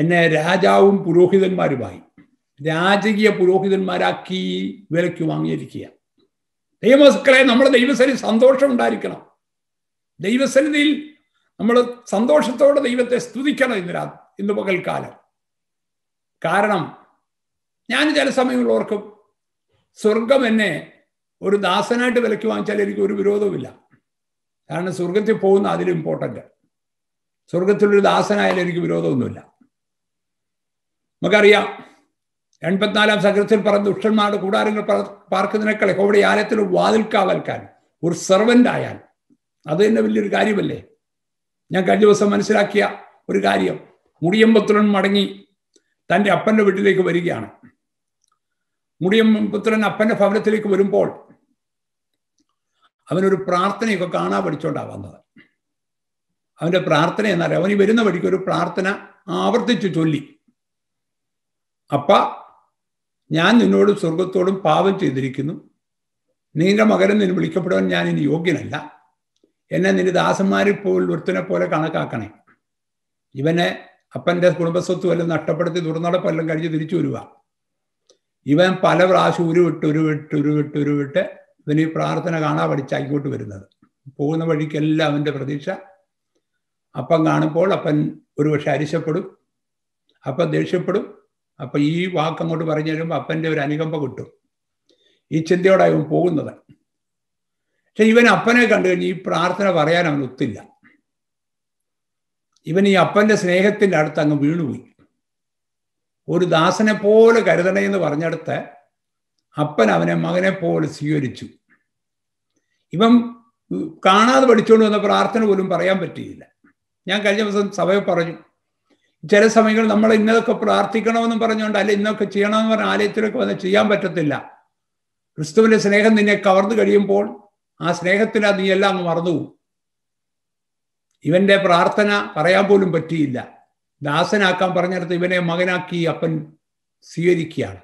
എന്നെ രാജാവും പുരോഹിതന്മാരുമായി രാജകീയ പുരോഹിതന്മാരാക്കി വിലയ്ക്ക് വാങ്ങിയിരിക്കുക ദൈവമക്കളെ നമ്മുടെ ദൈവസരി സന്തോഷം ഉണ്ടായിരിക്കണം ദൈവസന്നിധിയിൽ നമ്മൾ സന്തോഷത്തോടെ ദൈവത്തെ സ്തുതിക്കണം ഇന്ന് രാ ഇന്ന് പകൽക്കാലം കാരണം ഞാൻ ചില സമയങ്ങളിൽ ഓർക്കും സ്വർഗം എന്നെ ഒരു ദാസനായിട്ട് വിലക്ക് വാങ്ങിച്ചാൽ എനിക്ക് ഒരു വിരോധവുമില്ല കാരണം സ്വർഗത്തിൽ പോകുന്ന അതിൽ ഇമ്പോർട്ടൻ്റ് സ്വർഗത്തിലൊരു ദാസനായാലും എനിക്ക് വിരോധമൊന്നുമില്ല നമുക്കറിയാം എൺപത്തിനാലാം സഗ്രത്തിൽ പറഞ്ഞ ദുഷ്ടന്മാരുടെ കൂടാരങ്ങൾ പാർക്കുന്നതിനേക്കാൾ ഹോവിടെ ആലയത്തിൽ വാതിൽ ഒരു സെർവൻ്റ് ആയാൽ അത് തന്നെ വലിയൊരു കാര്യമല്ലേ ഞാൻ കഴിഞ്ഞ ദിവസം മനസ്സിലാക്കിയ ഒരു കാര്യം മുടിയമ്പുത്രൻ മടങ്ങി തൻ്റെ അപ്പൻ്റെ വീട്ടിലേക്ക് വരികയാണ് മുടിയമ്പുത്രൻ അപ്പൻ്റെ ഭവനത്തിലേക്ക് വരുമ്പോൾ അവനൊരു പ്രാർത്ഥനയൊക്കെ കാണാൻ പഠിച്ചോണ്ടാണ് വന്നത് അവൻ്റെ പ്രാർത്ഥന എന്നറിയാം അവന് വരുന്ന വഴിക്ക് ഒരു പ്രാർത്ഥന ആവർത്തിച്ചു ചൊല്ലി അപ്പ ഞാൻ നിന്നോടും സ്വർഗത്തോടും പാപം ചെയ്തിരിക്കുന്നു നിന്റെ മകനും നിന്നെ വിളിക്കപ്പെടുവാൻ ഞാൻ ഇനി യോഗ്യനല്ല എന്നെ നിന്റെ ദാസന്മാരിൽ പോൽ ഒരുത്തിനെ പോലെ കണക്കാക്കണേ ഇവനെ അപ്പൻ്റെ കുടുംബസ്വത്ത് വല്ലതും നഷ്ടപ്പെടുത്തി ദുർനടപ്പെല്ലാം കഴിച്ച് തിരിച്ചു വരിക ഇവൻ പല പ്രാവശ്യം ഉരുവിട്ട് ഉരുവിട്ട് ഉരുവിട്ട് ഉരുവിട്ട് ഇവന് പ്രാർത്ഥന കാണാൻ പഠിച്ച ഇങ്ങോട്ട് വരുന്നത് പോകുന്ന വഴിക്കെല്ലാം അവൻ്റെ പ്രതീക്ഷ അപ്പം കാണുമ്പോൾ അപ്പൻ ഒരുപക്ഷെ അരിശപ്പെടും അപ്പം ദേഷ്യപ്പെടും അപ്പം ഈ വാക്ക് അങ്ങോട്ട് പറഞ്ഞു തരുമ്പോൾ അപ്പൻ്റെ ഒരു അനുകമ്പ കിട്ടും ഈ ചിന്തയോടെ ഇവൻ പോകുന്നത് പക്ഷെ ഇവൻ അപ്പനെ കണ്ടു കഴിഞ്ഞാൽ ഈ പ്രാർത്ഥന പറയാൻ അവൻ ഒത്തില്ല ഇവൻ ഈ അപ്പൻ്റെ സ്നേഹത്തിൻ്റെ അടുത്ത് അങ്ങ് വീണുപോയി ഒരു ദാസനെ പോലെ കരുതണേ എന്ന് പറഞ്ഞിടത്ത് അപ്പൻ അവനെ മകനെ പോലെ സ്വീകരിച്ചു ഇവൻ കാണാതെ പഠിച്ചുകൊണ്ട് വന്ന പ്രാർത്ഥന പോലും പറയാൻ പറ്റിയില്ല ഞാൻ കഴിഞ്ഞ ദിവസം സഭയെ പറഞ്ഞു ചില സമയങ്ങളിൽ നമ്മൾ ഇന്നതൊക്കെ പ്രാർത്ഥിക്കണമെന്നും പറഞ്ഞുകൊണ്ട് അല്ലെ ഇന്നൊക്കെ ചെയ്യണമെന്ന് പറഞ്ഞ ആലയത്തിലൊക്കെ വന്ന് ചെയ്യാൻ പറ്റത്തില്ല ക്രിസ്തുവിന്റെ സ്നേഹം നിന്നെ കവർന്നു കഴിയുമ്പോൾ ആ സ്നേഹത്തിൽ നീ എല്ലാം അങ്ങ് മറന്നുപോകും ഇവന്റെ പ്രാർത്ഥന പറയാൻ പോലും പറ്റിയില്ല ദാസനാക്കാൻ പറഞ്ഞിടത്ത് ഇവനെ മകനാക്കി അപ്പൻ സ്വീകരിക്കുകയാണ്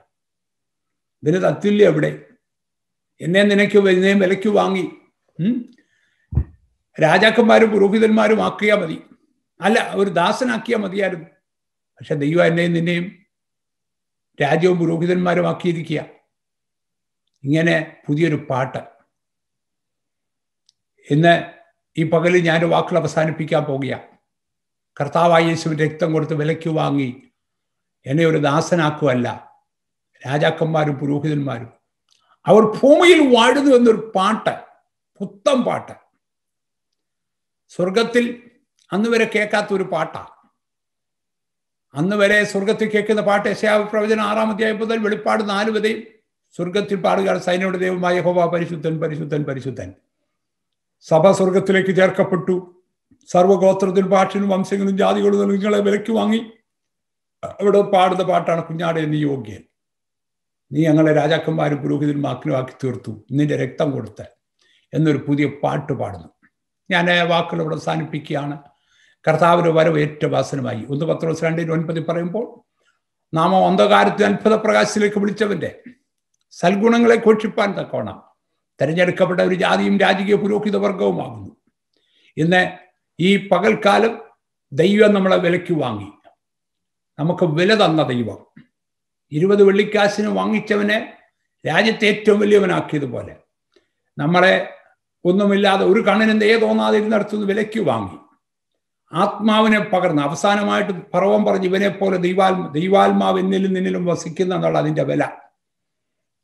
ഇതിന് തത്തുല്യ എവിടെ എന്നെ നിനക്ക് എന്നെ വിലയ്ക്ക് വാങ്ങി രാജാക്കന്മാരും പുരോഹിതന്മാരും ആക്കിയാൽ മതി അല്ല ഒരു ദാസനാക്കിയാൽ മതിയായിരുന്നു പക്ഷെ ദൈവം എന്നെയും നിന്നെയും രാജ്യവും പുരോഹിതന്മാരും ആക്കിയിരിക്കുക ഇങ്ങനെ പുതിയൊരു പാട്ട് ഇന്ന് ഈ പകലിൽ ഞാൻ വാക്കുകൾ അവസാനിപ്പിക്കാൻ പോകുക കർത്താവായ യേശുവിൻ രക്തം കൊടുത്ത് വിലയ്ക്ക് വാങ്ങി എന്നെ ഒരു ദാസനാക്കുമല്ല രാജാക്കന്മാരും പുരോഹിതന്മാരും അവർ ഭൂമിയിൽ വാഴുന്നു എന്നൊരു പാട്ട് പുത്തം പാട്ട് സ്വർഗത്തിൽ അന്ന് വരെ കേൾക്കാത്ത ഒരു പാട്ടാണ് അന്ന് വരെ സ്വർഗത്തിൽ കേൾക്കുന്ന പാട്ട് യശയാവ് പ്രവചനം ആറാം അധ്യായം മുതൽ വെളിപ്പാട് നാല് വരെയും സ്വർഗത്തിൽ പാടുക സൈന്യയുടെ ദൈവമായ ഹോബ പരിശുദ്ധൻ പരിശുദ്ധൻ പരിശുദ്ധൻ സഭ സ്വർഗത്തിലേക്ക് ചേർക്കപ്പെട്ടു സർവഗോത്രത്തിൽ ഭാഷനും വംശങ്ങളും ജാതികളും നിങ്ങളെ വിലക്ക് വാങ്ങി അവിടെ പാടുന്ന പാട്ടാണ് കുഞ്ഞാട് എന്ന് യോഗ്യൻ നീ ഞങ്ങളെ രാജാക്കന്മാരും പുരോഹിതന്മാർക്കും ആക്കി തീർത്തു നിന്റെ രക്തം കൊടുത്ത് എന്നൊരു പുതിയ പാട്ട് പാടുന്നു ഞാൻ വാക്കുകൾ ഇവിടെ അവസാനിപ്പിക്കുകയാണ് കർത്താവിൻ്റെ വരവ് ഏറ്റവും വാസനമായി ഒന്ന് പത്രോസ് രണ്ടിൽ ഒൻപതിൽ പറയുമ്പോൾ നാം അന്ധകാരത്തിൽ അത്ഭുത പ്രകാശത്തിലേക്ക് വിളിച്ചവൻ്റെ സൽഗുണങ്ങളെ ഘോഷിപ്പാൻ തക്കോണം തെരഞ്ഞെടുക്കപ്പെട്ട ഒരു ജാതിയും രാജകീയ പുരോഹിത വർഗവുമാകുന്നു ഇന്ന് ഈ പകൽക്കാലം ദൈവം നമ്മളെ വിലയ്ക്ക് വാങ്ങി നമുക്ക് വില തന്ന ദൈവം ഇരുപത് വെള്ളിക്കാശിന് വാങ്ങിച്ചവനെ രാജ്യത്തെ ഏറ്റവും വലിയവനാക്കിയതുപോലെ നമ്മളെ ഒന്നുമില്ലാതെ ഒരു കണ്ണിന് ദയ തോന്നാതിരുന്നിടത്തുനിന്ന് വിലയ്ക്ക് വാങ്ങി ആത്മാവിനെ പകർന്ന് അവസാനമായിട്ട് പറവം പറഞ്ഞ് ഇവനെ പോലെ ദൈവാൽ ദൈവാത്മാവ് എന്നിലും നിന്നിലും വസിക്കുന്ന എന്നുള്ള അതിൻ്റെ വില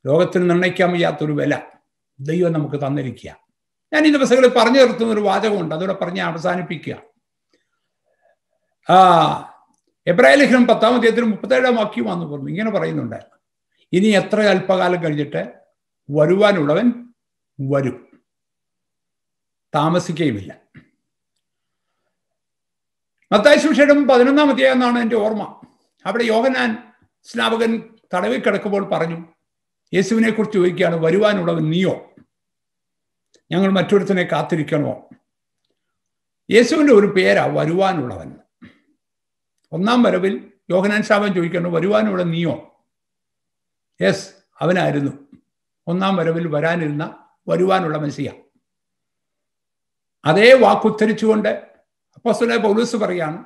ലോകത്തിന് നിർണ്ണയിക്കാൻ വയ്യാത്തൊരു വില ദൈവം നമുക്ക് തന്നിരിക്കുക ഞാൻ ഈ ദിവസങ്ങളിൽ പറഞ്ഞു നിർത്തുന്ന ഒരു വാചകമുണ്ട് അതോടെ പറഞ്ഞ് അവസാനിപ്പിക്കുക ആ എബ്രാഹിം ലേഖനം പത്താം അധ്യായത്തിന് മുപ്പത്തേഴാം വാക്യം പറഞ്ഞു ഇങ്ങനെ പറയുന്നുണ്ട് ഇനി എത്ര അല്പകാലം കഴിഞ്ഞിട്ട് വരുവാനുള്ളവൻ വരും താമസിക്കുകയുമില്ല മത്തായ സുഷേടും പതിനൊന്നാം അധ്യായം എന്നാണ് എൻ്റെ ഓർമ്മ അവിടെ യോഹനാൻ സ്നാപകൻ തടവിൽ കിടക്കുമ്പോൾ പറഞ്ഞു യേശുവിനെ കുറിച്ച് ചോദിക്കുകയാണ് വരുവാനുള്ളവൻ നീയോ ഞങ്ങൾ മറ്റൊരുത്തനെ കാത്തിരിക്കണമോ യേശുവിൻ്റെ ഒരു പേരാ വരുവാനുള്ളവൻ ഒന്നാം വരവിൽ യോഹനാൻ ശാപം ചോദിക്കുന്നു വരുവാനിവിടെ നീയോ യെസ് അവനായിരുന്നു ഒന്നാം വരവിൽ വരാനിരുന്ന വരുവാനുള്ള മനസ്സിയ അതേ വാക്കുദ്ധരിച്ചുകൊണ്ട് അപ്പസ്വലെ പൗലൂസ് പറയാണ്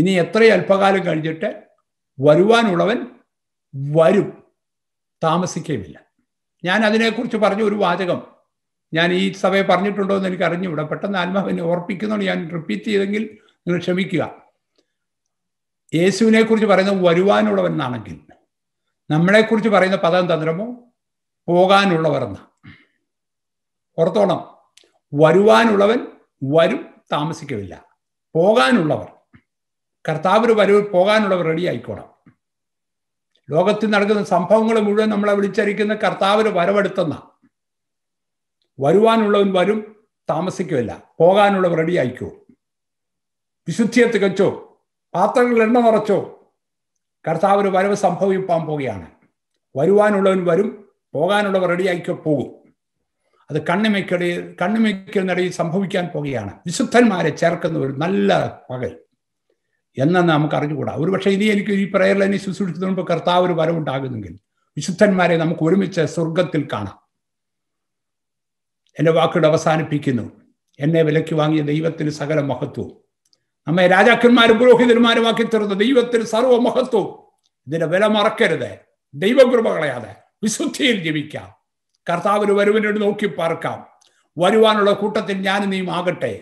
ഇനി എത്ര അല്പകാലം കഴിഞ്ഞിട്ട് വരുവാനുള്ളവൻ വരും താമസിക്കുകയുമില്ല ഞാൻ അതിനെക്കുറിച്ച് പറഞ്ഞ ഒരു വാചകം ഞാൻ ഈ സഭയെ പറഞ്ഞിട്ടുണ്ടോ എന്ന് എനിക്ക് അറിഞ്ഞുകൂടാ പെട്ടെന്ന് ആത്മാവിനെ ഓർപ്പിക്കുന്നതുകൊണ്ട് ഞാൻ റിപ്പീറ്റ് ചെയ്തെങ്കിൽ നിങ്ങൾ ക്ഷമിക്കുക യേശുവിനെ കുറിച്ച് പറയുന്നത് വരുവാനുള്ളവൻ എന്നാണെങ്കിൽ കുറിച്ച് പറയുന്ന പദം തന്ത്രമോ പോകാനുള്ളവർ എന്ന ഓർത്തോണം വരുവാനുള്ളവൻ വരും താമസിക്കില്ല പോകാനുള്ളവർ കർത്താവിന് വരവ് പോകാനുള്ളവർ റെഡി ആയിക്കോണം ലോകത്തിൽ നടക്കുന്ന സംഭവങ്ങൾ മുഴുവൻ നമ്മളെ വിളിച്ചരിക്കുന്ന കർത്താവിന് വരവെടുത്തെന്ന വരുവാനുള്ളവൻ വരും താമസിക്കില്ല പോകാനുള്ളവർ റെഡി ആയിക്കോ വിശുദ്ധിയെ തികച്ചോ പാത്രങ്ങൾ എണ്ണ നിറച്ചോ കർത്താവ് ഒരു വരവ് സംഭവിപ്പാൻ പോവുകയാണ് വരുവാനുള്ളവൻ വരും പോകാനുള്ളവർ റെഡിയായിക്കോ പോകും അത് കണ്ണിമയ്ക്കടി കണ്ണിമയ്ക്കുന്നിടയിൽ സംഭവിക്കാൻ പോവുകയാണ് വിശുദ്ധന്മാരെ ചേർക്കുന്ന ഒരു നല്ല പകൽ എന്നെ നമുക്ക് അറിഞ്ഞുകൂടാ ഒരു പക്ഷേ ഇനി എനിക്ക് ഈ പ്രയറിൽ എന്നെ ശുശ്രൂഷിച്ചത് കർത്താവ് ഒരു വരവുണ്ടാകുന്നെങ്കിൽ വിശുദ്ധന്മാരെ നമുക്ക് ഒരുമിച്ച് സ്വർഗത്തിൽ കാണാം എൻ്റെ വാക്കുകൾ അവസാനിപ്പിക്കുന്നു എന്നെ വിലയ്ക്ക് വാങ്ങിയ ദൈവത്തിന് സകല മഹത്വവും നമ്മെ രാജാക്കന്മാരും ആക്കി തീർന്ന ദൈവത്തിൽ സർവമഹത്വവും ഇതിന്റെ വില മറക്കരുത് ദൈവകൃപകളയാതെ വിശുദ്ധിയിൽ ജീവിക്കാം കർത്താവിന് വരുവിനോട് നോക്കി പാർക്കാം വരുവാനുള്ള കൂട്ടത്തിൽ ഞാൻ നീയും ആകട്ടെ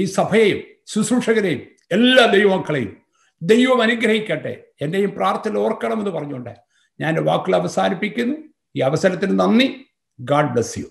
ഈ സഭയെയും ശുശ്രൂഷകരെയും എല്ലാ ദൈവമക്കളെയും ദൈവം അനുഗ്രഹിക്കട്ടെ എന്റെയും പ്രാർത്ഥന ഓർക്കണമെന്ന് പറഞ്ഞുകൊണ്ട് ഞാൻ വാക്കുകൾ അവസാനിപ്പിക്കുന്നു ഈ അവസരത്തിന് നന്ദി ഗാഡ് ബ്ലസ് യു